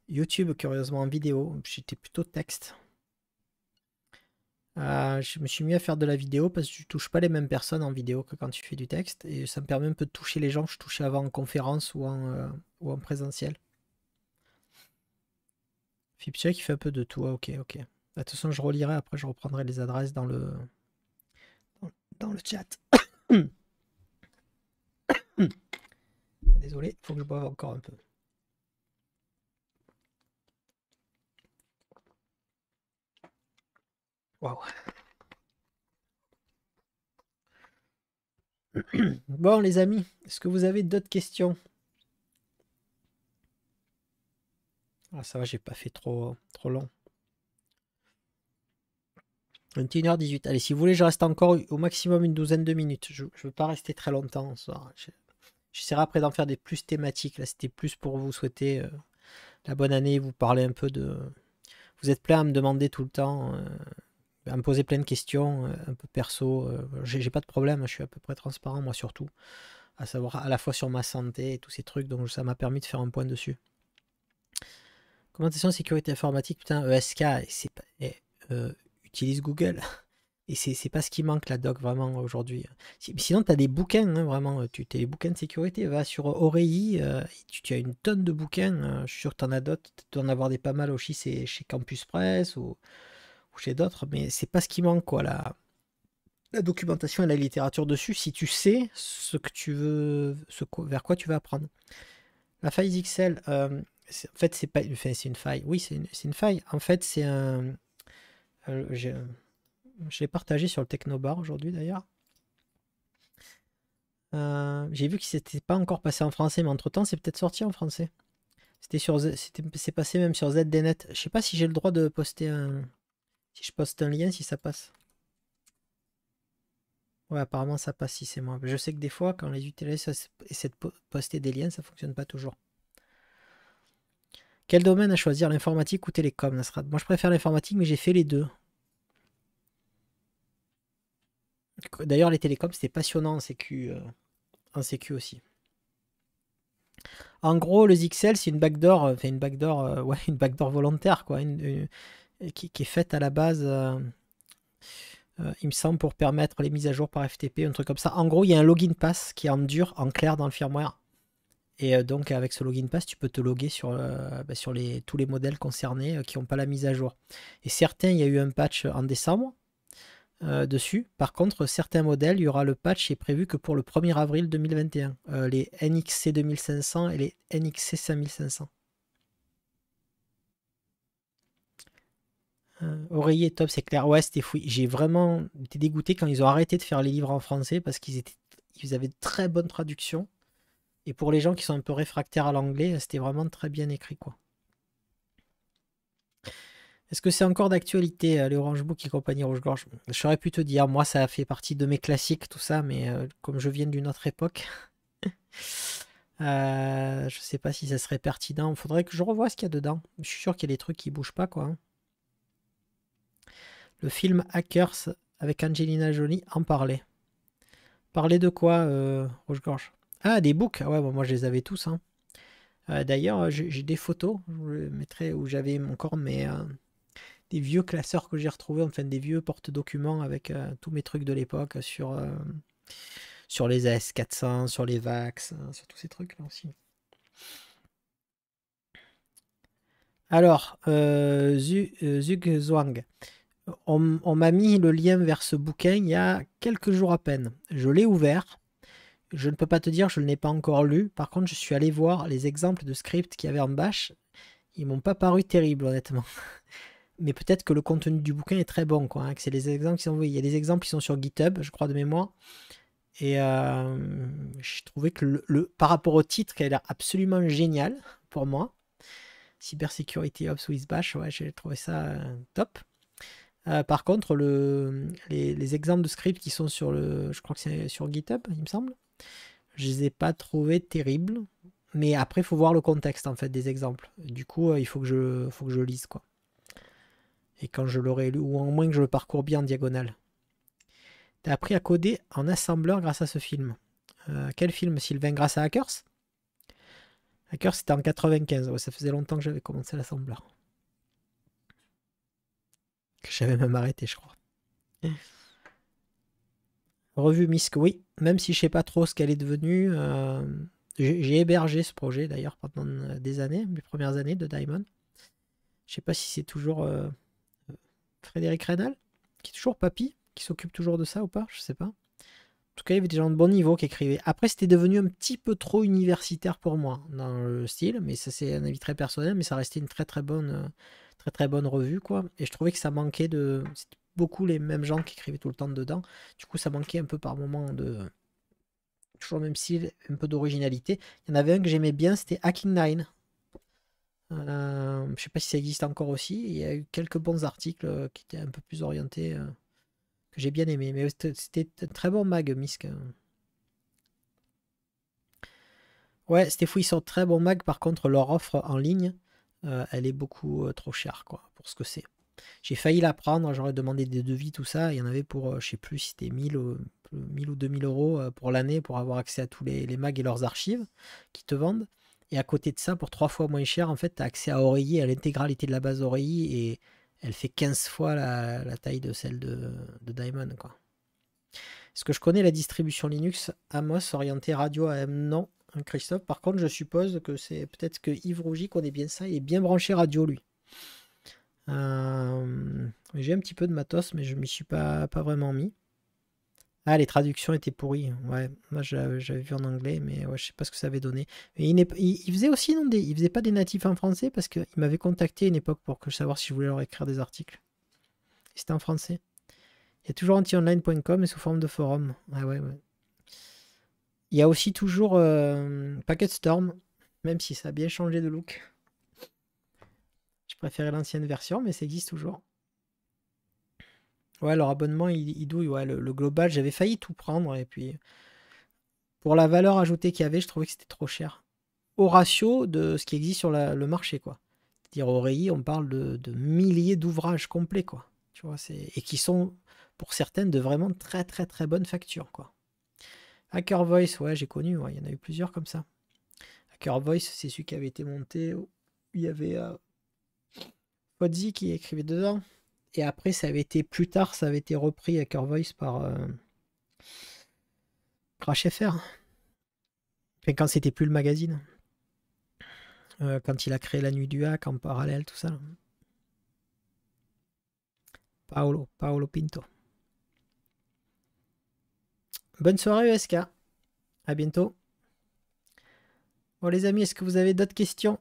YouTube, curieusement en vidéo. J'étais plutôt texte. Euh, je me suis mis à faire de la vidéo parce que tu touche pas les mêmes personnes en vidéo que quand tu fais du texte. Et ça me permet un peu de toucher les gens que je touchais avant en conférence ou en, euh, présentiel. Fipsia qui fait un peu de tout. Ah, ok, ok. Bah, de toute façon, je relirai après, je reprendrai les adresses dans le, dans le chat. Hmm. Désolé, faut que je boive encore un peu. Waouh. Bon les amis, est-ce que vous avez d'autres questions Ah ça va, j'ai pas fait trop trop long. 21h18. Allez, si vous voulez, je reste encore au maximum une douzaine de minutes. Je ne veux pas rester très longtemps ce soir. J'essaierai après d'en faire des plus thématiques. Là, c'était plus pour vous souhaiter euh, la bonne année, vous parler un peu de. Vous êtes plein à me demander tout le temps, euh, à me poser plein de questions, euh, un peu perso. J'ai pas de problème, je suis à peu près transparent, moi surtout, à savoir à la fois sur ma santé et tous ces trucs, donc ça m'a permis de faire un point dessus. Commentation sécurité informatique, putain, e ESK, utilise Google. Et c'est pas ce qui manque, la doc, vraiment, aujourd'hui. Hein. Sinon, tu as des bouquins, hein, vraiment. Euh, tu as des bouquins de sécurité. Va sur Oreille euh, euh, tu, as une tonne de bouquins. je suis sûr que tu en as d'autres. Tu dois en avoir des pas mal aussi chez, chez Campus Press ou, chez d'autres. Mais c'est pas ce qui manque, quoi, la, documentation et la littérature dessus, si tu sais ce que tu veux, ce, vers quoi tu vas apprendre. La faille Excel... en fait, c'est pas, enfin, c'est une faille. Oui, c'est une, une faille. En fait, c'est un je l'ai partagé sur le Technobar aujourd'hui d'ailleurs. Euh, j'ai vu qu'il s'était pas encore passé en français, mais entre temps, c'est peut-être sorti en français. C'était sur, c'est passé même sur ZDNet. Je sais pas si j'ai le droit de poster un, si je poste un lien, si ça passe. Ouais, apparemment ça passe si c'est moi. Je sais que des fois, quand les utilisateurs essaient de poster des liens, ça fonctionne pas toujours. Quel domaine à choisir, l'informatique ou télécom, Nasrat Moi, je préfère l'informatique, mais j'ai fait les deux. D'ailleurs, les télécoms, c'était passionnant euh, en sécu, aussi. En gros, le xl c'est une backdoor, enfin euh, une backdoor, euh, une backdoor volontaire, quoi, qui, est faite à la base, il me semble, pour permettre les mises à jour par FTP, un truc comme ça. En gros, il y a un login pass qui est en dur, en clair dans le firmware. Et donc, avec ce login pass, tu peux te loguer sur, bah, sur les, tous les modèles concernés qui n'ont pas la mise à jour. Et certains, il y a eu un patch en décembre euh, dessus. Par contre, certains modèles, il y aura le patch est prévu que pour le 1er avril 2021. Euh, les NXC 2500 et les NXC 5500. Euh, oreiller top, c'est clair. Ouais, c'était fou. J'ai vraiment été dégoûté quand ils ont arrêté de faire les livres en français parce qu'ils étaient, ils avaient de très bonnes traductions. Et pour les gens qui sont un peu réfractaires à l'anglais, c'était vraiment très bien écrit, quoi. Est-ce que c'est encore d'actualité, euh, les Orange Book et compagnie Rouge-Gorge J'aurais pu te dire, moi ça fait partie de mes classiques, tout ça, mais euh, comme je viens d'une autre époque, euh, je sais pas si ça serait pertinent. Il Faudrait que je revoie ce qu'il y a dedans. Je suis sûr qu'il y a des trucs qui bougent pas, quoi. Hein. Le film Hackers avec Angelina Jolie en parlait. Parler de quoi, euh, Rouge-Gorge Ah, des books Ouais, moi je les avais tous. Hein. D'ailleurs, j'ai des photos, je mettrais où j'avais mon corps mais des vieux classeurs que j'ai retrouvés, enfin des vieux porte-documents avec euh, tous mes trucs de l'époque sur, euh, sur les AS400, sur les VAX, hein, sur tous ces trucs-là aussi. Alors, euh, Zug Zwang, on, m'a mis le lien vers ce bouquin il y a quelques jours à peine. Je l'ai ouvert. Je ne peux pas te dire, je ne l'ai pas encore lu. Par contre, je suis allé voir les exemples de scripts qu'il y avait en Bash. Ils m'ont pas paru terribles, honnêtement mais peut-être que le contenu du bouquin est très bon, quoi. Hein, que c'est les exemples qui sont Il y a des exemples qui sont sur GitHub, je crois, de mémoire. Et euh, j'ai trouvé que le, par rapport au titre, elle est absolument génial pour moi. Cybersecurity Ops with Bash, ouais, j'ai trouvé ça euh, top. Euh, par contre, le, les, exemples de scripts qui sont sur le, je crois que c'est sur GitHub, il me semble, je les ai pas trouvés terribles. Mais après, il faut voir le contexte en fait des exemples. Du coup, il faut que je, faut que je lise quoi et quand je l'aurai lu, ou au moins que je le parcours bien en diagonale. T'as appris à coder en assembleur grâce à ce film. Euh, quel film, Sylvain Grâce à Hackers Hackers, c'était en 95. ça faisait longtemps que j'avais commencé l'assembleur. Que J'avais même arrêté, je crois. Revue Misk, oui. Même si je sais pas trop ce qu'elle est devenue, euh, j'ai hébergé ce projet d'ailleurs pendant euh, des années, mes premières années de Diamond. Je sais pas si c'est toujours. Frédéric Rénal, qui est toujours papy, qui s'occupe toujours de ça ou pas, je sais pas. En tout cas, il y avait des gens de bon niveau qui écrivaient. Après, c'était devenu un petit peu trop universitaire pour moi hein, dans le style, mais ça c'est un avis très personnel, mais ça restait une très très bonne, euh, très très bonne revue quoi. Et je trouvais que ça manquait de, beaucoup les mêmes gens qui écrivaient tout le temps dedans. Du coup, ça manquait un peu par moment de toujours même style, un peu d'originalité. Il y en avait un que j'aimais bien, c'était Hacking Nine euh, je ne sais pas si ça existe encore aussi. Il y a eu quelques bons articles euh, qui étaient un peu plus orientés, euh, que j'ai bien aimé. Mais c'était un très bon mag, Misk. Ouais, c'était fou, ils sont très bons mag. Par contre, leur offre en ligne, elle est beaucoup trop chère quoi, pour ce que c'est. J'ai failli la prendre, j'aurais demandé des devis, tout ça. Il y en avait pour, je sais plus c'était 1000 ou, 1000 ou 2000 euros pour l'année pour avoir accès à tous les, les mags et leurs archives qui te vendent. Et à côté de ça, pour trois fois moins cher, en fait, tu as accès à oreiller à l'intégralité de la base oreiller et elle fait 15 fois la, taille de celle de, Diamond. Quoi. Est-ce que je connais la distribution Linux Amos orientée radio AM Non, hein, Christophe. Par contre, je suppose que c'est peut-être que Yves Rougy connaît bien ça, il est bien branché radio, lui. Euh, j'ai un petit peu de matos, mais je ne m'y suis pas, pas vraiment mis. Ah, les traductions étaient pourries. Ouais, moi j'avais vu en anglais, mais ouais, je sais pas ce que ça avait donné. il, il, faisait aussi non des, il faisait pas des natifs en français parce qu'il m'avait contacté à une époque pour que je savoir si je voulais leur écrire des articles. C'était en français. Il y a toujours anti-online.com et sous forme de forum. Ah ouais, Il y a aussi toujours Packetstorm, euh, Packet Storm, même si ça a bien changé de look. Je préférais l'ancienne version, mais ça existe toujours. Ouais, leur abonnement, il, douille. Ouais, le, global, j'avais failli tout prendre. Et puis, pour la valeur ajoutée qu'il y avait, je trouvais que c'était trop cher. Au ratio de ce qui existe sur le marché, quoi. C'est-à-dire, au REI, on parle de, milliers d'ouvrages complets, quoi. Tu vois, et qui sont, pour certaines, de vraiment très, très, très bonnes factures, quoi. Hacker Voice, ouais, j'ai connu, il y en a eu plusieurs comme ça. Hacker Voice, c'est celui qui avait été monté. Il y avait euh, qui écrivait dedans et après, ça avait été plus tard, ça avait été repris à Her Voice par euh, Crash quand c'était plus le magazine. Euh, quand il a créé la nuit du hack en parallèle, tout ça. Paolo, Paolo Pinto. Bonne soirée USK. E à bientôt. Bon les amis, est-ce que vous avez d'autres questions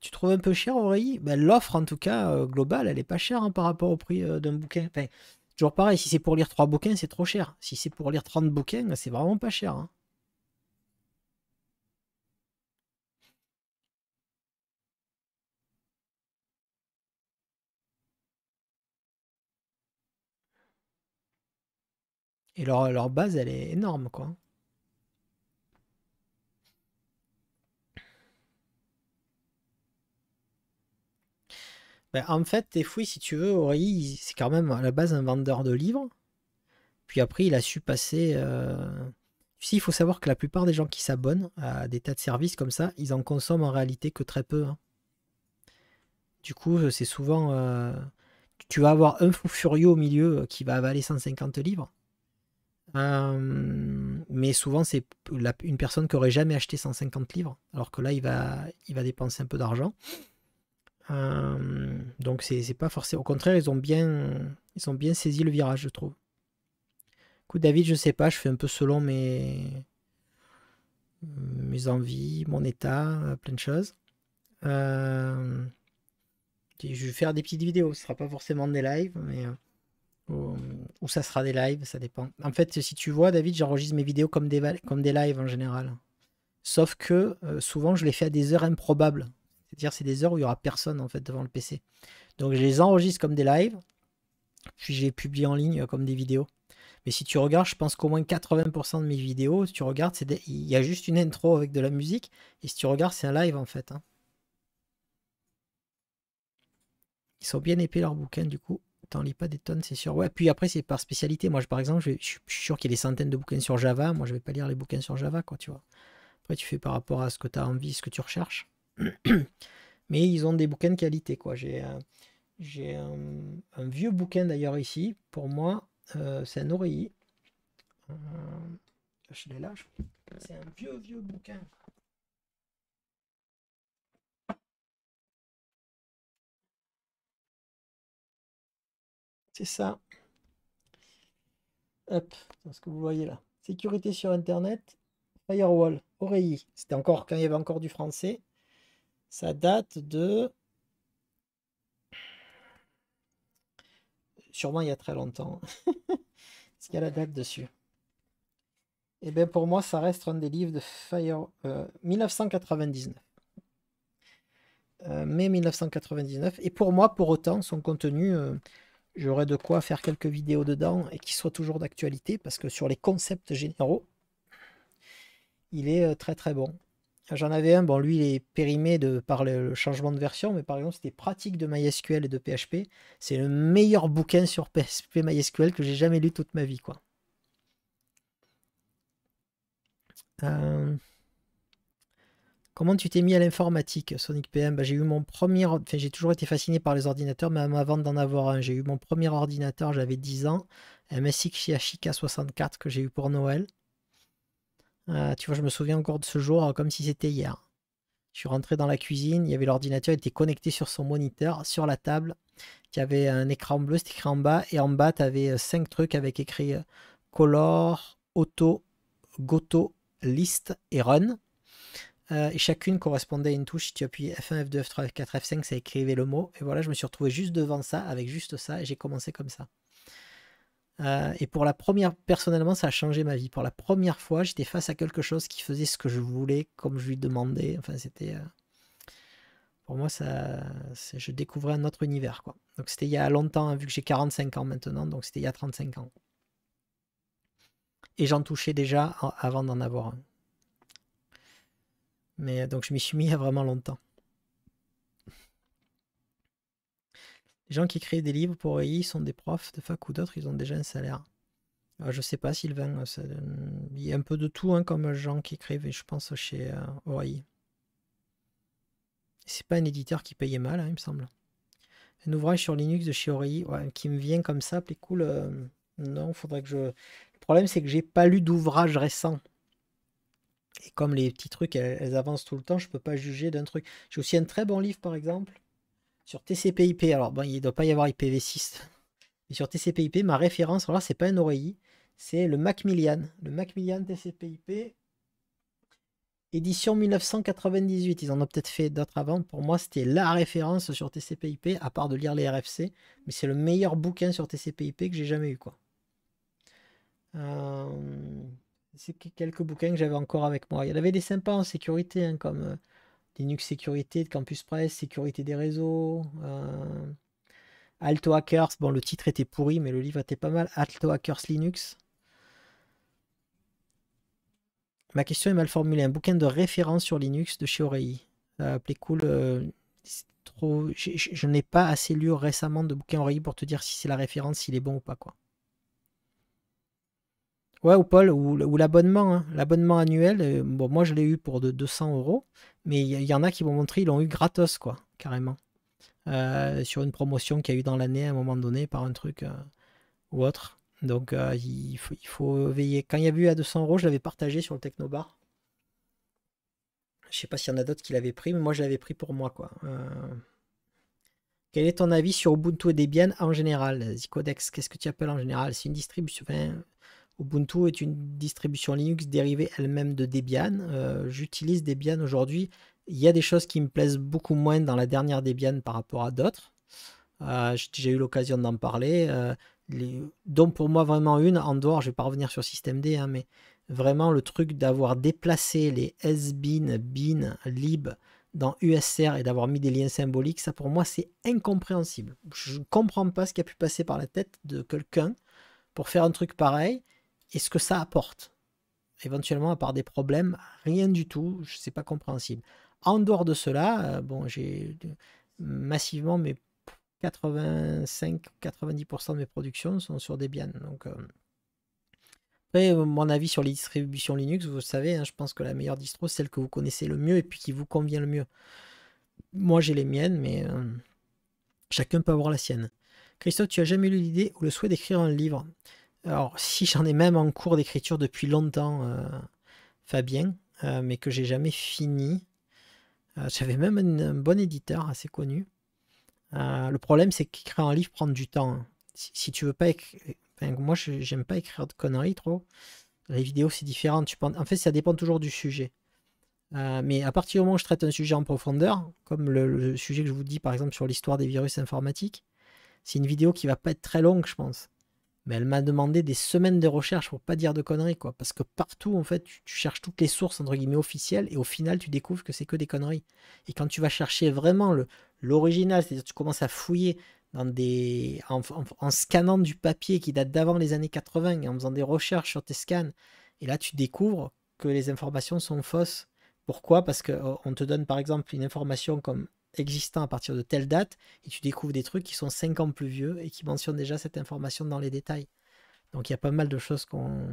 tu trouves un peu cher Aurélie ben, L'offre, en tout cas, euh, globale, elle est pas chère hein, par rapport au prix euh, d'un bouquin. toujours pareil, si c'est pour lire 3 bouquins, c'est trop cher. Si c'est pour lire 30 bouquins, ben, c'est vraiment pas cher. Hein. Et leur base, elle est énorme, quoi. Hein. Bah, en fait, tes fouilles, si tu veux, Aurélie, c'est quand même à la base un vendeur de livres. Puis après, il a su passer. Euh, si il faut savoir que la plupart des gens qui s'abonnent à des tas de services comme ça, ils en consomment en réalité que très peu. Hein. Du coup, euh, c'est souvent. Euh, tu vas avoir un fou furieux au milieu qui va avaler 150 livres. mais souvent, c'est une personne qui n'aurait jamais acheté 150 livres. Alors que là, il va dépenser un peu d'argent. Euh, donc c'est pas forcément. Au contraire, ils ont bien, ils ont bien saisi le virage, je trouve. Écoute, David, je sais pas, je fais un peu selon mes, mes envies, mon état, euh, plein de choses. Euh, je vais faire des petites vidéos, ce sera pas forcément des lives, mais ou ça sera des lives, ça dépend. En fait, si tu vois, David, j'enregistre mes vidéos comme des, comme des lives en général. Sauf que souvent, je les fais à des heures improbables. C'est-à-dire, c'est des heures où il n'y aura personne en fait devant le PC. Donc, je les enregistre comme des lives, puis je les publie en ligne comme des vidéos. Mais si tu regardes, je pense qu'au moins 80% de mes vidéos, si tu regardes, c'est il y a juste une intro avec de la musique. Et si tu regardes, c'est un live en fait. Hein. Ils sont bien épais leurs bouquins, du coup. T'en lis pas des tonnes, c'est sûr. Ouais, puis après, c'est par spécialité. Moi, je, par exemple, je, suis sûr qu'il y a des centaines de bouquins sur Java. Moi, je vais pas lire les bouquins sur Java, quoi, tu vois. Après, tu fais par rapport à ce que tu as envie, ce que tu recherches. Mais ils ont des bouquins de qualité. quoi. J'ai un, vieux bouquin d'ailleurs ici. Pour moi, euh, c'est un oreiller. Euh, je l'ai là. C'est un vieux, vieux bouquin. C'est ça. Hop, ce que vous voyez là. Sécurité sur Internet, Firewall, oreiller C'était encore quand il y avait encore du français. Ça date de... Sûrement il y a très longtemps. Est-ce qu'il y a la date dessus. Eh bien pour moi, ça reste un des livres de Fire... Euh, 1999. Euh, mai 1999. Et pour moi, pour autant, son contenu, euh, j'aurais de quoi faire quelques vidéos dedans et qui soit toujours d'actualité, parce que sur les concepts généraux, il est très très bon. J'en avais un, bon lui il est périmé de, par le, changement de version, mais par exemple c'était pratique de MySQL et de PHP. C'est le meilleur bouquin sur PHP MySQL que j'ai jamais lu toute ma vie. quoi. Euh, comment tu t'es mis à l'informatique, Sonic PM bah, J'ai eu mon premier, j'ai toujours été fasciné par les ordinateurs, même avant d'en avoir un. J'ai eu mon premier ordinateur, j'avais 10 ans, un MSX Chica 64 que j'ai eu pour Noël. Euh, tu vois, je me souviens encore de ce jour euh, comme si c'était hier. Je suis rentré dans la cuisine, il y avait l'ordinateur, il était connecté sur son moniteur, sur la table. Il y avait un écran bleu, c'était écrit en bas. Et en bas, tu avais euh, cinq trucs avec écrit Color, Auto, Goto, List et Run. et chacune correspondait à une touche. Si tu appuies F1, F2, F3, F4, F5, ça écrivait le mot. Et voilà, je me suis retrouvé juste devant ça, avec juste ça, et j'ai commencé comme ça. Euh, et pour la première, personnellement, ça a changé ma vie. Pour la première fois, j'étais face à quelque chose qui faisait ce que je voulais, comme je lui demandais. Enfin, c'était. Euh, pour moi, ça, je découvrais un autre univers. Quoi. Donc, c'était il y a longtemps, hein, vu que j'ai 45 ans maintenant, donc c'était il y a 35 ans. Et j'en touchais déjà avant d'en avoir un. Mais euh, donc, je m'y suis mis il y a vraiment longtemps. Les gens qui créent des livres pour AI sont des profs de fac ou d'autres, ils ont déjà un salaire. Je euh, je sais pas, Sylvain, euh, euh, il y a un peu de tout hein, comme gens qui écrivent, je pense chez euh, C'est pas un éditeur qui payait mal, hein, il me semble. Un ouvrage sur Linux de chez Aurélie, qui me vient comme ça, plus cool. Non, non, faudrait que je. Le problème, c'est que j'ai pas lu d'ouvrage récent. Et comme les petits trucs, elles, avancent tout le temps, je peux pas juger d'un truc. J'ai aussi un très bon livre, par exemple, sur TCP/IP, alors bon, il ne doit pas y avoir IPv6. Mais sur TCP/IP, ma référence, alors là, c'est pas un oreiller, c'est le Macmillan, le Macmillan TCP/IP, édition 1998. Ils en ont peut-être fait d'autres avant. Pour moi, c'était la référence sur TCP/IP, à part de lire les RFC. Mais c'est le meilleur bouquin sur TCP/IP que j'ai jamais eu, quoi. Euh, c'est quelques bouquins que j'avais encore avec moi. Il y en avait des sympas en sécurité, hein, comme euh, Linux sécurité de Campus Press, sécurité des réseaux. Euh, Alto Hackers, bon le titre était pourri mais le livre était pas mal. Alto Hackers Linux. Ma question est mal formulée. Un bouquin de référence sur Linux de chez Oreille. Appelé cool. Euh, je, n'ai pas assez lu récemment de bouquin Oreille pour te dire si c'est la référence, s'il est bon ou pas quoi. Ouais, ou Paul, ou, l'abonnement, hein. l'abonnement annuel. Euh, bon, moi, je l'ai eu pour de 200 euros, mais il y, en a qui m'ont montré, ils l'ont eu gratos, quoi, carrément. Euh, sur une promotion qu'il y a eu dans l'année à un moment donné par un truc euh, ou autre. Donc, il faut, veiller. Quand il y a eu à 200 euros, je l'avais partagé sur le Technobar. Je sais pas s'il y en a d'autres qui l'avaient pris, mais moi, je l'avais pris pour moi, quoi. Quel est ton avis sur Ubuntu et Debian en général Zicodex, qu'est-ce que tu appelles en général C'est une distribution. Ubuntu est une distribution Linux dérivée elle-même de Debian. Euh, j'utilise Debian aujourd'hui. Il y a des choses qui me plaisent beaucoup moins dans la dernière Debian par rapport à d'autres. Euh, j'ai eu l'occasion d'en parler. Euh, Donc pour moi vraiment une, en dehors, je ne vais pas revenir sur Systemd, hein, mais vraiment le truc d'avoir déplacé les sbin, bin, lib dans USR et d'avoir mis des liens symboliques, ça pour moi c'est incompréhensible. Je ne comprends pas ce qui a pu passer par la tête de quelqu'un pour faire un truc pareil et ce que ça apporte. Éventuellement, à part des problèmes, rien du tout, c'est pas compréhensible. En dehors de cela, euh, bon, j'ai massivement mes 85-90% de mes productions sont sur Debian. Donc, euh, Après, euh, mon avis sur les distributions Linux, vous savez, hein, je pense que la meilleure distro, c'est celle que vous connaissez le mieux et puis qui vous convient le mieux. Moi, j'ai les miennes, mais chacun peut avoir la sienne. Christophe, tu as jamais eu l'idée ou le souhait d'écrire un livre alors, si j'en ai même en cours d'écriture depuis longtemps, euh, Fabien, euh, mais que j'ai jamais fini. Euh, j'avais même un, bon éditeur assez connu. le problème, c'est qu'écrire un livre prend du temps. Hein. Si, tu veux pas écrire. moi, j'aime pas écrire de conneries trop. Les vidéos, c'est différent. En fait, ça dépend toujours du sujet. mais à partir du moment où je traite un sujet en profondeur, comme le, le sujet que je vous dis par exemple sur l'histoire des virus informatiques, c'est une vidéo qui va pas être très longue, je pense mais elle m'a demandé des semaines de recherche pour pas dire de conneries, quoi. Parce que partout, en fait, tu, cherches toutes les sources, entre guillemets, officielles, et au final, tu découvres que c'est que des conneries. Et quand tu vas chercher vraiment l'original, c'est-à-dire tu commences à fouiller dans des, en, scannant du papier qui date d'avant les années 80, et en faisant des recherches sur tes scans, et là, tu découvres que les informations sont fausses. Pourquoi Parce qu'on oh, te donne, par exemple, une information comme existant à partir de telle date, et tu découvres des trucs qui sont 5 ans plus vieux et qui mentionnent déjà cette information dans les détails. Donc il y a pas mal de choses qu'on...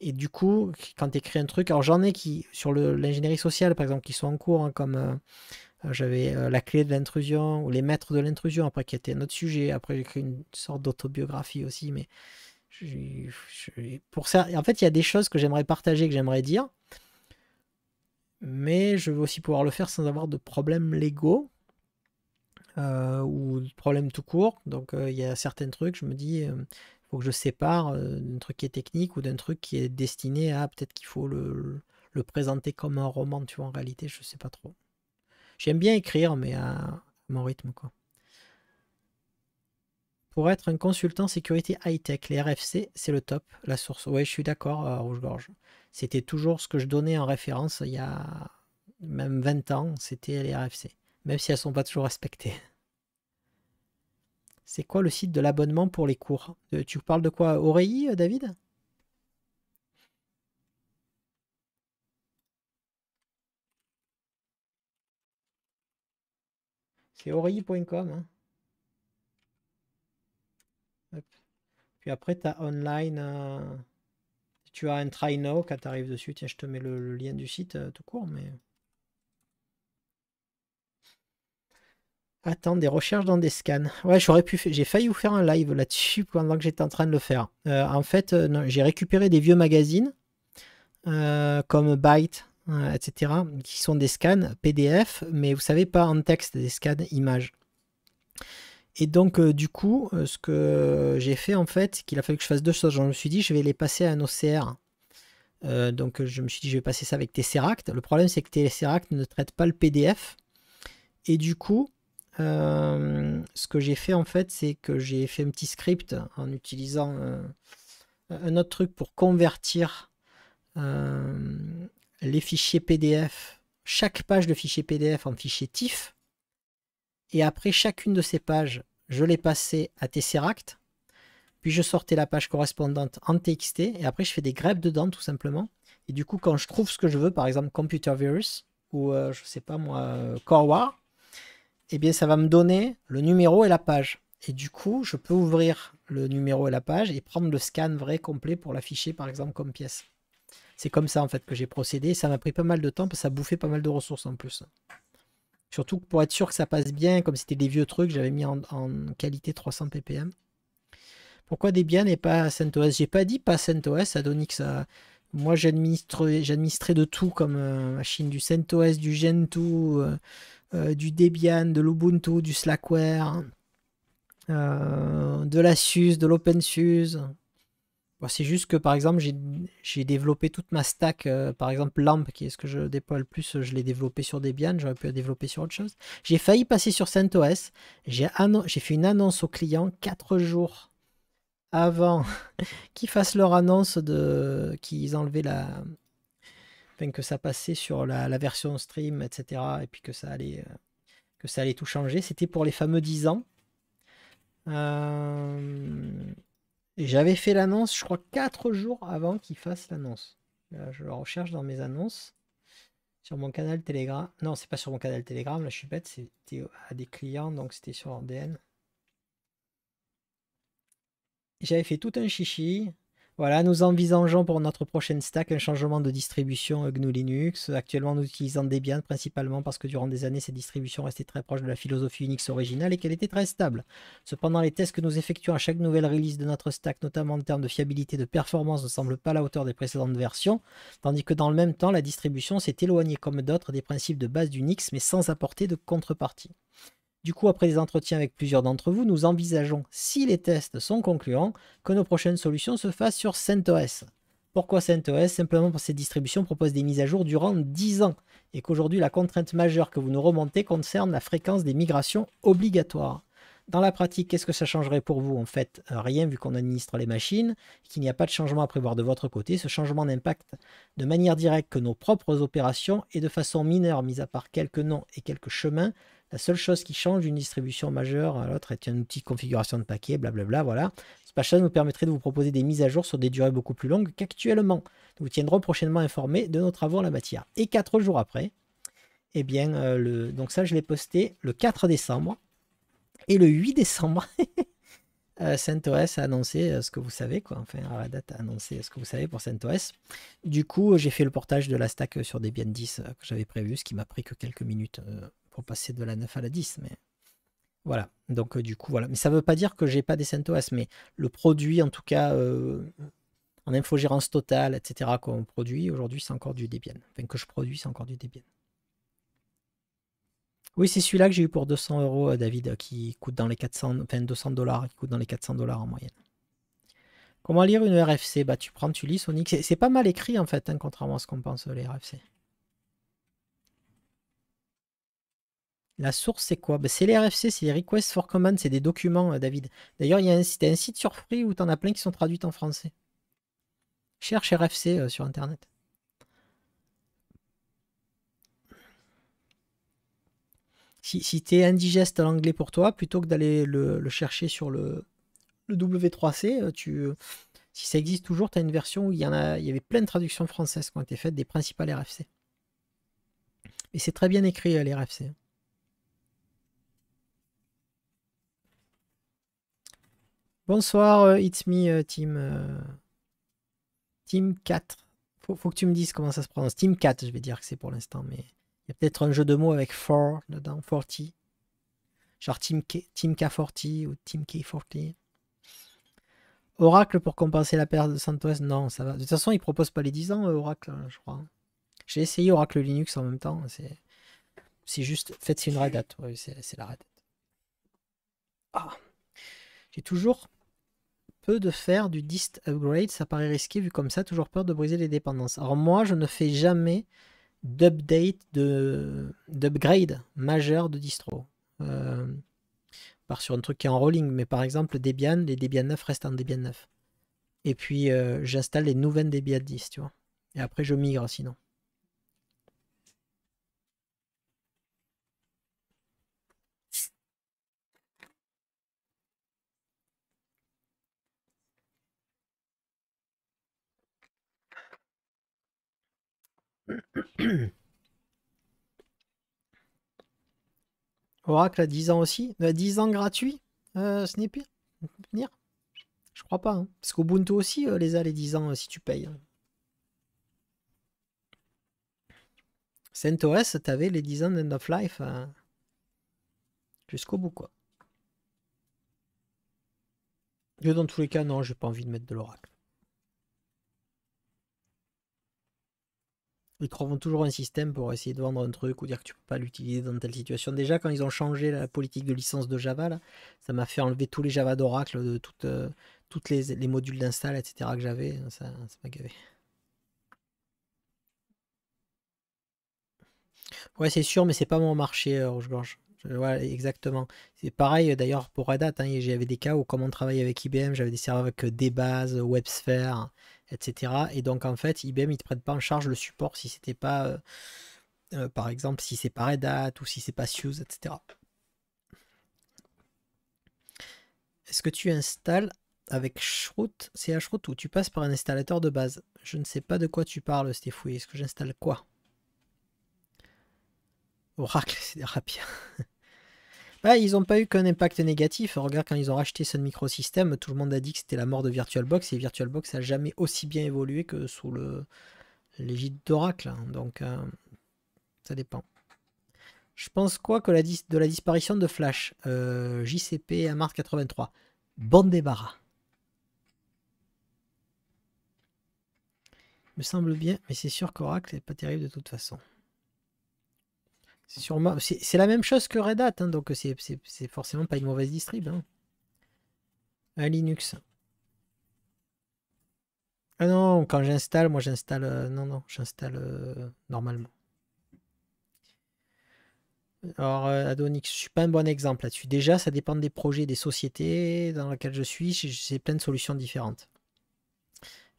Et du coup, quand tu écris un truc, alors j'en ai qui, sur l'ingénierie sociale par exemple, qui sont en cours, hein, comme euh, euh, j'avais euh, la clé de l'intrusion, ou les maîtres de l'intrusion, après qui était un autre sujet, après j'ai écrit une sorte d'autobiographie aussi, mais pour ça, en fait, il y a des choses que j'aimerais partager, que j'aimerais dire, mais je veux aussi pouvoir le faire sans avoir de problèmes légaux euh, ou de problèmes tout court. Donc euh, il y a certains trucs, je me dis, euh, il faut que je sépare d'un truc qui est technique ou d'un truc qui est destiné à peut-être qu'il faut le, présenter comme un roman, tu vois, en réalité, je ne sais pas trop. J'aime bien écrire, mais à mon rythme, quoi. Pour être un consultant sécurité high-tech, les RFC, c'est le top, la source. Oui, je suis d'accord, Rouge-Gorge c'était toujours ce que je donnais en référence il y a même 20 ans, c'était les RFC, même si elles ne sont pas toujours respectées. C'est quoi le site de l'abonnement pour les cours euh, Tu parles de quoi Aurélie, euh, David C'est aurélie.com. Hein. Puis après, tu as online. Euh, tu as un try now quand tu arrives dessus, tiens, je te mets le, lien du site euh, tout court, mais. Attends, des recherches dans des scans. Ouais, j'aurais pu. J'ai failli vous faire un live là-dessus pendant que j'étais en train de le faire. Euh, en fait, euh, j'ai récupéré des vieux magazines comme Byte, etc., qui sont des scans PDF, mais vous savez pas en texte, des scans images. Et donc, euh, du coup, euh, ce que j'ai fait, en fait, qu'il a fallu que je fasse deux choses. Je me suis dit, je vais les passer à un OCR. Euh, donc, je me suis dit, je vais passer ça avec Tesseract. Le problème, c'est que Tesseract ne traite pas le PDF. Et du coup, ce que j'ai fait, en fait, c'est que j'ai fait un petit script en utilisant un autre truc pour convertir les fichiers PDF, chaque page de fichier PDF en fichier TIFF. Et après chacune de ces pages, je l'ai passée à Tesseract. Puis je sortais la page correspondante en TXT. Et après, je fais des grèves dedans, tout simplement. Et du coup, quand je trouve ce que je veux, par exemple Computer Virus, ou je euh, je sais pas moi, euh, Core War, eh bien, ça va me donner le numéro et la page. Et du coup, je peux ouvrir le numéro et la page et prendre le scan vrai complet pour l'afficher, par exemple, comme pièce. C'est comme ça, en fait, que j'ai procédé. Ça m'a pris pas mal de temps parce que ça bouffait pas mal de ressources en plus. Surtout pour être sûr que ça passe bien, comme c'était des vieux trucs, j'avais mis en, qualité 300 ppm. Pourquoi Debian et pas CentOS J'ai pas dit pas CentOS, Adonix. A... Moi, j'administrais de tout comme euh, machine du CentOS, du Gentoo, euh, euh, du Debian, de l'Ubuntu, du Slackware, de la SUSE, de l'OpenSUSE c'est juste que par exemple, j'ai développé toute ma stack, euh, par exemple LAMP, qui est ce que je déploie le plus, je l'ai développé sur Debian, j'aurais pu la développer sur autre chose. J'ai failli passer sur CentOS, j'ai fait une annonce aux clients quatre jours avant qu'ils fassent leur annonce de qu'ils enlevaient la... Enfin, que ça passait sur la, version stream, etc. Et puis que ça allait, euh, que ça allait tout changer. C'était pour les fameux 10 ans. Euh... J'avais fait l'annonce, je crois, quatre jours avant qu'il fasse l'annonce. Je le recherche dans mes annonces. Sur mon canal Telegram. Non, c'est pas sur mon canal Telegram, là je suis bête, c'était à des clients, donc c'était sur DN. J'avais fait tout un chichi. Voilà, nous envisageons pour notre prochaine stack un changement de distribution euh, GNU Linux. Actuellement, nous utilisons Debian principalement parce que durant des années, cette distribution restait très proche de la philosophie Unix originale et qu'elle était très stable. Cependant, les tests que nous effectuons à chaque nouvelle release de notre stack, notamment en termes de fiabilité et de performance, ne semblent pas à la hauteur des précédentes versions, tandis que dans le même temps, la distribution s'est éloignée comme d'autres des principes de base d'Unix, mais sans apporter de contrepartie. Du coup, après des entretiens avec plusieurs d'entre vous, nous envisageons, si les tests sont concluants, que nos prochaines solutions se fassent sur CentOS. Pourquoi CentOS Simplement parce que cette distribution propose des mises à jour durant 10 ans et qu'aujourd'hui la contrainte majeure que vous nous remontez concerne la fréquence des migrations obligatoires. Dans la pratique, qu'est-ce que ça changerait pour vous En fait, rien vu qu'on administre les machines, qu'il n'y a pas de changement à prévoir de votre côté. Ce changement n'impacte de manière directe que nos propres opérations et de façon mineure, mis à part quelques noms et quelques chemins, la seule chose qui change d'une distribution majeure à l'autre est un outil de configuration de paquet, blablabla, voilà. Spasha nous permettrait de vous proposer des mises à jour sur des durées beaucoup plus longues qu'actuellement. Nous vous tiendrons prochainement informés de nos travaux en la matière. Et quatre jours après, eh bien, euh, donc ça, je l'ai posté le 4 décembre. Et le 8 décembre, euh, CentOS a annoncé euh, ce que vous savez, quoi. Enfin, la a annoncé ce que vous savez pour CentOS. Du coup, j'ai fait le portage de la stack sur Debian 10 que j'avais prévu, ce qui m'a pris que quelques minutes pour passer de la 9 à la 10. Mais voilà. Donc euh, du coup, voilà. Mais ça ne veut pas dire que j'ai pas des CentOS, mais le produit, en tout cas, euh, en infogérance totale, etc., qu'on produit, aujourd'hui, c'est encore du Debian. Enfin, que je produis, c'est encore du Debian. Oui, c'est celui-là que j'ai eu pour 200 euros, euh, David, qui coûte dans les 400, enfin 200 dollars, qui coûte dans les 400 dollars en moyenne. Comment lire une RFC Bah, tu prends, tu lis Sonic. C'est pas mal écrit en fait, hein, contrairement à ce qu'on pense les RFC. La source, c'est quoi ben, C'est les RFC, c'est les Requests for Command, c'est des documents, euh, David. D'ailleurs, il y a un, site, site sur Free où tu en as plein qui sont traduits en français. Cherche RFC euh, sur Internet. Si, tu es indigeste à l'anglais pour toi, plutôt que d'aller le, chercher sur le, W3C, euh, tu, si ça existe toujours, tu as une version où il y, en il y avait plein de traductions françaises qui ont été faites des principales RFC. Et c'est très bien écrit, les RFC. Bonsoir, euh, It's Me euh, Team. Euh, team 4. Faut, que tu me dises comment ça se prononce. Team 4, je vais dire que c'est pour l'instant, mais il y a peut-être un jeu de mots avec 4 dedans, 40. Genre Team, K, team 40 ou Team K40. Oracle pour compenser la perte de Santos Non, ça va. De toute façon, ils proposent pas les 10 ans, Oracle, hein, je crois. Hein. J'ai essayé Oracle Linux en même temps. C'est juste. Faites, c'est une Red c'est la Red Ah. J'ai toujours peu de faire du dist upgrade, ça paraît risqué vu comme ça, toujours peur de briser les dépendances. Alors moi, je ne fais jamais d'update, d'upgrade majeur de distro. Euh, par sur un truc qui est en rolling, mais par exemple Debian, les Debian 9 restent en Debian 9. Et puis euh, j'installe les nouvelles Debian 10, tu vois. Et après je migre sinon. Oracle à 10 ans aussi 10 euh, ans gratuit euh, Snippy Venir Je crois pas. Hein. Parce qu'Ubuntu aussi euh, les a les 10 ans si tu payes. CentOS, t'avais les 10 ans d'End of Life jusqu'au bout quoi. dans tous les cas, non, j'ai pas envie de mettre de l'oracle. ils trouvent toujours un système pour essayer de vendre un truc ou dire que tu peux pas l'utiliser dans telle situation. Déjà, quand ils ont changé la politique de licence de Java, ça m'a fait enlever tous les Java d'Oracle, de toutes, euh, toutes les, modules d'install, etc. que j'avais. Ça m'a gavé. Ouais, c'est sûr, mais c'est pas mon marché, euh, Rouge-Gorge. Voilà, exactement. C'est pareil euh, d'ailleurs pour Red Hat. J'avais hein, des cas où, comme on travaillait avec IBM, j'avais des serveurs avec des bases, WebSphere, etc. Et donc en fait, IBM, ils ne te prennent pas en charge le support si c'était pas, euh, euh, par exemple, si c'est pas Red Hat ou si c'est pas Suse, etc. Est-ce que tu installes avec Shroot, CHRoot ou tu passes par un installateur de base Je ne sais pas de quoi tu parles, Stéphouille. Est-ce que j'installe quoi Oracle, c'est rapide. Bah, ils n'ont pas eu qu'un impact négatif. Regarde, quand ils ont racheté Sun Microsystem, tout le monde a dit que c'était la mort de VirtualBox et VirtualBox n'a jamais aussi bien évolué que sous l'égide d'Oracle. Hein. Donc, euh, ça dépend. Je pense quoi que de la disparition de Flash JCP à mars 83 Bon débarras. Me semble bien, mais c'est sûr qu'Oracle n'est pas terrible de toute façon. C'est c'est la même chose que Red Hat, hein, donc c'est forcément pas une mauvaise distrib. Hein. Un Linux. Ah non, quand j'installe, moi j'installe. Euh, non, non, j'installe euh, normalement. Alors, euh, Adonix, je suis pas un bon exemple là-dessus. Déjà, ça dépend des projets, des sociétés dans lesquelles je suis. J'ai plein de solutions différentes.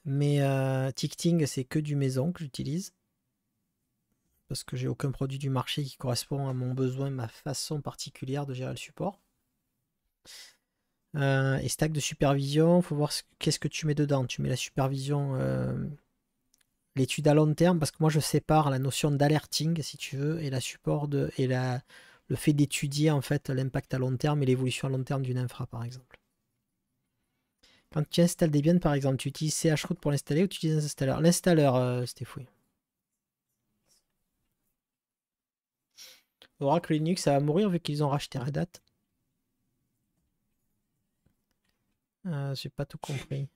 Mais euh, Ticting, c'est que du maison que j'utilise parce que j'ai aucun produit du marché qui correspond à mon besoin, ma façon particulière de gérer le support. Euh, et stack de supervision, il faut voir qu'est-ce que tu mets dedans. Tu mets la supervision, euh, l'étude à long terme, parce que moi je sépare la notion d'alerting, si tu veux, et la et la, le fait d'étudier en fait l'impact à long terme et l'évolution à long terme d'une infra, par exemple. Quand tu installes Debian, par exemple, tu utilises chroot pour l'installer ou tu utilises un installeur L'installeur, euh, c'était fouillé. Oracle Linux, ça va mourir vu qu'ils ont racheté Red Hat. Euh, J'ai pas tout compris.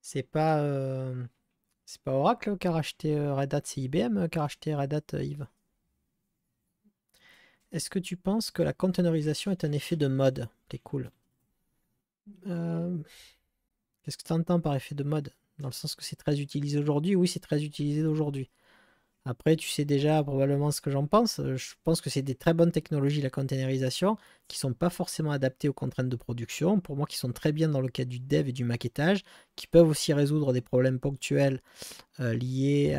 C'est pas, euh, pas Oracle qui a racheté euh, Red Hat, c'est IBM qui a racheté Red Hat, euh, Yves. Est-ce que tu penses que la containerisation est un effet de mode T'es cool. Euh, qu'est-ce que tu entends par effet de mode Dans le sens que c'est très utilisé aujourd'hui Oui, c'est très utilisé aujourd'hui. Après, tu sais déjà probablement ce que j'en pense. Euh, je pense que c'est des très bonnes technologies, la containerisation, qui sont pas forcément adaptées aux contraintes de production. Pour moi, qui sont très bien dans le cas du dev et du maquettage, qui peuvent aussi résoudre des problèmes ponctuels euh, liés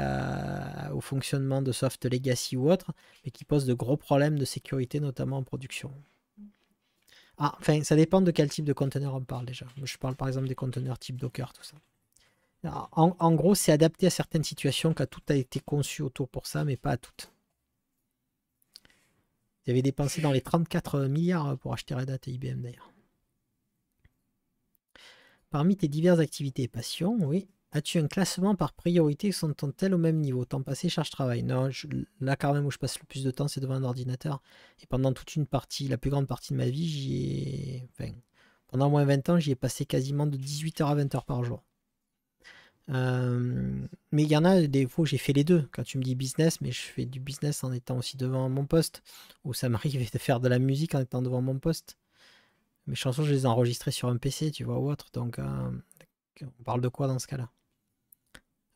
au fonctionnement de soft legacy ou autre, mais qui posent de gros problèmes de sécurité, notamment en production. Ah, enfin, ça dépend de quel type de conteneur on parle déjà. Je parle par exemple des conteneurs type Docker, tout ça. En, gros, c'est adapté à certaines situations, car tout a été conçu autour pour ça, mais pas à toutes. J'avais dépensé dans les 34 milliards pour acheter Red Hat et IBM d'ailleurs. Parmi tes diverses activités et passions, oui, as-tu un classement par priorité sont-elles au même niveau Temps passé, charge travail Non, là quand même où je passe le plus de temps, c'est devant un ordinateur. Et pendant toute une partie, la plus grande partie de ma vie, j'y ai... Enfin, pendant moins 20 ans, j'y ai passé quasiment de 18h à 20h par jour. Euh, mais il y en a des fois j'ai fait les deux. Quand tu me dis business, mais je fais du business en étant aussi devant mon poste. Ou ça m'arrive de faire de la musique en étant devant mon poste. Mes chansons, je les ai enregistrées sur un PC, tu vois, ou autre. Donc, euh, on parle de quoi dans ce cas-là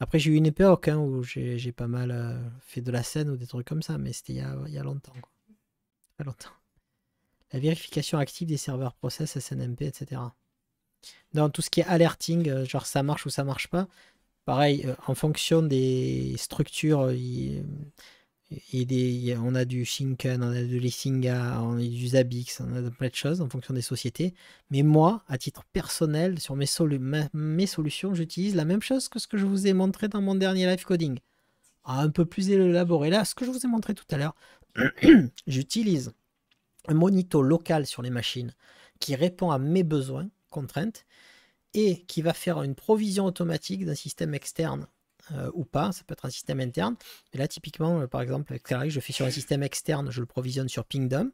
Après, j'ai eu une époque hein, où j'ai pas mal euh, fait de la scène ou des trucs comme ça, mais c'était il, y a longtemps. Il y a longtemps. La vérification active des serveurs process, SNMP, etc dans tout ce qui est alerting, euh, genre ça marche ou ça marche pas, pareil, euh, en fonction des structures, euh, on a du Shinken, on a du l'isinga, on a du Zabbix, on a plein de choses en fonction des sociétés. Mais moi, à titre personnel, sur mes, mes solutions, j'utilise la même chose que ce que je vous ai montré dans mon dernier live coding. Ah, un peu plus élaboré. Là, ce que je vous ai montré tout à l'heure, j'utilise un monito local sur les machines qui répond à mes besoins contrainte et qui va faire une provision automatique d'un système externe euh, ou pas, ça peut être un système interne. et là, typiquement, euh, par exemple, avec je fais sur un système externe, je le provisionne sur Pingdom.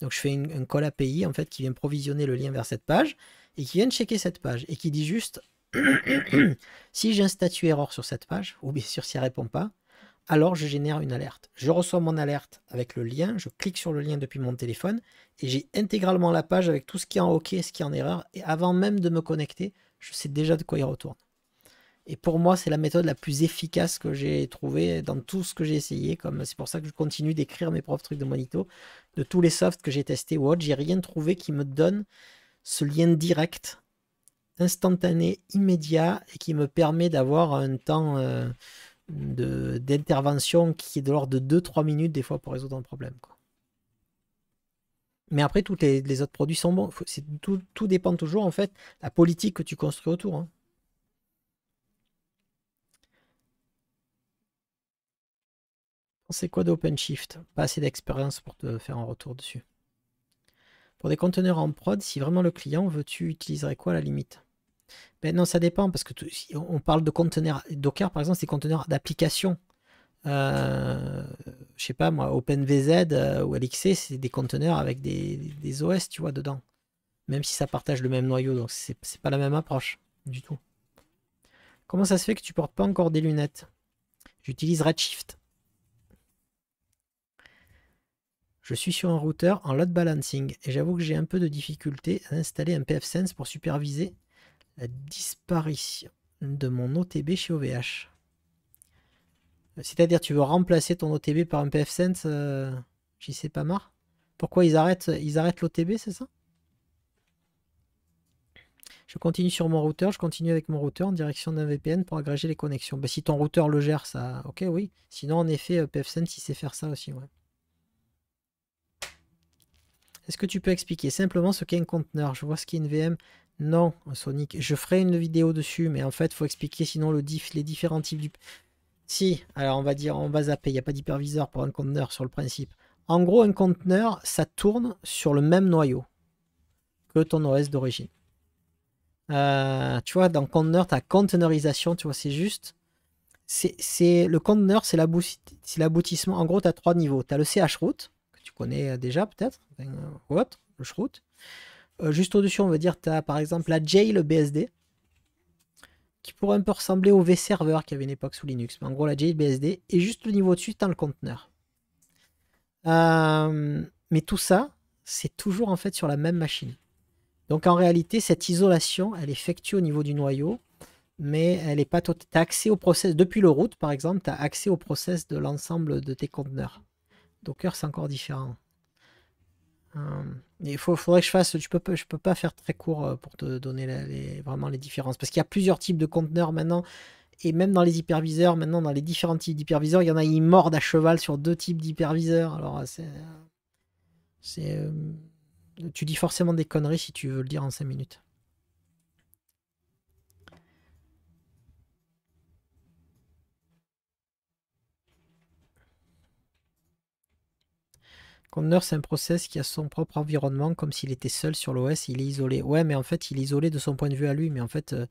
Donc, je fais un call API en fait qui vient provisionner le lien vers cette page et qui vient checker cette page et qui dit juste si j'ai un statut erreur sur cette page, ou bien sûr si elle répond pas, alors je génère une alerte. Je reçois mon alerte avec le lien, je clique sur le lien depuis mon téléphone et j'ai intégralement la page avec tout ce qui est en OK, ce qui est en erreur. Et avant même de me connecter, je sais déjà de quoi il retourne. Et pour moi, c'est la méthode la plus efficace que j'ai trouvée dans tout ce que j'ai essayé. Comme c'est pour ça que je continue d'écrire mes propres trucs de monito. De tous les softs que j'ai testés ou j'ai rien trouvé qui me donne ce lien direct, instantané, immédiat et qui me permet d'avoir un temps. Euh, d'intervention qui est de l'ordre de 2-3 minutes des fois pour résoudre un problème. Quoi. Mais après, tous les, autres produits sont bons. c'est tout, dépend toujours en fait la politique que tu construis autour. Hein. C'est quoi d'OpenShift Pas assez d'expérience pour te faire un retour dessus. Pour des conteneurs en prod, si vraiment le client veut, tu utiliserais quoi à la limite ben non, ça dépend, parce que on parle de conteneurs. Docker, par exemple, c'est conteneurs d'application. Euh, je sais pas moi, OpenVZ euh, ou LXC, c'est des conteneurs avec des, OS, tu vois, dedans. Même si ça partage le même noyau, donc c'est pas la même approche du tout. Comment ça se fait que tu portes pas encore des lunettes J'utilise Redshift. Je suis sur un routeur en load balancing et j'avoue que j'ai un peu de difficulté à installer un PFSense pour superviser la disparition de mon OTB chez OVH. Euh, c'est-à-dire, tu veux remplacer ton OTB par un PFSense euh, J'y sais pas marre. Pourquoi ils arrêtent ils arrêtent l'OTB, c'est ça Je continue sur mon routeur, je continue avec mon routeur en direction d'un VPN pour agréger les connexions. Ben, si ton routeur le gère, ça... Ok, oui. Sinon, en effet, euh, PFSense, il sait faire ça aussi, Est-ce que tu peux expliquer simplement ce qu'est un conteneur Je vois ce qu'est une VM. Non, Sonic. Je ferai une vidéo dessus, mais en fait, faut expliquer sinon le les différents types du... Si, alors on va dire, on va zapper, il n'y a pas d'hyperviseur pour un conteneur sur le principe. En gros, un conteneur, ça tourne sur le même noyau que ton OS d'origine. Euh, tu vois, dans conteneur, tu as containerisation, tu vois, c'est juste. C'est Le conteneur, c'est l'aboutissement. En gros, tu as trois niveaux. Tu as le CH route, que tu connais euh, déjà peut-être, euh, ou autre, le route. Euh, juste au-dessus, on veut dire, tu as par exemple la jail BSD, qui pourrait un peu ressembler au v qu'il qui avait une époque sous Linux. Mais en gros, la jail BSD, et juste le niveau de dessus tu as le conteneur. Euh, mais tout ça, c'est toujours en fait sur la même machine. Donc en réalité, cette isolation, elle est effectuée au niveau du noyau, mais elle n'est pas totale. Tu as accès au process, depuis le route par exemple, tu as accès au process de l'ensemble de tes conteneurs. Docker, c'est encore différent. Euh, il faudrait que je fasse. Je peux, je peux pas faire très court euh, pour te donner vraiment les différences. Parce qu'il y a plusieurs types de conteneurs maintenant. Et même dans les hyperviseurs, maintenant, dans les différents types d'hyperviseurs, il y en a qui mordent à cheval sur deux types d'hyperviseurs. Alors, euh, c'est. Euh, tu dis forcément des conneries si tu veux le dire en 5 minutes. Conteneur, c'est un process qui a son propre environnement, comme s'il était seul sur l'OS, il est isolé. Ouais, mais en fait, il est isolé de son point de vue à lui, mais en fait, euh,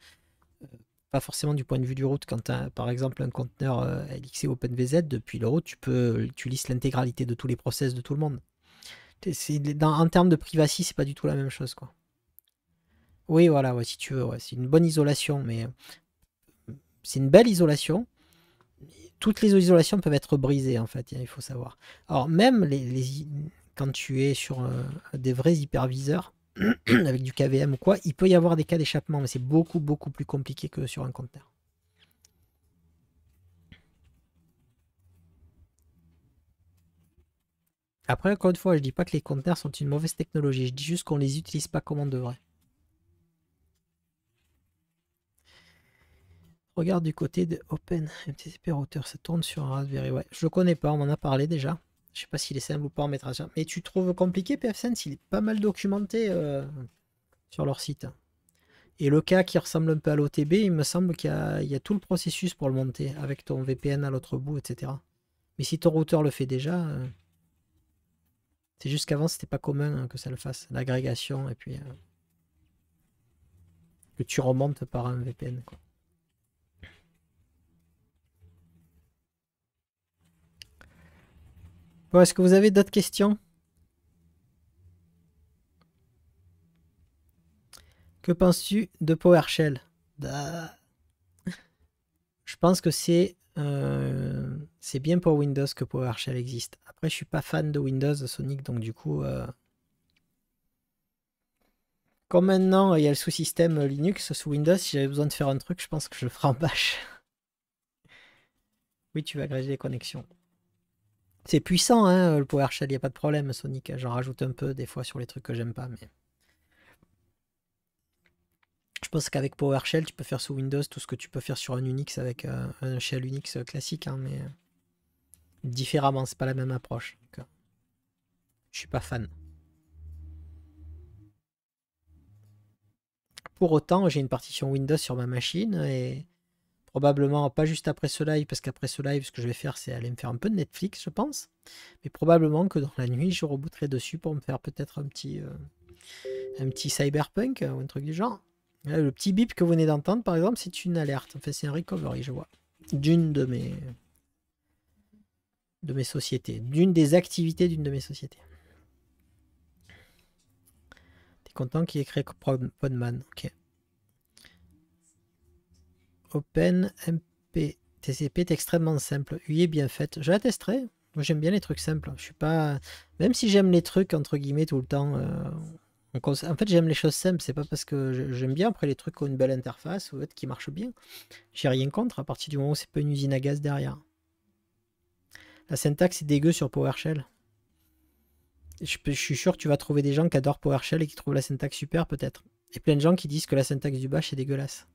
euh, pas forcément du point de vue du route. Quand tu as, par exemple, un conteneur euh, LXC OpenVZ, depuis le route, tu, peux, tu lisses l'intégralité de tous les process de tout le monde. Dans, en termes de privacy, c'est pas du tout la même chose, quoi. Oui, voilà, ouais, si tu veux, c'est une bonne isolation, mais euh, c'est une belle isolation, toutes les isolations peuvent être brisées en fait, hein, il faut savoir. Alors même quand tu es sur euh, des vrais hyperviseurs avec du KVM ou quoi, il peut y avoir des cas d'échappement, mais c'est beaucoup beaucoup plus compliqué que sur un conteneur. Après, encore une fois, je ne dis pas que les conteneurs sont une mauvaise technologie, je dis juste qu'on ne les utilise pas comme on devrait. Regarde du côté de Open MTTP router, ça tourne sur un Raspberry. Ouais, je le connais pas, on en a parlé déjà. Je sais pas s'il est simple ou pas, en Mais tu trouves compliqué PFSense Il est pas mal documenté euh, sur leur site. Et le cas qui ressemble un peu à l'OTB, il me semble qu'il y, a tout le processus pour le monter, avec ton VPN à l'autre bout, etc. Mais si ton routeur le fait déjà, euh, c'est juste qu'avant c'était pas commun hein, que ça le fasse, l'agrégation, et puis euh, que tu remontes par un VPN. Quoi. Bon, est-ce que vous avez d'autres questions Que penses-tu de PowerShell bah, Je pense que c'est euh, c'est bien pour Windows que PowerShell existe. Après, je suis pas fan de Windows, de Sonic, donc du coup, euh, comme maintenant il y a le sous-système Linux sous Windows, si j'avais besoin de faire un truc, je pense que je le ferai en bash. oui, tu vas agréger les connexions. C'est puissant, hein, le PowerShell, il n'y a pas de problème, Sonic. J'en rajoute un peu des fois sur les trucs que j'aime pas, mais... Je pense qu'avec PowerShell, tu peux faire sous Windows tout ce que tu peux faire sur un Unix avec euh, un shell Unix euh, classique, hein, mais euh, différemment, c'est pas la même approche. Je je suis pas fan. Pour autant, j'ai une partition Windows sur ma machine et Probablement pas juste après ce live, parce qu'après ce live, ce que je vais faire, c'est aller me faire un peu de Netflix, je pense. Mais probablement que dans la nuit, je rebooterai dessus pour me faire peut-être un petit, euh, un petit cyberpunk ou un truc du genre. Euh, le petit bip que vous venez d'entendre, par exemple, c'est une alerte. Enfin, c'est un recovery, je vois. D'une de mes, de mes sociétés, d'une des activités d'une de mes sociétés. T'es content qu'il ait créé Podman, ok. OpenMP TCP est extrêmement simple. UI est bien faite. Je la testerai. J'aime bien les trucs simples. Je suis pas. Même si j'aime les trucs entre guillemets tout le temps. Euh, en fait, j'aime les choses simples. C'est pas parce que j'aime bien après les trucs qui ont une belle interface ou qui marchent bien. J'ai rien contre à partir du moment où c'est pas une usine à gaz derrière. La syntaxe est dégueu sur PowerShell. je suis sûr que tu vas trouver des gens qui adorent PowerShell et qui trouvent la syntaxe super peut-être. Et plein de gens qui disent que la syntaxe du bash est dégueulasse.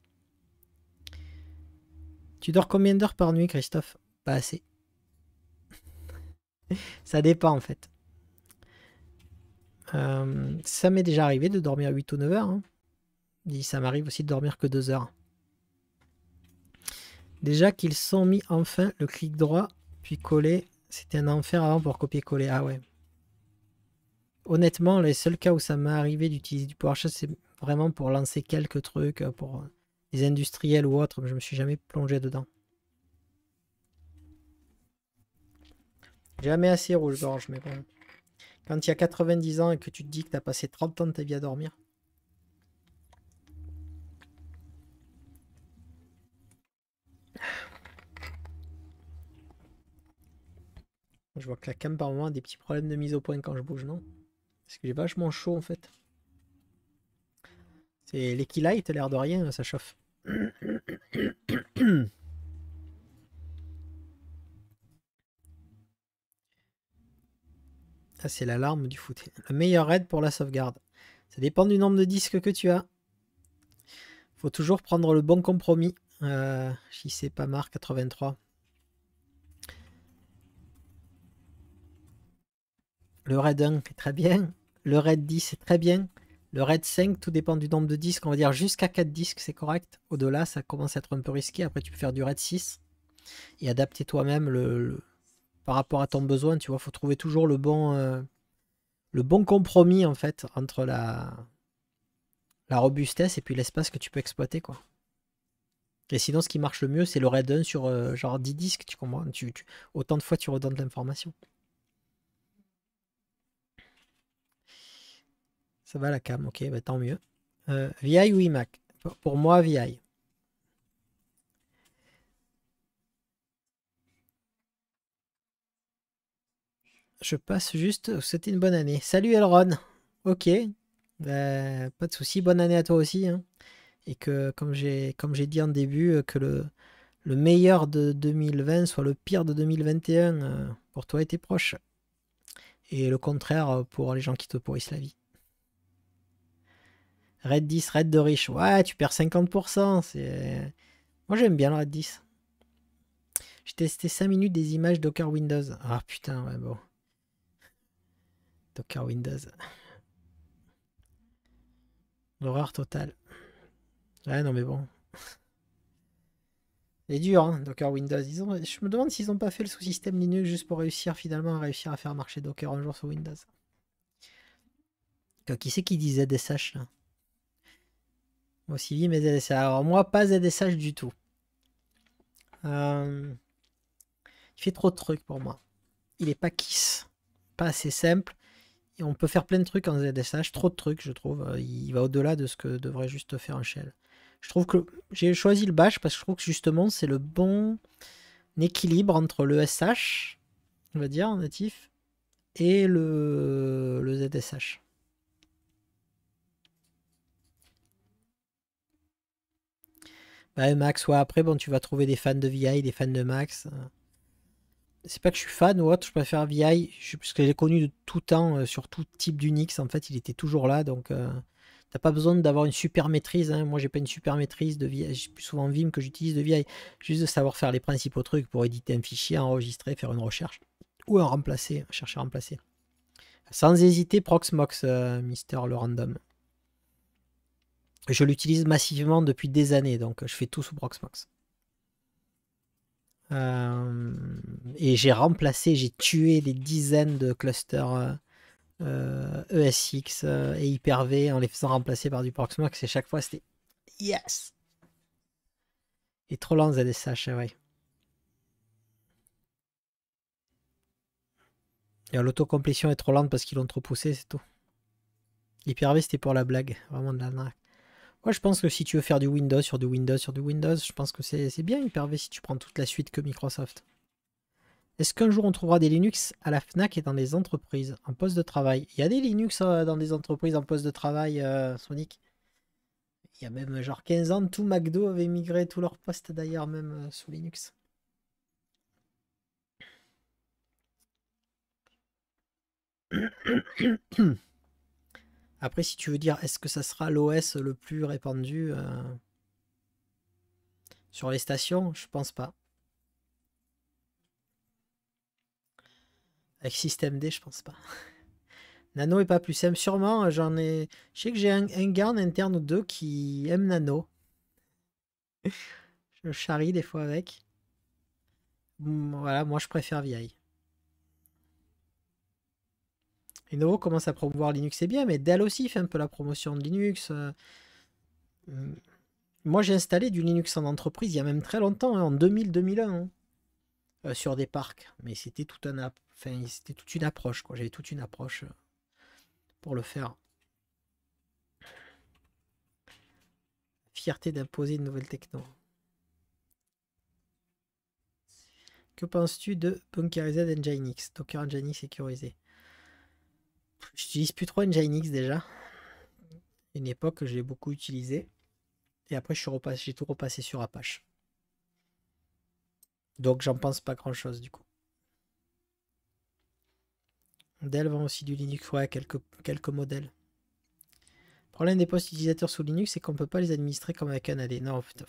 Tu dors combien d'heures par nuit, Christophe Pas assez. ça dépend en fait. Euh, ça m'est déjà arrivé de dormir 8 ou 9 heures. Hein. Ça m'arrive aussi de dormir que 2 heures. Déjà qu'ils sont mis enfin le clic droit, puis coller. C'était un enfer avant pour copier-coller. Ah ouais. Honnêtement, les seuls cas où ça m'est arrivé d'utiliser du PowerShell, c'est vraiment pour lancer quelques trucs, pour les industriels ou autres, mais je me suis jamais plongé dedans. Jamais assez rouge-gorge, mais bon. Quand il y a 90 ans et que tu te dis que tu as passé 30 ans de ta vie à dormir. Je vois que la cam par moment a des petits problèmes de mise au point quand je bouge, non Parce que j'ai vachement chaud en fait. C'est l'équilight, l'air de rien, ça chauffe. Ah, c'est l'alarme du foot. La meilleure aide pour la sauvegarde. Ça dépend du nombre de disques que tu as. Faut toujours prendre le bon compromis. Euh, J'y sais pas marre, 83. Le RAID 1 est très bien. Le RAID 10 est très bien. Le RAID 5, tout dépend du nombre de disques. On va dire jusqu'à 4 disques, c'est correct. Au-delà, ça commence à être un peu risqué. Après, tu peux faire du RAID 6 et adapter toi-même le, par rapport à ton besoin. Tu vois, faut trouver toujours le bon, euh, le bon compromis en fait entre la, la robustesse et puis l'espace que tu peux exploiter. quoi. Et sinon, ce qui marche le mieux, c'est le RAID 1 sur euh, genre 10 disques. Tu comprends Autant de fois, tu redonnes l'information. Ça va la cam, ok, bah, tant mieux. Euh, VI ou iMac Pour moi, VI. Je passe juste, c'était une bonne année. Salut Elron, ok, bah, pas de souci, bonne année à toi aussi. Hein. Et que, comme j'ai dit en début, euh, que le, le meilleur de 2020 soit le pire de 2021 euh, pour toi et tes proches. Et le contraire euh, pour les gens qui te pourrissent la vie. Red 10, Red de riche. Ouais, tu perds 50%. C'est... Moi, j'aime bien le 10. J'ai testé 5 minutes des images Docker Windows. Ah putain, ouais, bon. Docker Windows. L'horreur totale. Ouais, non, mais bon. C'est dur, hein, Docker Windows. Ils ont... Je me demande s'ils n'ont pas fait le sous-système Linux juste pour réussir finalement à réussir à faire marcher Docker un jour sur Windows. Qui c'est qui disait des saches là aussi mais ZSH. Alors moi, pas ZSH du tout. Euh, il fait trop de trucs pour moi. Il est pas kiss. Pas assez simple. Et on peut faire plein de trucs en ZSH. Trop de trucs, je trouve. Euh, il va au-delà de ce que devrait juste faire un shell. Je trouve que j'ai choisi le bash parce que je trouve que justement, c'est le bon équilibre entre le SH, on va dire, natif, et le, le ZSH. Bah, Max, ouais, après, bon, tu vas trouver des fans de VI, des fans de Max. C'est pas que je suis fan ou autre, je préfère VI, puisque parce que je l'ai connu de tout temps, euh, sur tout type d'Unix, en fait, il était toujours là, donc euh, t'as pas besoin d'avoir une super maîtrise. Hein. Moi, j'ai pas une super maîtrise de VI, suis plus souvent Vim que j'utilise de VI, juste de savoir faire les principaux trucs pour éditer un fichier, enregistrer, faire une recherche, ou un remplacer, chercher à remplacer. Sans hésiter, Proxmox, euh, Mister le Random. Je l'utilise massivement depuis des années, donc euh, je fais tout sous Proxmox. Euh, et j'ai remplacé, j'ai tué des dizaines de clusters ESX euh, e et Hyper-V en les faisant remplacer par du Proxmox. Et chaque fois, c'était yes! Et trop lent ZSH, ouais. L'autocomplétion est trop lente parce qu'ils l'ont trop poussé, c'est tout. Hyper-V, c'était pour la blague, vraiment de la nac. Moi, je pense que si tu veux faire du Windows sur du Windows sur du Windows, je pense que c'est bien Hyper-V si tu prends toute la suite que Microsoft. Est-ce qu'un jour on trouvera des Linux à la FNAC et dans des entreprises en poste de travail Il y a des Linux euh, dans des entreprises en poste de travail, euh, Sonic. Il y a même genre 15 ans, tout McDo avait migré tous leurs postes d'ailleurs même euh, sous Linux. Hum. Après, si tu veux dire, est-ce que ça sera l'OS le plus répandu euh, sur les stations Je pense pas. Avec système D, je pense pas. Nano est pas plus simple. Sûrement, euh, j'en ai. Je sais que j'ai un, garde interne ou deux qui aime Nano. je charrie des fois avec. Voilà, moi je préfère vieille. Lenovo commence à promouvoir Linux, c'est bien, mais Dell aussi fait un peu la promotion de Linux. Euh, mm. Moi, j'ai installé du Linux en entreprise il y a même très longtemps, hein, en 2000-2001, hein. euh, sur des parcs. Mais c'était tout un, enfin, c'était toute une approche. Quoi. J'avais toute une approche euh, pour le faire. Fierté d'imposer une nouvelle techno. Que penses-tu de Bunkerized Nginx Docker Nginx sécurisé J'utilise plus trop Nginx déjà. Une époque, que j'ai beaucoup utilisé. Et après, j'ai tout repassé sur Apache. Donc, j'en pense pas grand chose du coup. Dell vend aussi du Linux, ouais, quelques, quelques modèles. Le problème des postes utilisateurs sous Linux, c'est qu'on ne peut pas les administrer comme avec un AD. Non, putain,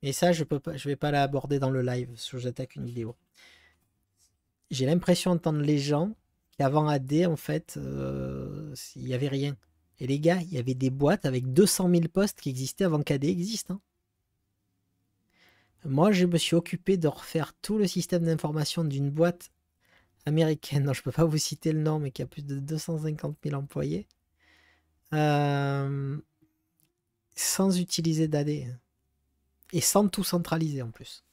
Et ça, je peux pas, je vais pas l'aborder dans le live, si j'attaque une vidéo. J'ai l'impression d'entendre les gens avant AD, en fait, euh, il n'y avait rien. Et les gars, il y avait des boîtes avec 200 000 postes qui existaient avant qu'AD existe. Hein. Moi, je me suis occupé de refaire tout le système d'information d'une boîte américaine. je ne peux pas vous citer le nom, mais qui a plus de 250 000 employés. Euh, sans utiliser d'AD. Et sans tout centraliser en plus.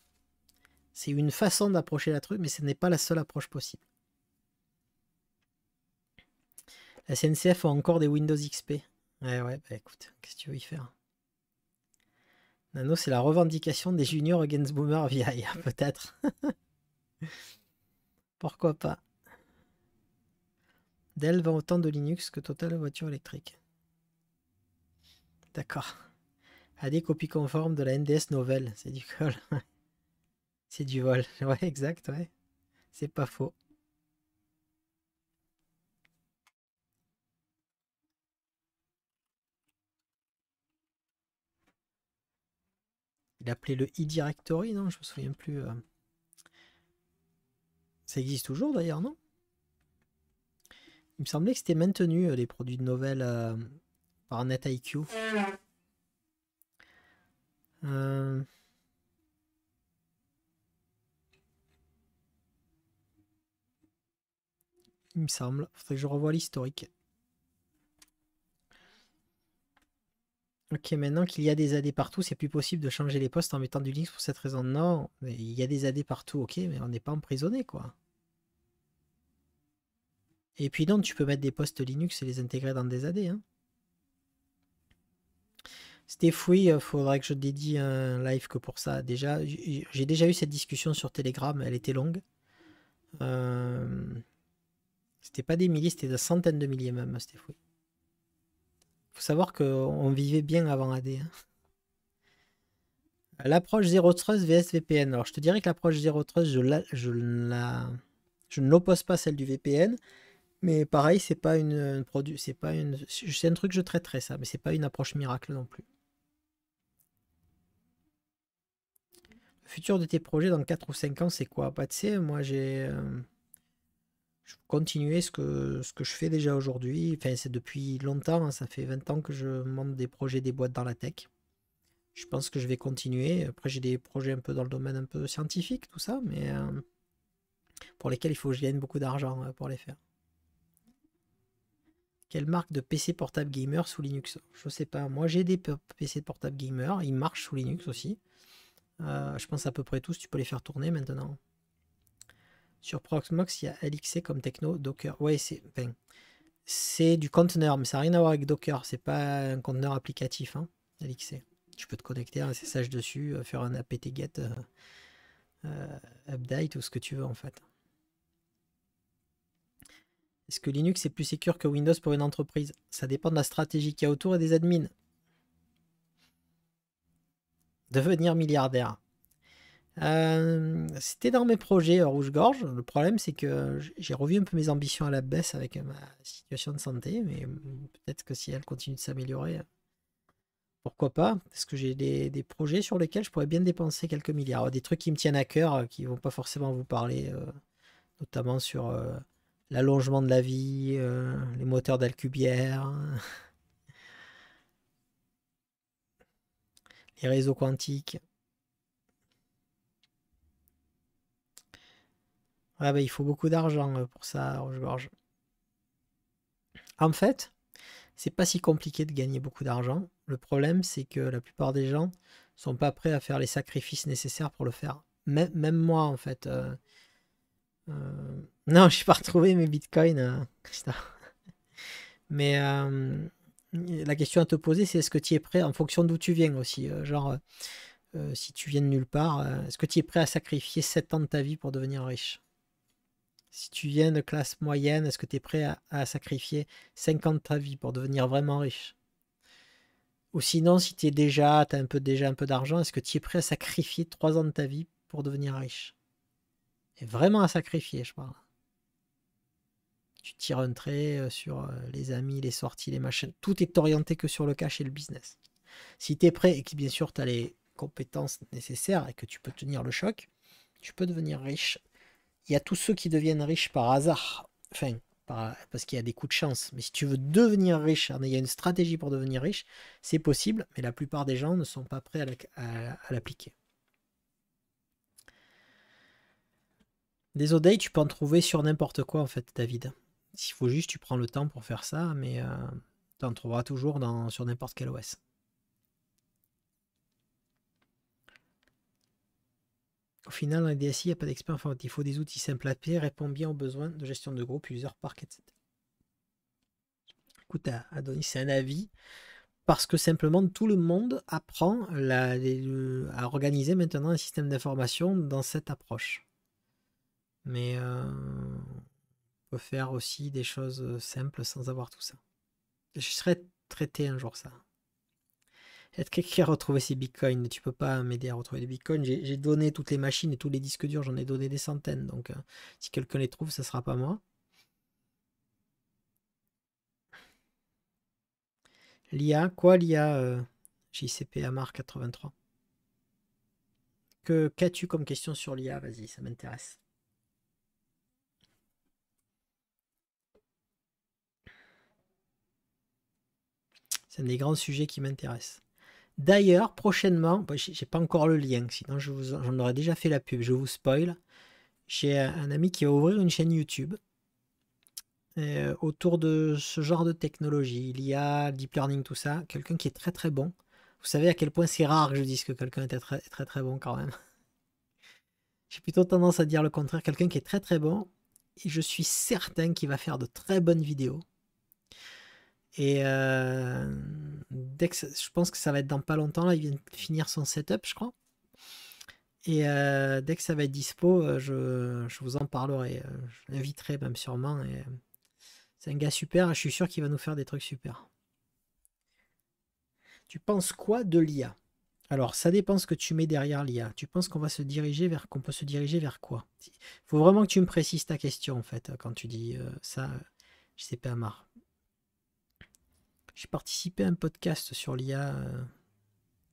C'est une façon d'approcher la truc, mais ce n'est pas la seule approche possible. SNCF a encore des Windows XP. Ouais, ouais, bah écoute, qu'est-ce que tu veux y faire Nano, c'est la revendication des juniors against boomer VI, peut-être. Pourquoi pas Dell vend autant de Linux que Total voiture électrique. D'accord. A des copies conformes de la NDS Novel, c'est du col. c'est du vol. Ouais, exact, ouais. C'est pas faux. appelé le e-directory, non Je me souviens plus. Euh. Ça existe toujours d'ailleurs, non Il me semblait que c'était maintenu, euh, les produits de nouvelles euh, par NetIQ. Il me semble. Faudrait que je revois l'historique. Ok, maintenant qu'il y a des AD partout, c'est plus possible de changer les postes en mettant du Linux pour cette raison. Non, il y a des AD partout, ok, mais on n'est pas emprisonné, quoi. Et puis non, tu peux mettre des postes Linux et les intégrer dans des AD. Hein. il il euh, faudrait que je dédie un live que pour ça. Déjà, j'ai déjà eu cette discussion sur Telegram, elle était longue. Euh, c'était pas des milliers, c'était des centaines de milliers même, Steph, faut savoir qu'on vivait bien avant AD. Hein. L'approche Zero Trust vs VPN. Alors, je te dirais que l'approche Zero Trust, je, je, ne l'oppose pas celle du VPN. Mais pareil, c'est pas une, produit, c'est pas une, c'est un truc je traiterai ça, mais c'est pas une approche miracle non plus. Le futur de tes projets dans 4 ou 5 ans, c'est quoi Pas bah, de sais, moi j'ai. Euh, je continuer ce que, ce que je fais déjà aujourd'hui. Enfin, c'est depuis longtemps, hein, ça fait 20 ans que je monte des projets, des boîtes dans la tech. Je pense que je vais continuer. Après, j'ai des projets un peu dans le domaine un peu scientifique, tout ça, mais euh, pour lesquels il faut que je gagne beaucoup d'argent euh, pour les faire. Quelle marque de PC portable gamer sous Linux Je sais pas. Moi, j'ai des PC portable gamer. Ils marchent sous Linux aussi. Euh, je pense à peu près tous. Tu peux les faire tourner maintenant. Sur Proxmox, il y a LXC comme techno, Docker. Ouais, c'est c'est du conteneur, mais ça n'a rien à voir avec Docker. C'est pas un conteneur applicatif, hein, LXC. Tu peux te connecter à un SSH dessus, euh, faire un apt get, euh, euh, update ou ce que tu veux en fait. Est-ce que Linux est plus sécur que Windows pour une entreprise Ça dépend de la stratégie qu'il y a autour et des admins. Devenir milliardaire. Euh, c'était dans mes projets euh, Rouge Gorge. Le problème, c'est que j'ai revu un peu mes ambitions à la baisse avec euh, ma situation de santé, mais mm, peut-être que si elle continue de s'améliorer, pourquoi pas Parce que j'ai des, projets sur lesquels je pourrais bien dépenser quelques milliards. Des trucs qui me tiennent à cœur, qui vont pas forcément vous parler, notamment sur l'allongement de la vie, les moteurs d'alcubière les réseaux quantiques. Bah, il faut beaucoup d'argent euh, pour ça, rouge En fait, c'est pas si compliqué de gagner beaucoup d'argent. Le problème, c'est que la plupart des gens sont pas prêts à faire les sacrifices nécessaires pour le faire. Même, moi, en fait. Euh, euh, non, je n'ai pas retrouvé mes bitcoins. Christophe. mais la question à te poser, c'est est-ce que tu es prêt en fonction d'où tu viens aussi Genre, si tu viens de nulle part, est-ce que tu es prêt à sacrifier 7 ans de ta vie pour devenir riche si tu viens de classe moyenne, est-ce que tu es prêt à, sacrifier 50 de ta vie pour devenir vraiment riche Ou sinon, si tu es déjà, tu as un peu déjà un peu d'argent, est-ce que tu es prêt à sacrifier 3 ans de ta vie pour devenir riche Et vraiment à sacrifier, je parle. Tu tires un trait euh, sur euh, les amis, les sorties, les machines. Tout est orienté que sur le cash et le business. Si tu es prêt et que bien sûr tu as les compétences nécessaires et que tu peux tenir le choc, tu peux devenir riche il y a tous ceux qui deviennent riches par hasard. Enfin, parce qu'il y a des coups de chance. Mais si tu veux devenir riche, il y a une stratégie pour devenir riche, c'est possible, mais la plupart des gens ne sont pas prêts à l'appliquer. Des odeilles, tu peux en trouver sur n'importe quoi, en fait, David. S'il faut juste, tu prends le temps pour faire ça, mais euh, tu en trouveras toujours sur n'importe quel OS. Au final, dans les DSI, il n'y a pas d'expert Il faut des outils simples à payer, répond bien aux besoins de gestion de groupe, user park, etc. Écoute, euh, Adonis, c'est un avis. Parce que simplement, tout le monde apprend à organiser maintenant un système d'information dans cette approche. Mais euh, on peut faire aussi des choses euh, simples sans avoir tout ça. Je serais traité un jour ça être quelqu'un qui a retrouvé ses bitcoins. Tu peux pas m'aider à retrouver des bitcoins. J'ai donné toutes les machines et tous les disques durs, j'en ai donné des centaines. Donc euh, si quelqu'un les trouve, ça sera pas moi. L'IA, quoi l'IA euh, JCP Amar 83 Que qu'as-tu comme question sur l'IA Vas-y, ça m'intéresse. C'est un des grands sujets qui m'intéresse. D'ailleurs, prochainement, bah, je j'ai pas encore le lien, sinon j'en aurais déjà fait la pub, je vous spoil. J'ai un ami qui va ouvrir une chaîne YouTube euh, autour de ce genre de technologie, Il y a deep learning, tout ça. Quelqu'un qui est très très bon. Vous savez à quel point c'est rare que je dise que quelqu'un était très, très très bon quand même. J'ai plutôt tendance à dire le contraire, quelqu'un qui est très très bon, et je suis certain qu'il va faire de très bonnes vidéos. Et euh, je pense que ça va être dans pas longtemps, là, il vient de finir son setup, je crois. Et euh, dès que ça va être dispo, euh, je, vous en parlerai. Je l'inviterai même sûrement. C'est un gars super, je suis sûr qu'il va nous faire des trucs super. Tu penses quoi de l'IA Alors, ça dépend ce que tu mets derrière l'IA. Tu penses qu'on va se diriger vers qu'on peut se diriger vers quoi Il faut vraiment que tu me précises ta question en fait quand tu dis ça. Je sais pas marre. J'ai participé à un podcast sur l'IA, je euh,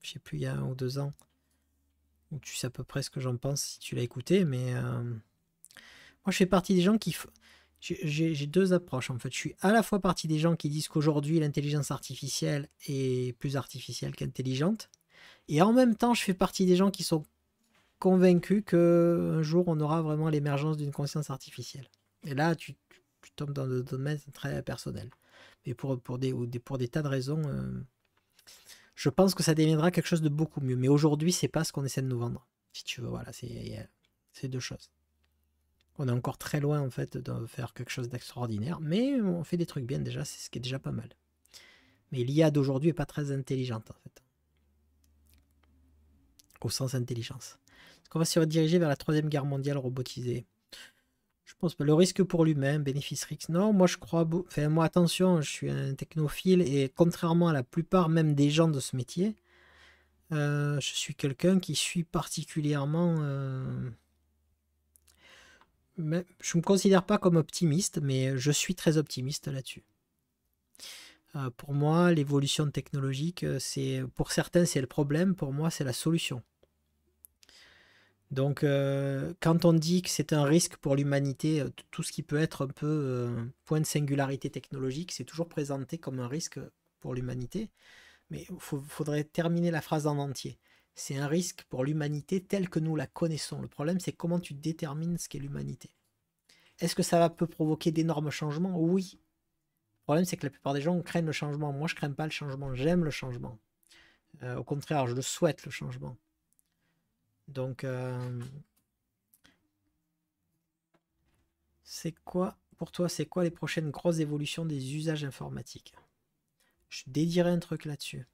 je sais plus, il y a un ou deux ans. tu sais à peu près ce que j'en pense si tu l'as écouté, mais euh, moi je fais partie des gens qui. J'ai deux approches en fait. Je suis à la fois partie des gens qui disent qu'aujourd'hui l'intelligence artificielle est plus artificielle qu'intelligente, et en même temps je fais partie des gens qui sont convaincus qu'un jour on aura vraiment l'émergence d'une conscience artificielle. Et là tu, tu tombes dans le domaine très personnel et pour, pour, des, pour des tas de raisons, euh, je pense que ça deviendra quelque chose de beaucoup mieux. Mais aujourd'hui, c'est pas ce qu'on essaie de nous vendre. Si tu veux, voilà, c'est deux choses. On est encore très loin en fait de faire quelque chose d'extraordinaire, mais on fait des trucs bien déjà, c'est ce qui est déjà pas mal. Mais l'IA d'aujourd'hui est pas très intelligente en fait. Au sens intelligence. Ce qu'on va se rediriger vers la troisième guerre mondiale robotisée. Le risque pour lui-même, bénéfice rix Non, moi je crois. Enfin, moi attention, je suis un technophile et contrairement à la plupart même des gens de ce métier, euh, je suis quelqu'un qui suit particulièrement. Je euh, ne je me considère pas comme optimiste, mais je suis très optimiste là-dessus. Euh, pour moi, l'évolution technologique, pour certains c'est le problème, pour moi c'est la solution. Donc, euh, quand on dit que c'est un risque pour l'humanité, euh, tout ce qui peut être un peu euh, point de singularité technologique, c'est toujours présenté comme un risque pour l'humanité. Mais il faudrait terminer la phrase en entier. C'est un risque pour l'humanité telle que nous la connaissons. Le problème, c'est comment tu détermines ce qu'est l'humanité. Est-ce que ça peut provoquer d'énormes changements Oui. Le problème, c'est que la plupart des gens craignent le changement. Moi, je ne crains pas le changement. J'aime le changement. au contraire, je le souhaite, le changement. Donc, euh, c'est quoi, pour toi, c'est quoi les prochaines grosses évolutions des usages informatiques Je dédierai un truc là-dessus.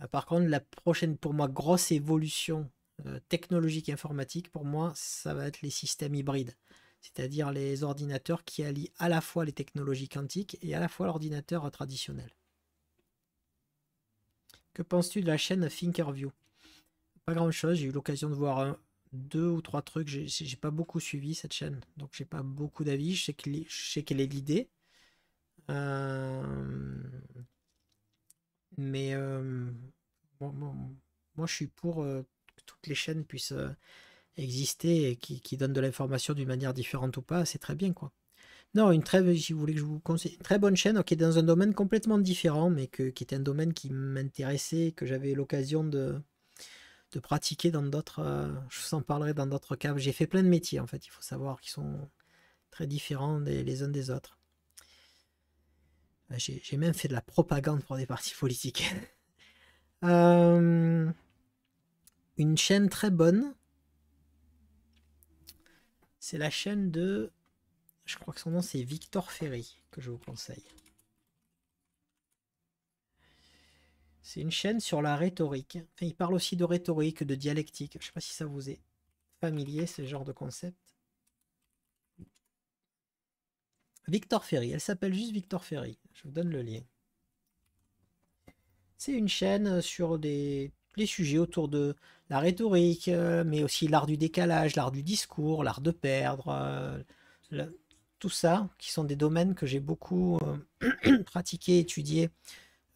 Euh, par contre, la prochaine, pour moi, grosse évolution euh, technologique informatique, pour moi, ça va être les systèmes hybrides. C'est-à-dire les ordinateurs qui allient à la fois les technologies quantiques et à la fois l'ordinateur traditionnel. Que penses-tu de la chaîne Thinkerview pas grand chose. J'ai eu l'occasion de voir euh, deux ou trois trucs. J'ai pas beaucoup suivi cette chaîne, donc j'ai pas beaucoup d'avis. Je sais qu'elle est l'idée. Euh, mais euh, moi, je suis pour que toutes les chaînes puissent exister et qui, donnent de l'information d'une manière différente ou pas. C'est très bien, quoi. Non, une très, si vous voulez que je vous conseille, très bonne chaîne qui est dans un domaine complètement différent, mais qui était un domaine qui m'intéressait, que j'avais l'occasion de, de pratiquer dans d'autres. Euh, je vous en parlerai dans d'autres cas, J'ai fait plein de métiers en fait, il faut savoir qu'ils sont très différents des, les uns des autres. Euh, j'ai même fait de la propagande pour des partis politiques. Euh, une chaîne très bonne. C'est la chaîne de. Je crois que son nom c'est Victor Ferry que je vous conseille. C'est une chaîne sur la rhétorique. Enfin, il parle aussi de rhétorique, de dialectique. Je ne sais pas si ça vous est familier, ce genre de concept. Victor Ferry. Elle s'appelle juste Victor Ferry. Je vous donne le lien. C'est une chaîne sur des, les sujets autour de la rhétorique, euh, mais aussi l'art du décalage, l'art du discours, l'art de perdre, euh, tout ça, qui sont des domaines que j'ai beaucoup pratiqué, euh, pratiqués, étudiés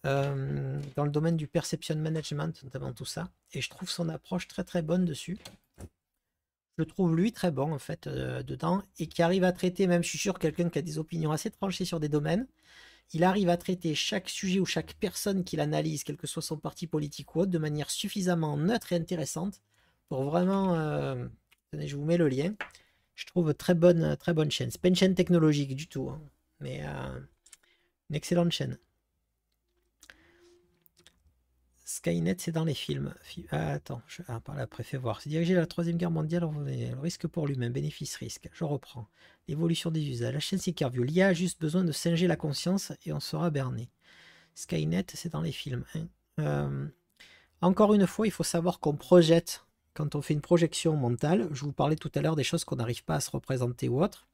euh, dans le domaine du perception management, notamment tout ça. Et je trouve son approche très très bonne dessus. Je trouve lui très bon en fait euh, dedans et qui arrive à traiter, même je suis sûr, quelqu'un qui a des opinions assez tranchées sur des domaines. Il arrive à traiter chaque sujet ou chaque personne qu'il analyse, quel que soit son parti politique ou autre, de manière suffisamment neutre et intéressante pour vraiment. Euh, je vous mets le lien. Je trouve très bonne, très bonne chaîne. C'est pas une chaîne technologique du tout, hein, mais une excellente chaîne. Skynet, c'est dans les films. Ah, attends, je... en ah, par là, préfet voir. C'est dirigé à la Troisième Guerre mondiale, le risque pour l'humain, bénéfice-risque. Je reprends. L'évolution des usages. La chaîne il y a juste besoin de singer la conscience et on sera berné. Skynet, c'est dans les films. Hein. Euh, encore une fois, il faut savoir qu'on projette. Quand on fait une projection mentale, je vous parlais tout à l'heure des choses qu'on n'arrive pas à se représenter ou autre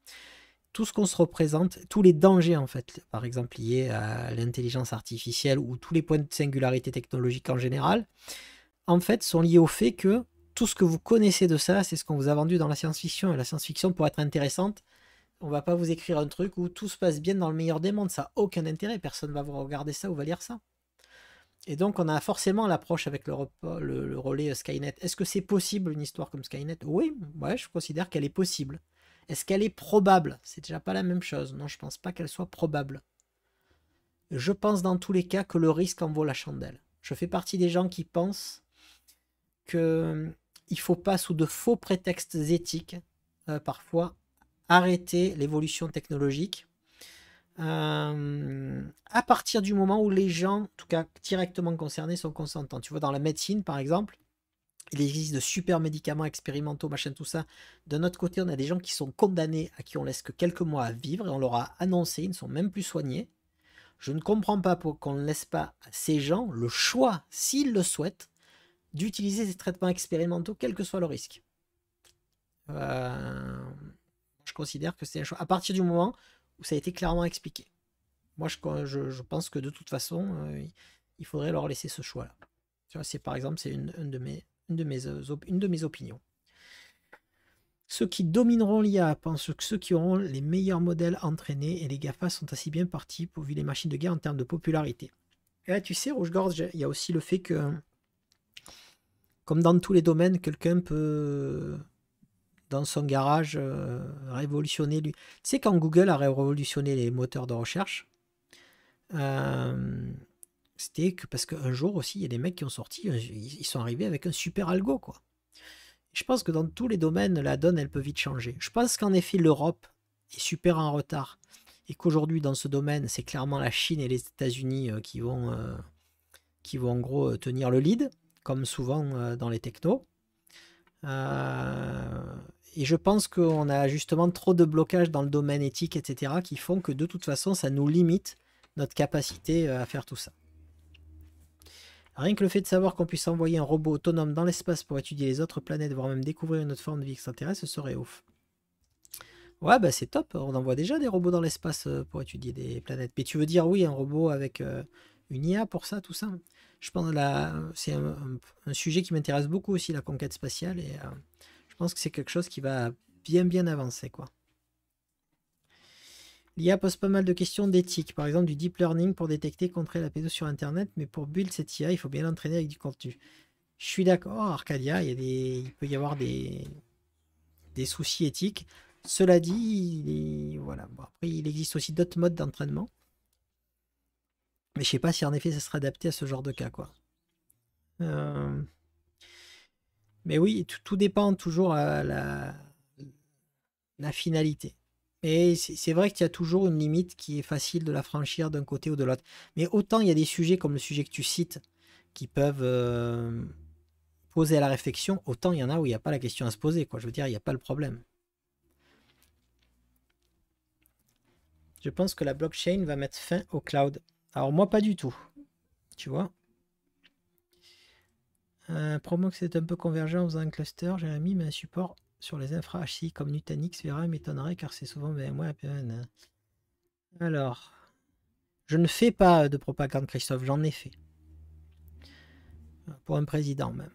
tout ce qu'on se représente, tous les dangers en fait, par exemple liés à l'intelligence artificielle ou tous les points de singularité technologique en général, en fait sont liés au fait que tout ce que vous connaissez de ça, c'est ce qu'on vous a vendu dans la science-fiction. Et la science-fiction, pour être intéressante, on va pas vous écrire un truc où tout se passe bien dans le meilleur des mondes. Ça n'a aucun intérêt. Personne ne va vous regarder ça ou va lire ça. Et donc, on a forcément l'approche avec le, relais euh, Skynet. Est-ce que c'est possible une histoire comme Skynet Oui, ouais, je considère qu'elle est possible. Est-ce qu'elle est probable C'est déjà pas la même chose. Non, je pense pas qu'elle soit probable. Je pense dans tous les cas que le risque en vaut la chandelle. Je fais partie des gens qui pensent que hum, il faut pas sous de faux prétextes éthiques euh, parfois arrêter l'évolution technologique. Hum, à partir du moment où les gens, en tout cas directement concernés, sont consentants. Tu vois, dans la médecine, par exemple, il existe de super médicaments expérimentaux, machin, tout ça. D'un autre côté, on a des gens qui sont condamnés, à qui on laisse que quelques mois à vivre, et on leur a annoncé, ils ne sont même plus soignés. Je ne comprends pas qu'on ne laisse pas à ces gens le choix, s'ils le souhaitent, d'utiliser ces traitements expérimentaux, quel que soit le risque. Euh, je considère que c'est un choix. À partir du moment où ça a été clairement expliqué. Moi, je, pense que de toute façon, euh, il faudrait leur laisser ce choix-là. C'est par exemple, c'est une de mes une de mes, euh, une de mes opinions. Ceux qui domineront l'IA pensent que ceux qui auront les meilleurs modèles entraînés et les GAFA sont assez bien partis pour vu les machines de guerre en termes de popularité. Et là, tu sais, Rouge-Gorge, il y a aussi le fait que, comme dans tous les domaines, quelqu'un peut, dans son garage, euh, révolutionner. Lui. Tu sais, quand Google a révolutionné les moteurs de recherche, euh, c'était que parce qu'un jour aussi, il y a des mecs qui ont sorti, euh, ils sont arrivés avec un super algo, quoi. Je pense que dans tous les domaines, la donne, elle peut vite changer. Je pense qu'en effet, l'Europe est super en retard et qu'aujourd'hui, dans ce domaine, c'est clairement la Chine et les États-Unis euh, qui vont, euh, qui vont en gros tenir le lead, comme souvent dans les technos. et je pense qu'on a justement trop de blocages dans le domaine éthique, etc., qui font que de toute façon, ça nous limite notre capacité à faire tout ça. Rien que le fait de savoir qu'on puisse envoyer un robot autonome dans l'espace pour étudier les autres planètes, voire même découvrir une autre forme de vie extraterrestre, ce serait ouf. Ouais, bah c'est top, on envoie déjà des robots dans l'espace euh, pour étudier des planètes. Mais tu veux dire, oui, un robot avec euh, une IA pour ça, tout ça Je pense que c'est un, sujet qui m'intéresse beaucoup aussi, la conquête spatiale, et euh, je pense que c'est quelque chose qui va bien, bien avancer, quoi. L'IA pose pas mal de questions d'éthique, par exemple du deep learning pour détecter, contrer la P2 sur Internet, mais pour build cette IA, il faut bien l'entraîner avec du contenu. Je suis d'accord, Arcadia, il, il, peut y avoir des, des soucis éthiques. Cela dit, il voilà. après, il existe aussi d'autres modes d'entraînement. Mais je sais pas si en effet ça sera adapté à ce genre de cas. quoi. Euh, mais oui, tout, dépend toujours à la finalité. Et c'est vrai qu'il y a toujours une limite qui est facile de la franchir d'un côté ou de l'autre. Mais autant il y a des sujets comme le sujet que tu cites qui peuvent euh, poser à la réflexion, autant il y en a où il n'y a pas la question à se poser. Quoi. Je veux dire, il n'y a pas le problème. Je pense que la blockchain va mettre fin au cloud. Alors moi, pas du tout. Tu vois un euh, promo que c'est un peu convergent en faisant un cluster, Jérémy, mais un support sur les infra comme Nutanix, Vera m'étonnerait car c'est souvent VMware hein. Alors, je ne fais pas de propagande, Christophe, j'en ai fait. Pour un président même.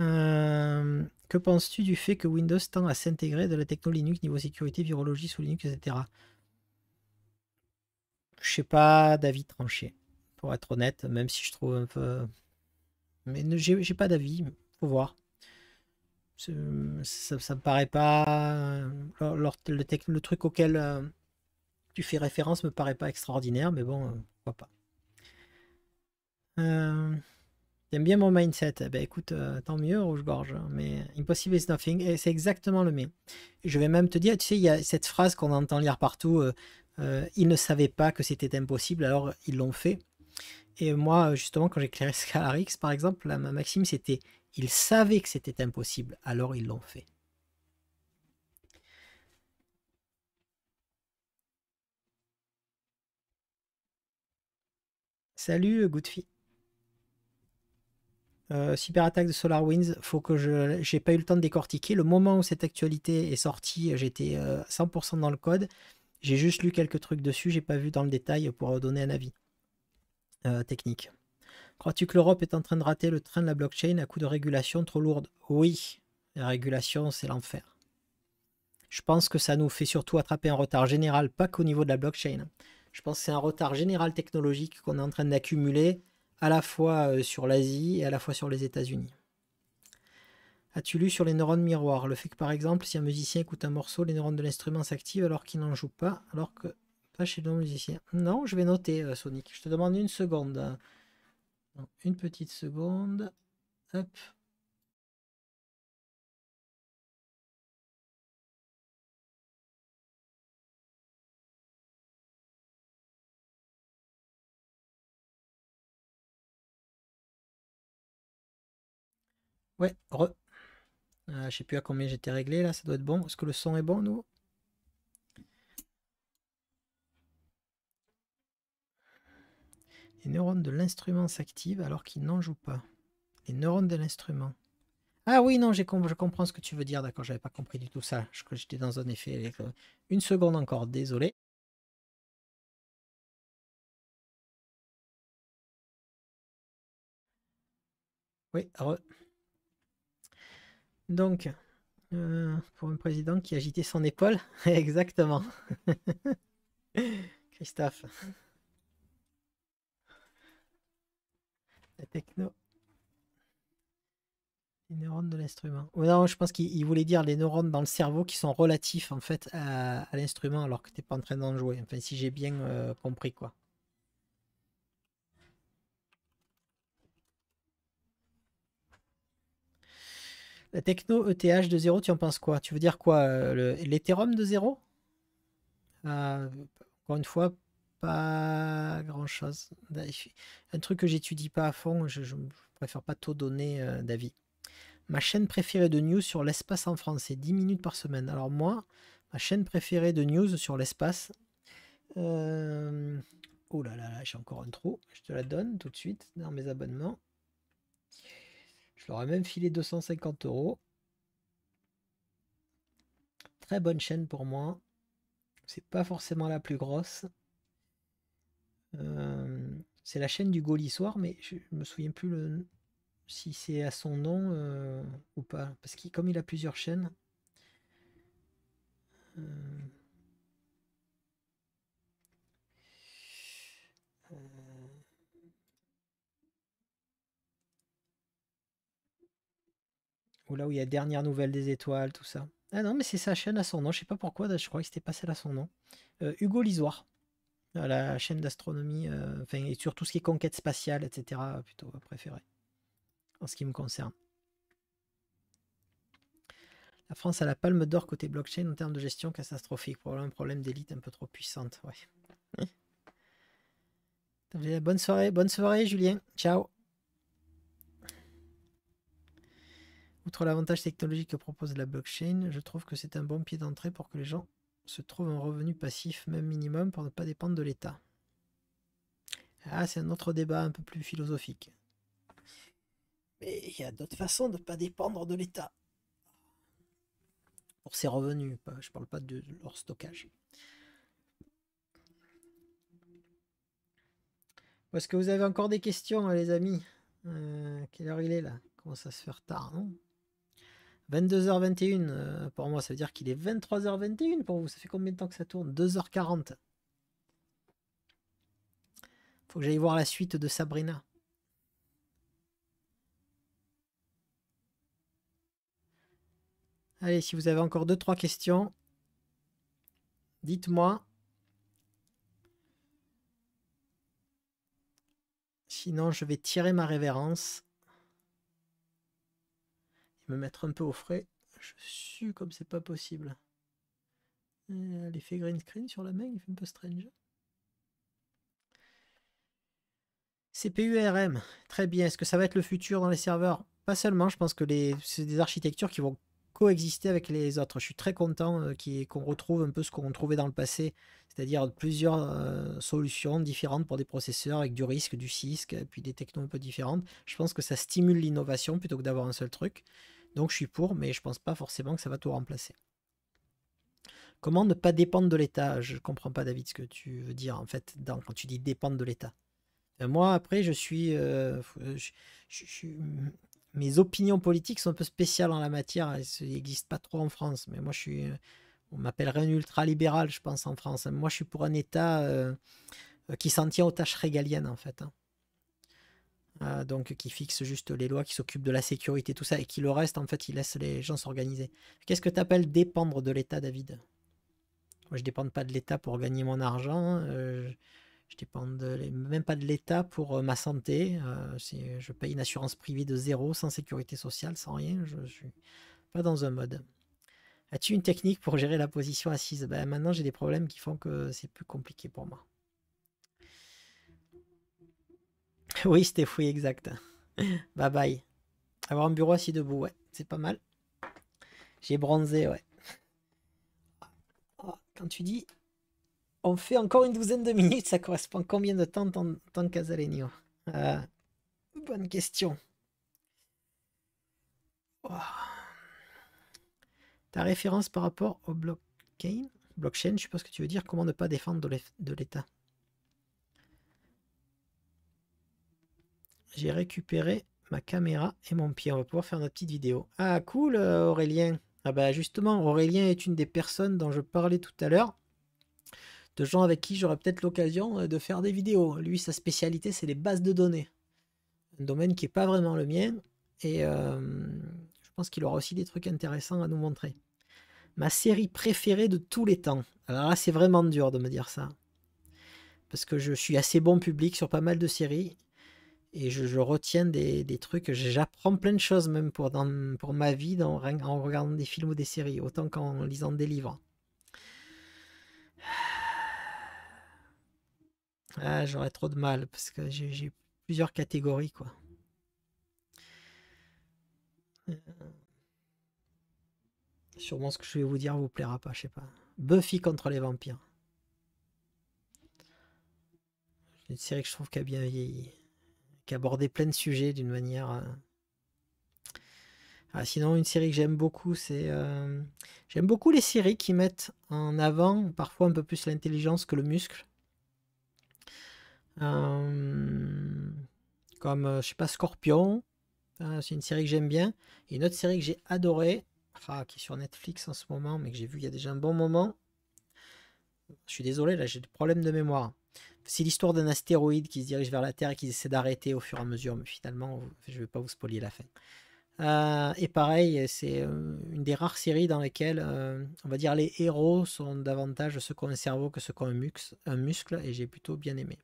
Euh, que penses-tu du fait que Windows tend à s'intégrer de la techno Linux niveau sécurité, virologie sous Linux, etc. Je sais pas d'avis tranché, pour être honnête, même si je trouve un peu. Mais j'ai pas d'avis, faut voir ça, me paraît pas. Euh, le, truc auquel euh, tu fais référence me paraît pas extraordinaire, mais bon, euh, pourquoi pas. J'aime bien mon mindset. Eh ben écoute, tant mieux, Rouge-Gorge. Hein, mais Impossible is nothing, et c'est exactement le même Je vais même te dire, tu sais, il y a cette phrase qu'on entend lire partout ils ne savaient pas que c'était impossible, alors ils l'ont fait. Et moi, justement, quand j'éclairais Scalarix, par exemple, ma maxime, c'était ils savaient que c'était impossible, alors ils l'ont fait. Salut euh, Goodfi. Euh, super attaque de SolarWinds, faut que je j'ai pas eu le temps de décortiquer. Le moment où cette actualité est sortie, euh, j'étais 100% euh, dans le code. J'ai juste lu quelques trucs dessus, j'ai pas vu dans le détail pour donner un avis technique. Crois-tu que l'Europe est en train de rater le train de la blockchain à coup de régulation trop lourde Oui, la régulation, c'est l'enfer. Je pense que ça nous fait surtout attraper un retard général, pas qu'au niveau de la blockchain. Je pense que c'est un retard général technologique qu'on est en train d'accumuler à la fois euh, sur l'Asie et à la fois sur les États-Unis. As-tu lu sur les neurones miroirs Le fait que par exemple, si un musicien écoute un morceau, les neurones de l'instrument s'activent alors qu'il n'en joue pas, alors que pas chez le musicien. Non, je vais noter, euh, Sonic. Je te demande une seconde une petite seconde. Hop. Ouais, re. Je ah, je sais plus à combien j'étais réglé là, ça doit être bon. Est-ce que le son est bon, nous Les neurones de l'instrument s'activent alors qu'ils n'en jouent pas. Les neurones de l'instrument. Ah oui, non, je comprends ce que tu veux dire. D'accord, j'avais pas compris du tout ça. J'étais dans un effet. une seconde encore, désolé. Oui, re. Donc, euh, pour un président qui agitait son épaule, exactement. Christophe. techno. Les neurones de l'instrument. ou non, je pense qu'il voulait dire les neurones dans le cerveau qui sont relatifs en fait à, l'instrument alors que tu t'es pas en train d'en jouer. Enfin, si j'ai bien euh, compris quoi. La techno ETH de 0, tu en penses quoi Tu veux dire quoi euh, le de zéro euh, Encore une fois, pas grand chose. Un truc que j'étudie pas à fond, je, préfère pas tôt donner euh, d'avis. Ma chaîne préférée de news sur l'espace en français, 10 minutes par semaine. Alors moi, ma chaîne préférée de news sur l'espace. Euh, oh là là, là j'ai encore un trou. Je te la donne tout de suite dans mes abonnements. Je leur ai même filé 250 euros. Très bonne chaîne pour moi. C'est pas forcément la plus grosse. Euh, c'est la chaîne du Gaulissoir, mais je me souviens plus si c'est à son nom euh, ou pas. Parce qu'il comme il a plusieurs chaînes. Euh, ou oh, là où il y a dernière nouvelle des étoiles, tout ça. Ah non, mais c'est sa chaîne à son nom, je sais pas pourquoi, je crois que c'était pas celle à son nom. Hugo Lisoire la chaîne d'astronomie, euh, enfin, et sur tout ce qui est conquête spatiale, etc., plutôt euh, préféré, en ce qui me concerne. La France a la palme d'or côté blockchain en termes de gestion catastrophique. Probablement un problème d'élite un peu trop puissante. bonne soirée, bonne soirée Julien. Ciao. Outre l'avantage technologique que propose la blockchain, je trouve que c'est un bon pied d'entrée pour que les gens se trouve un revenu passif, même minimum, pour ne pas dépendre de l'État. Ah, c'est un autre débat un peu plus philosophique. Mais il y a d'autres façons de ne pas dépendre de l'État. Pour ses revenus, je ne parle pas de leur stockage. Est-ce que vous avez encore des questions, hein, les amis euh, Quelle heure il est là Comment ça se fait tard, non 22h21 euh, pour moi, ça veut dire qu'il est 23h21 pour vous. Ça fait combien de temps que ça tourne 2h40. Faut que j'aille voir la suite de Sabrina. Allez, si vous avez encore 2-3 questions, dites-moi. Sinon, je vais tirer ma révérence mettre un peu au frais. Je suis comme c'est pas possible. Euh, l'effet green screen sur la main, il fait un peu strange. CPU-RM, très bien. Est-ce que ça va être le futur dans les serveurs Pas seulement, je pense que c'est des architectures qui vont coexister avec les autres. Je suis très content euh, qu'on retrouve un peu ce qu'on trouvait dans le passé, c'est-à-dire plusieurs euh, solutions différentes pour des processeurs avec du risque, du CISC, puis des technos un peu différentes. Je pense que ça stimule l'innovation plutôt que d'avoir un seul truc. Donc je suis pour, mais je pense pas forcément que ça va tout remplacer. Comment ne pas dépendre de l'État Je comprends pas, David, ce que tu veux dire, en fait, quand tu dis dépendre de l'État. Euh, moi, après, je suis, euh, euh, mes opinions politiques sont un peu spéciales en la matière. Elles n'existent pas trop en France. Mais moi, je suis, on m'appellerait un ultralibéral, je pense, en France. Moi, je suis pour un État qui s'en tient aux tâches régaliennes, en fait. Hein. Euh, donc qui fixe juste les lois, qui s'occupe de la sécurité, tout ça, et qui le reste, en fait, il laisse les gens s'organiser. Qu'est-ce que tu appelles dépendre de l'État, David Moi, je ne dépends pas de l'État pour gagner mon argent, euh, je ne même pas de l'État pour euh, ma santé. je paye une assurance privée de zéro, sans sécurité sociale, sans rien, je ne suis pas dans un mode. As-tu une technique pour gérer la position assise ben, Maintenant, j'ai des problèmes qui font que c'est plus compliqué pour moi. Oui, c'était fouillé, exact. Bye bye. Avoir un bureau assis debout, ouais, c'est pas mal. J'ai bronzé, ouais. Oh, quand tu dis on fait encore une douzaine de minutes, ça correspond combien de temps temps Casalegno euh, Bonne question. Oh. Ta référence par rapport au blockchain, blockchain, je sais pas ce que tu veux dire, comment ne pas défendre de l'État j'ai récupéré ma caméra et mon pied. On va pouvoir faire notre petite vidéo. Ah, cool euh, Aurélien. Ah bah justement, Aurélien est une des personnes dont je parlais tout à l'heure. De gens avec qui j'aurais peut-être l'occasion euh, de faire des vidéos. Lui, sa spécialité, c'est les bases de données. Un domaine qui n'est pas vraiment le mien. Et euh, je pense qu'il aura aussi des trucs intéressants à nous montrer. Ma série préférée de tous les temps. Alors là, c'est vraiment dur de me dire ça. Parce que je suis assez bon public sur pas mal de séries et je, retiens des, trucs. J'apprends plein de choses même pour, ma vie en regardant des films ou des séries, autant qu'en lisant des livres. Ah, j'aurais trop de mal parce que j'ai plusieurs catégories quoi. Euh, sûrement ce que je vais vous dire vous plaira pas, je sais pas. Buffy contre les vampires. une série que je trouve qui a bien vieilli qui abordait plein de sujets d'une manière. Euh, ah, sinon, une série que j'aime beaucoup, c'est. Euh, j'aime beaucoup les séries qui mettent en avant parfois un peu plus l'intelligence que le muscle. Euh, comme, je sais pas, Scorpion. c'est une série que j'aime bien. Et une autre série que j'ai adorée, ah, qui est sur Netflix en ce moment, mais que j'ai vu il y a déjà un bon moment. Je suis désolé, là j'ai des problèmes de mémoire. C'est l'histoire d'un astéroïde qui se dirige vers la Terre et qui essaie d'arrêter au fur et à mesure, mais finalement, je ne vais pas vous spoiler la fin. Euh, et pareil, c'est euh, une des rares séries dans lesquelles, euh, on va dire, les héros sont davantage ceux qui ont un cerveau que ceux qui ont un, muscle, et j'ai plutôt bien aimé.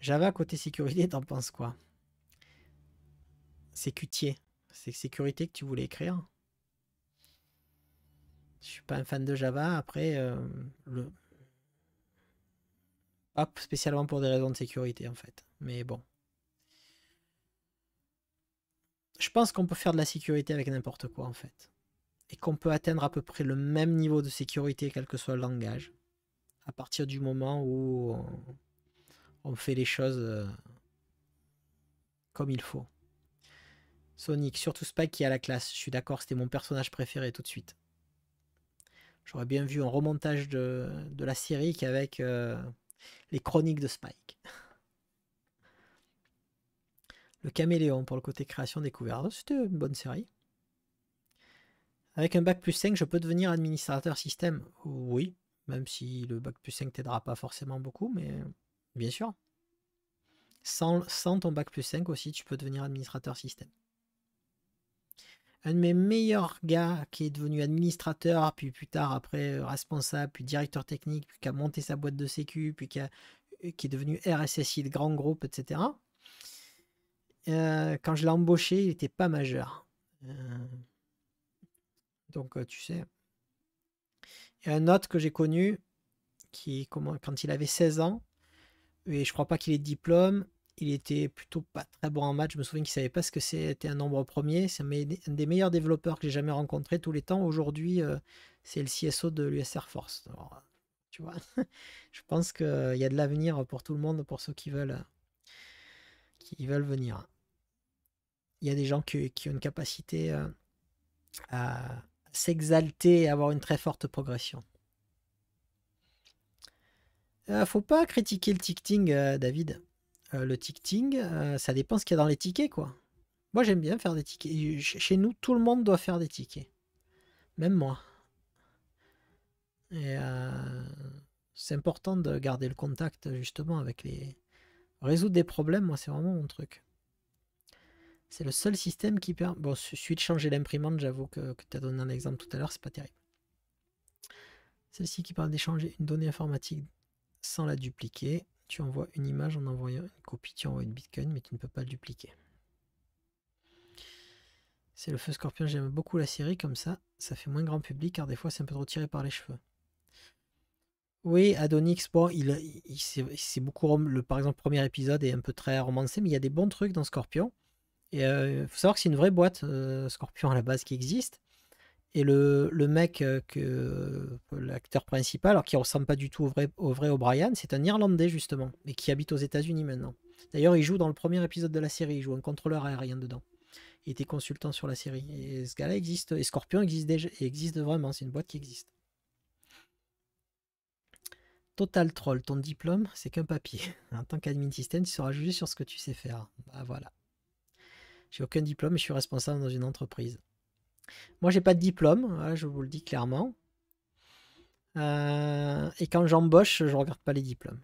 Java côté sécurité, t'en penses quoi C'est cutier. C'est sécurité que tu voulais écrire Je suis pas un fan de Java. Après, euh, le... Hop, spécialement pour des raisons de sécurité en fait. Mais bon. Je pense qu'on peut faire de la sécurité avec n'importe quoi en fait. Et qu'on peut atteindre à peu près le même niveau de sécurité quel que soit le langage. À partir du moment où on fait les choses euh, comme il faut. Sonic, surtout Spike qui a la classe. Je suis d'accord, c'était mon personnage préféré tout de suite. J'aurais bien vu un remontage de, la série qu'avec euh, les chroniques de Spike. Le caméléon pour le côté création découverte. Oh, c'était une bonne série. Avec un bac plus 5, je peux devenir administrateur système Oui, même si le bac plus 5 t'aidera pas forcément beaucoup, mais bien sûr. Sans, sans ton bac plus 5 aussi, tu peux devenir administrateur système un de mes meilleurs gars qui est devenu administrateur, puis plus tard après euh, responsable, puis directeur technique, puis qui a monté sa boîte de sécu, puis qui, euh, est devenu RSSI de grand groupe, etc. Euh, quand je l'ai embauché, il n'était pas majeur. donc tu sais. Et un autre que j'ai connu, qui, quand il avait 16 ans, et je crois pas qu'il ait de diplôme, il était plutôt pas très bon en match. Je me souviens qu'il savait pas ce que c'était un nombre premier. C'est un des meilleurs développeurs que j'ai jamais rencontré tous les temps. Aujourd'hui, euh, c'est le CSO de l'USR Force. tu vois, je pense qu'il euh, y a de l'avenir pour tout le monde, pour ceux qui veulent, qui veulent venir. Il y a des gens qui, ont une capacité euh, à s'exalter et avoir une très forte progression. ne faut pas critiquer le ticketing, David. Euh, le ticketing, euh, ça dépend ce qu'il y a dans les tickets, quoi. Moi, j'aime bien faire des tickets. Chez nous, tout le monde doit faire des tickets. Même moi. Euh, c'est important de garder le contact, justement, avec les... Résoudre des problèmes, moi, c'est vraiment mon truc. C'est le seul système qui permet... Bon, celui de changer l'imprimante, j'avoue que, que tu as donné un exemple tout à l'heure, c'est pas terrible. Celle-ci qui parle d'échanger une donnée informatique sans la dupliquer tu envoies une image en envoyant une copie, tu envoies une bitcoin, mais tu ne peux pas le dupliquer. C'est le feu scorpion, j'aime beaucoup la série, comme ça, ça fait moins grand public, car des fois c'est un peu trop tiré par les cheveux. Oui, Adonix, bon, il, c'est beaucoup, le, par exemple, premier épisode est un peu très romancé, mais il y a des bons trucs dans Scorpion. Et il euh, faut savoir que c'est une vraie boîte, euh, Scorpion, à la base, qui existe. Et le, mec, euh, que euh, l'acteur principal, alors qui ressemble pas du tout au vrai, au vrai O'Brien, c'est un Irlandais justement, et qui habite aux États-Unis maintenant. D'ailleurs, il joue dans le premier épisode de la série, il joue un contrôleur aérien dedans. Il était consultant sur la série. Et ce gars-là existe, et Scorpion existe, déjà, existe vraiment, c'est une boîte qui existe. Total troll, ton diplôme, c'est qu'un papier. En tant qu'admin système, tu seras jugé sur ce que tu sais faire. Bah voilà. J'ai aucun diplôme je suis responsable dans une entreprise. Moi, j'ai pas de diplôme, hein, je vous le dis clairement. Euh, et quand j'embauche, je regarde pas les diplômes.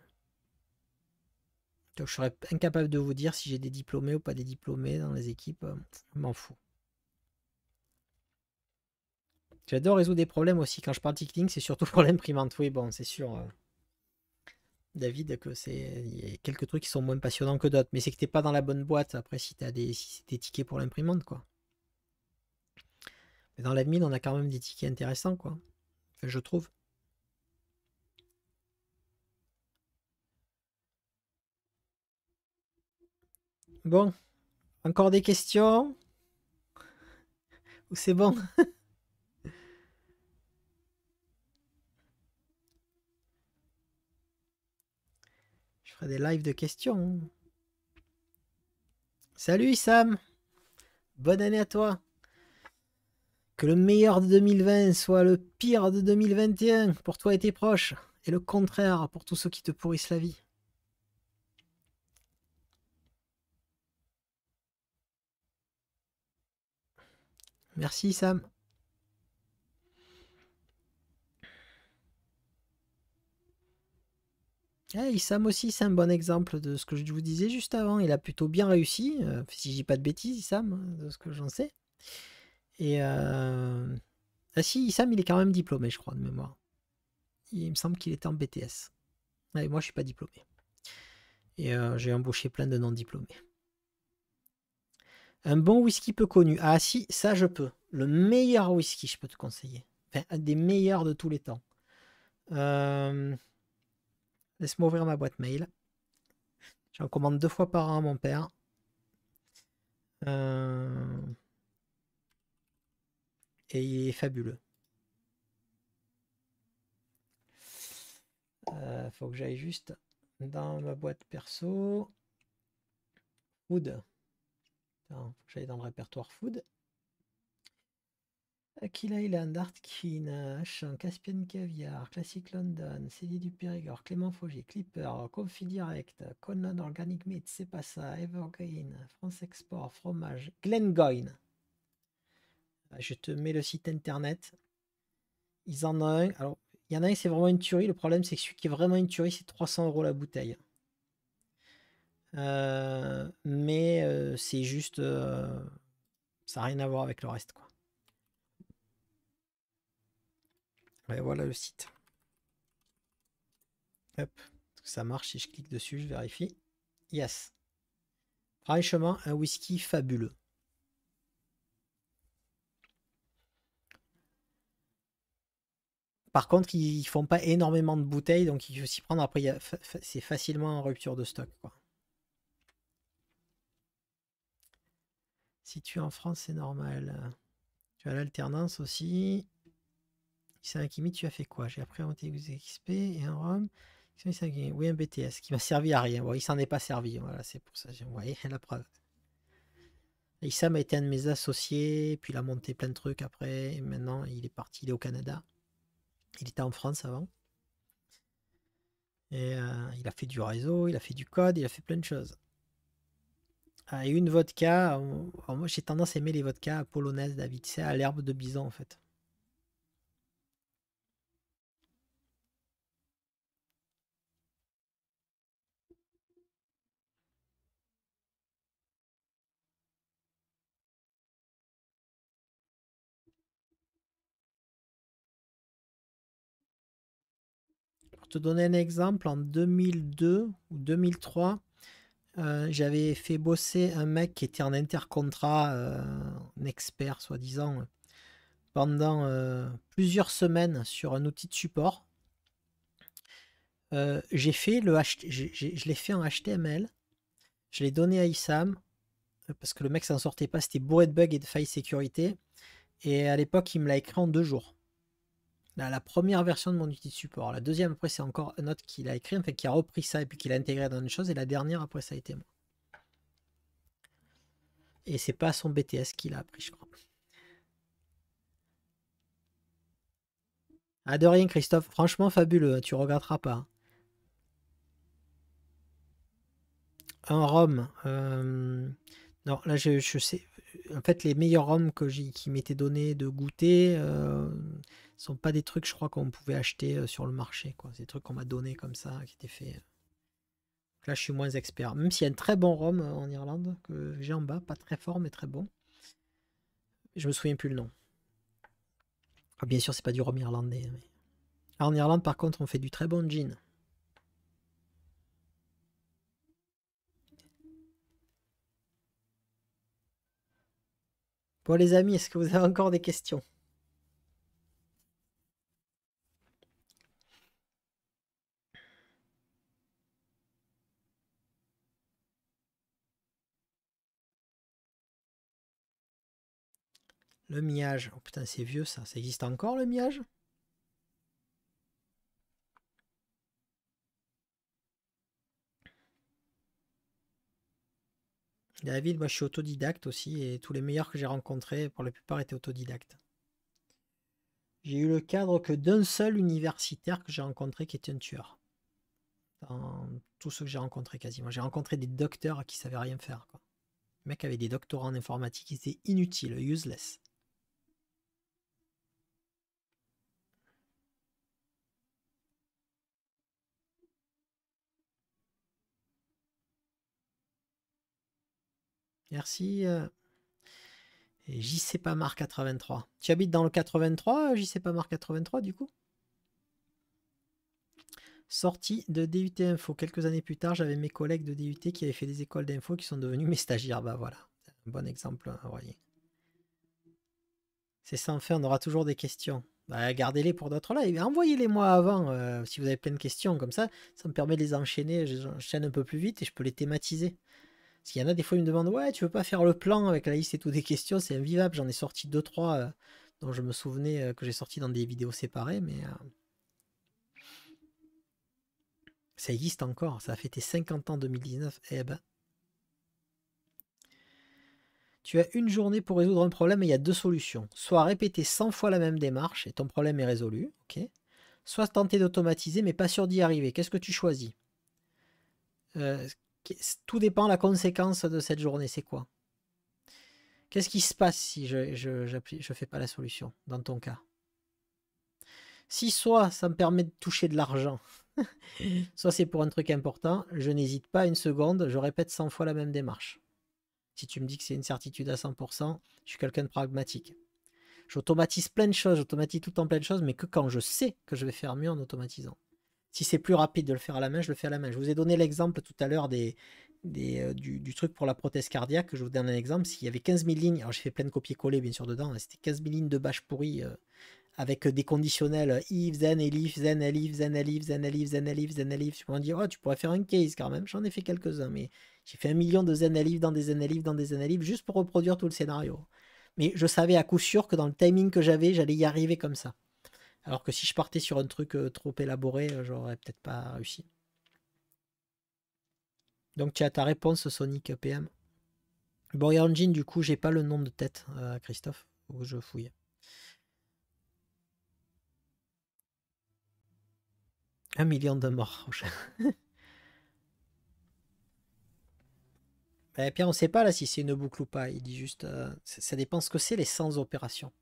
Donc, je serais incapable de vous dire si j'ai des diplômés ou pas des diplômés dans les équipes. Euh, je m'en fous. J'adore résoudre des problèmes aussi. Quand je parle ticketing, c'est surtout pour l'imprimante. Oui, bon, c'est sûr, euh, David, que c'est y a quelques trucs qui sont moins passionnants que d'autres. Mais c'est que tu n'es pas dans la bonne boîte après si t'as des des tickets pour l'imprimante, quoi. Mais dans l'admin, on a quand même des tickets intéressants, quoi. je trouve. Bon. Encore des questions Ou c'est bon Je ferai des lives de questions. Salut Sam Bonne année à toi que le meilleur de 2020 soit le pire de 2021 pour toi et tes proches, et le contraire pour tous ceux qui te pourrissent la vie. Merci Sam. Hey, Sam aussi, c'est un bon exemple de ce que je vous disais juste avant. Il a plutôt bien réussi, euh, si je dis pas de bêtises, Sam, de ce que j'en sais. Et euh... ah si, Sam, il est quand même diplômé, je crois, de mémoire. Il me semble qu'il était en BTS. moi, je suis pas diplômé. Et euh, j'ai embauché plein de non-diplômés. Un bon whisky peu connu. Ah si, ça je peux. Le meilleur whisky, je peux te conseiller. Enfin, un des meilleurs de tous les temps. Euh, laisse-moi ouvrir ma boîte mail. J'en commande deux fois par an à mon père. Euh fabuleux. Euh, faut que j'aille juste dans ma boîte perso. Food. Attends, faut dans le répertoire food. Aquila Island, Artkin, Caspian Caviar, Classic London, cédie du Périgord, Clément Faugier, Clipper, Confi Direct, conan Organic Meat, C'est pas ça, Evergreen, France Export, Fromage, Glengoyne. Bah, je te mets le site internet. Ils en ont un. Alors, il y en a un, c'est vraiment une tuerie. Le problème, c'est que celui qui est vraiment une tuerie, c'est 300 euros la bouteille. Euh, mais euh, c'est juste. Euh, ça n'a rien à voir avec le reste, quoi. voilà le site. Hop. Ça marche si je clique dessus, je vérifie. Yes. Pareil un whisky fabuleux. Par contre, ils font pas énormément de bouteilles, donc il faut s'y prendre. Après, c'est facilement en rupture de stock. Quoi. Si tu es en France, c'est normal. Tu as l'alternance aussi. C'est un Kimi, tu as fait quoi J'ai appris à monter XP et en Rome. Oui, un BTS qui m'a servi à rien. Bon, il s'en est pas servi. Voilà, c'est pour ça. j'ai envoyé la preuve. Issam a été un de mes associés, puis il a monté plein de trucs après. Et maintenant, il est parti, il est au Canada. Il était en France avant. Et euh, il a fait du réseau, il a fait du code, il a fait plein de choses. Ah, et une vodka, moi j'ai tendance à aimer les vodkas polonaises, David, c'est à l'herbe de bison en fait. donner un exemple, en 2002 ou 2003, euh, j'avais fait bosser un mec qui était en intercontrat, euh, expert soi-disant, pendant euh, plusieurs semaines sur un outil de support. j'ai fait le je l'ai fait en HTML, je l'ai donné à Issam parce que le mec s'en sortait pas, c'était bourré de bugs et de failles sécurité. Et à l'époque, il me l'a écrit en deux jours la première version de mon outil de support. La deuxième, après, c'est encore un autre qu'il a écrit, fait, qui a repris ça et puis qu'il a intégré dans une chose. Et la dernière, après, ça a été moi. Et c'est pas son BTS qu'il a appris, je crois. Ah, de rien, Christophe. Franchement, fabuleux. Hein, tu regretteras pas. Hein. Un ROM. Euh, non, là, je, sais. En fait, les meilleurs ROMs que qui m'étaient donnés de goûter. Euh, sont pas des trucs, je crois, qu'on pouvait acheter euh, sur le marché. Quoi. C'est des trucs qu'on m'a donné comme ça, qui étaient faits. Euh. Là, je suis moins expert. Même s'il y a un très bon rhum euh, en Irlande, que j'ai en bas, pas très fort, mais très bon. Je me souviens plus le nom. Ah, bien sûr, c'est pas du rhum irlandais. Ah, en Irlande, par contre, on fait du très bon gin. Bon, les amis, est-ce que vous avez encore des questions Le miage. Oh putain, c'est vieux ça. Ça existe encore le miage David, moi je suis autodidacte aussi et tous les meilleurs que j'ai rencontrés, pour la plupart, étaient autodidactes. J'ai eu le cadre que d'un seul universitaire que j'ai rencontré qui était un tueur. Dans tous ceux que j'ai rencontrés quasiment. J'ai rencontré des docteurs qui savaient rien faire. Quoi. mec avait des doctorats en informatique, ils étaient inutiles, useless. Merci. pas euh. Pamar 83. Tu habites dans le 83, pas Pamar 83 du coup Sortie de DUT Info. Quelques années plus tard, j'avais mes collègues de DUT qui avaient fait des écoles d'info qui sont devenus mes stagiaires. Bah voilà, bon exemple, hein, vous voyez. C'est sans fin, on aura toujours des questions. Bah, gardez-les pour d'autres lives. Envoyez-les moi avant euh, si vous avez plein de questions. Comme ça, ça me permet de les enchaîner. J'enchaîne un peu plus vite et je peux les thématiser. Parce y en a des fois, ils me demandent Ouais, tu veux pas faire le plan avec la liste et tout des questions C'est invivable. J'en ai sorti 2-3 euh, dont je me souvenais euh, que j'ai sorti dans des vidéos séparées, mais. Euh, ça existe encore. Ça a fêté 50 ans 2019. Eh ben. Tu as une journée pour résoudre un problème et il y a deux solutions. Soit répéter 100 fois la même démarche et ton problème est résolu. ok Soit tenter d'automatiser mais pas sûr d'y arriver. Qu'est-ce que tu choisis tout dépend de la conséquence de cette journée, c'est quoi Qu'est-ce qui se passe si je ne fais pas la solution, dans ton cas Si soit ça me permet de toucher de l'argent, soit c'est pour un truc important, je n'hésite pas une seconde, je répète 100 fois la même démarche. Si tu me dis que c'est une certitude à 100%, je suis quelqu'un de pragmatique. J'automatise plein de choses, j'automatise tout en plein de choses, mais que quand je sais que je vais faire mieux en automatisant. Si c'est plus rapide de le faire à la main, je le fais à la main. Je vous ai donné l'exemple tout à l'heure euh, du, truc pour la prothèse cardiaque. Je vous donne un exemple. S'il y avait 15 000 lignes, alors j'ai fait plein de copier-coller bien sûr dedans, hein, c'était 15 000 lignes de bâche pourrie euh, avec euh, des conditionnels if, then, elif, then, elif, then, elif, then, elif, then, elif, Zen, elif. Je me dire, tu pourrais faire un case quand même. J'en ai fait quelques-uns, mais j'ai fait un million de zen elif dans des zen elif dans des zen elif juste pour reproduire tout le scénario. Mais je savais à coup sûr que dans le timing que j'avais, j'allais y arriver comme ça. Alors que si je partais sur un truc euh, trop élaboré, euh, j'aurais peut-être pas réussi. Donc tu as ta réponse Sonic PM. Borger Engine, du coup, j'ai pas le nom de tête, euh, Christophe. où je fouille. Un million de morts. Et puis eh on sait pas là si c'est une boucle ou pas. Il dit juste, ça dépend ce que c'est les 100 opérations.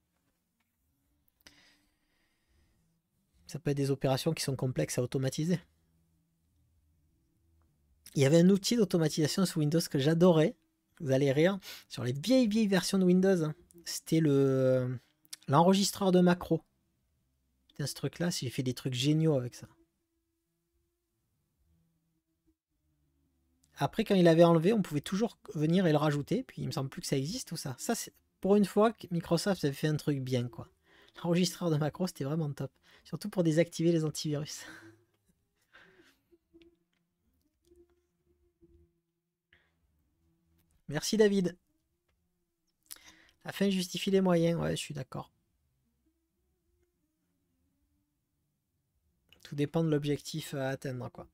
Ça peut être des opérations qui sont complexes à automatiser. Il y avait un outil d'automatisation sous Windows que j'adorais. Vous allez rire. Sur les vieilles, vieilles versions de Windows, hein. c'était le euh, l'enregistreur de macro. Putain, ce truc-là, j'ai fait des trucs géniaux avec ça. Après, quand il avait enlevé, on pouvait toujours venir et le rajouter. Puis il me semble plus que ça existe tout ça. Ça, c'est pour une fois que Microsoft avait fait un truc bien, quoi. L'enregistreur de macro, c'était vraiment top. Surtout pour désactiver les antivirus. Merci David. La fin justifie les moyens, ouais, je suis d'accord. Tout dépend de l'objectif à atteindre, quoi.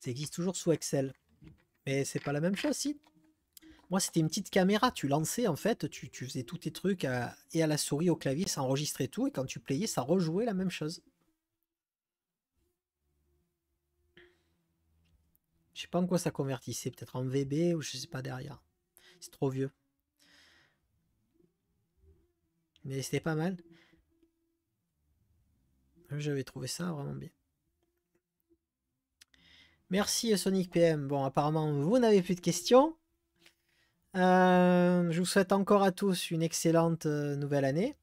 Ça existe toujours sous Excel. Mais c'est pas la même chose, si. Moi, c'était une petite caméra. Tu lançais, en fait, tu, faisais tous tes trucs et à la souris, au clavier, ça enregistrait tout. Et quand tu playais, ça rejouait la même chose. Je sais pas en quoi ça convertissait. Peut-être en VB ou je sais pas derrière. C'est trop vieux. Mais c'était pas mal. J'avais trouvé ça vraiment bien. Merci Sonic PM. Bon, apparemment, vous n'avez plus de questions. Euh, je vous souhaite encore à tous une excellente euh, nouvelle année.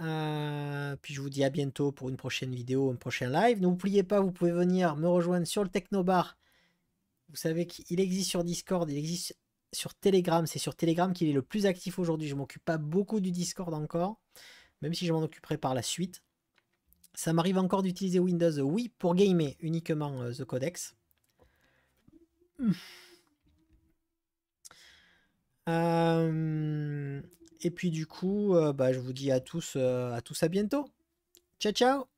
Euh, puis je vous dis à bientôt pour une prochaine vidéo, un prochain live. N'oubliez pas, vous pouvez venir me rejoindre sur le Technobar. Vous savez qu'il existe sur Discord, il existe sur Telegram. C'est sur Telegram qu'il est le plus actif aujourd'hui. Je ne m'occupe pas beaucoup du Discord encore, même si je m'en occuperai par la suite. Ça m'arrive encore d'utiliser Windows, oui, pour gamer uniquement The Codex. Euh, et puis du coup, euh, bah, je vous dis à tous, euh, à tous à bientôt. Ciao ciao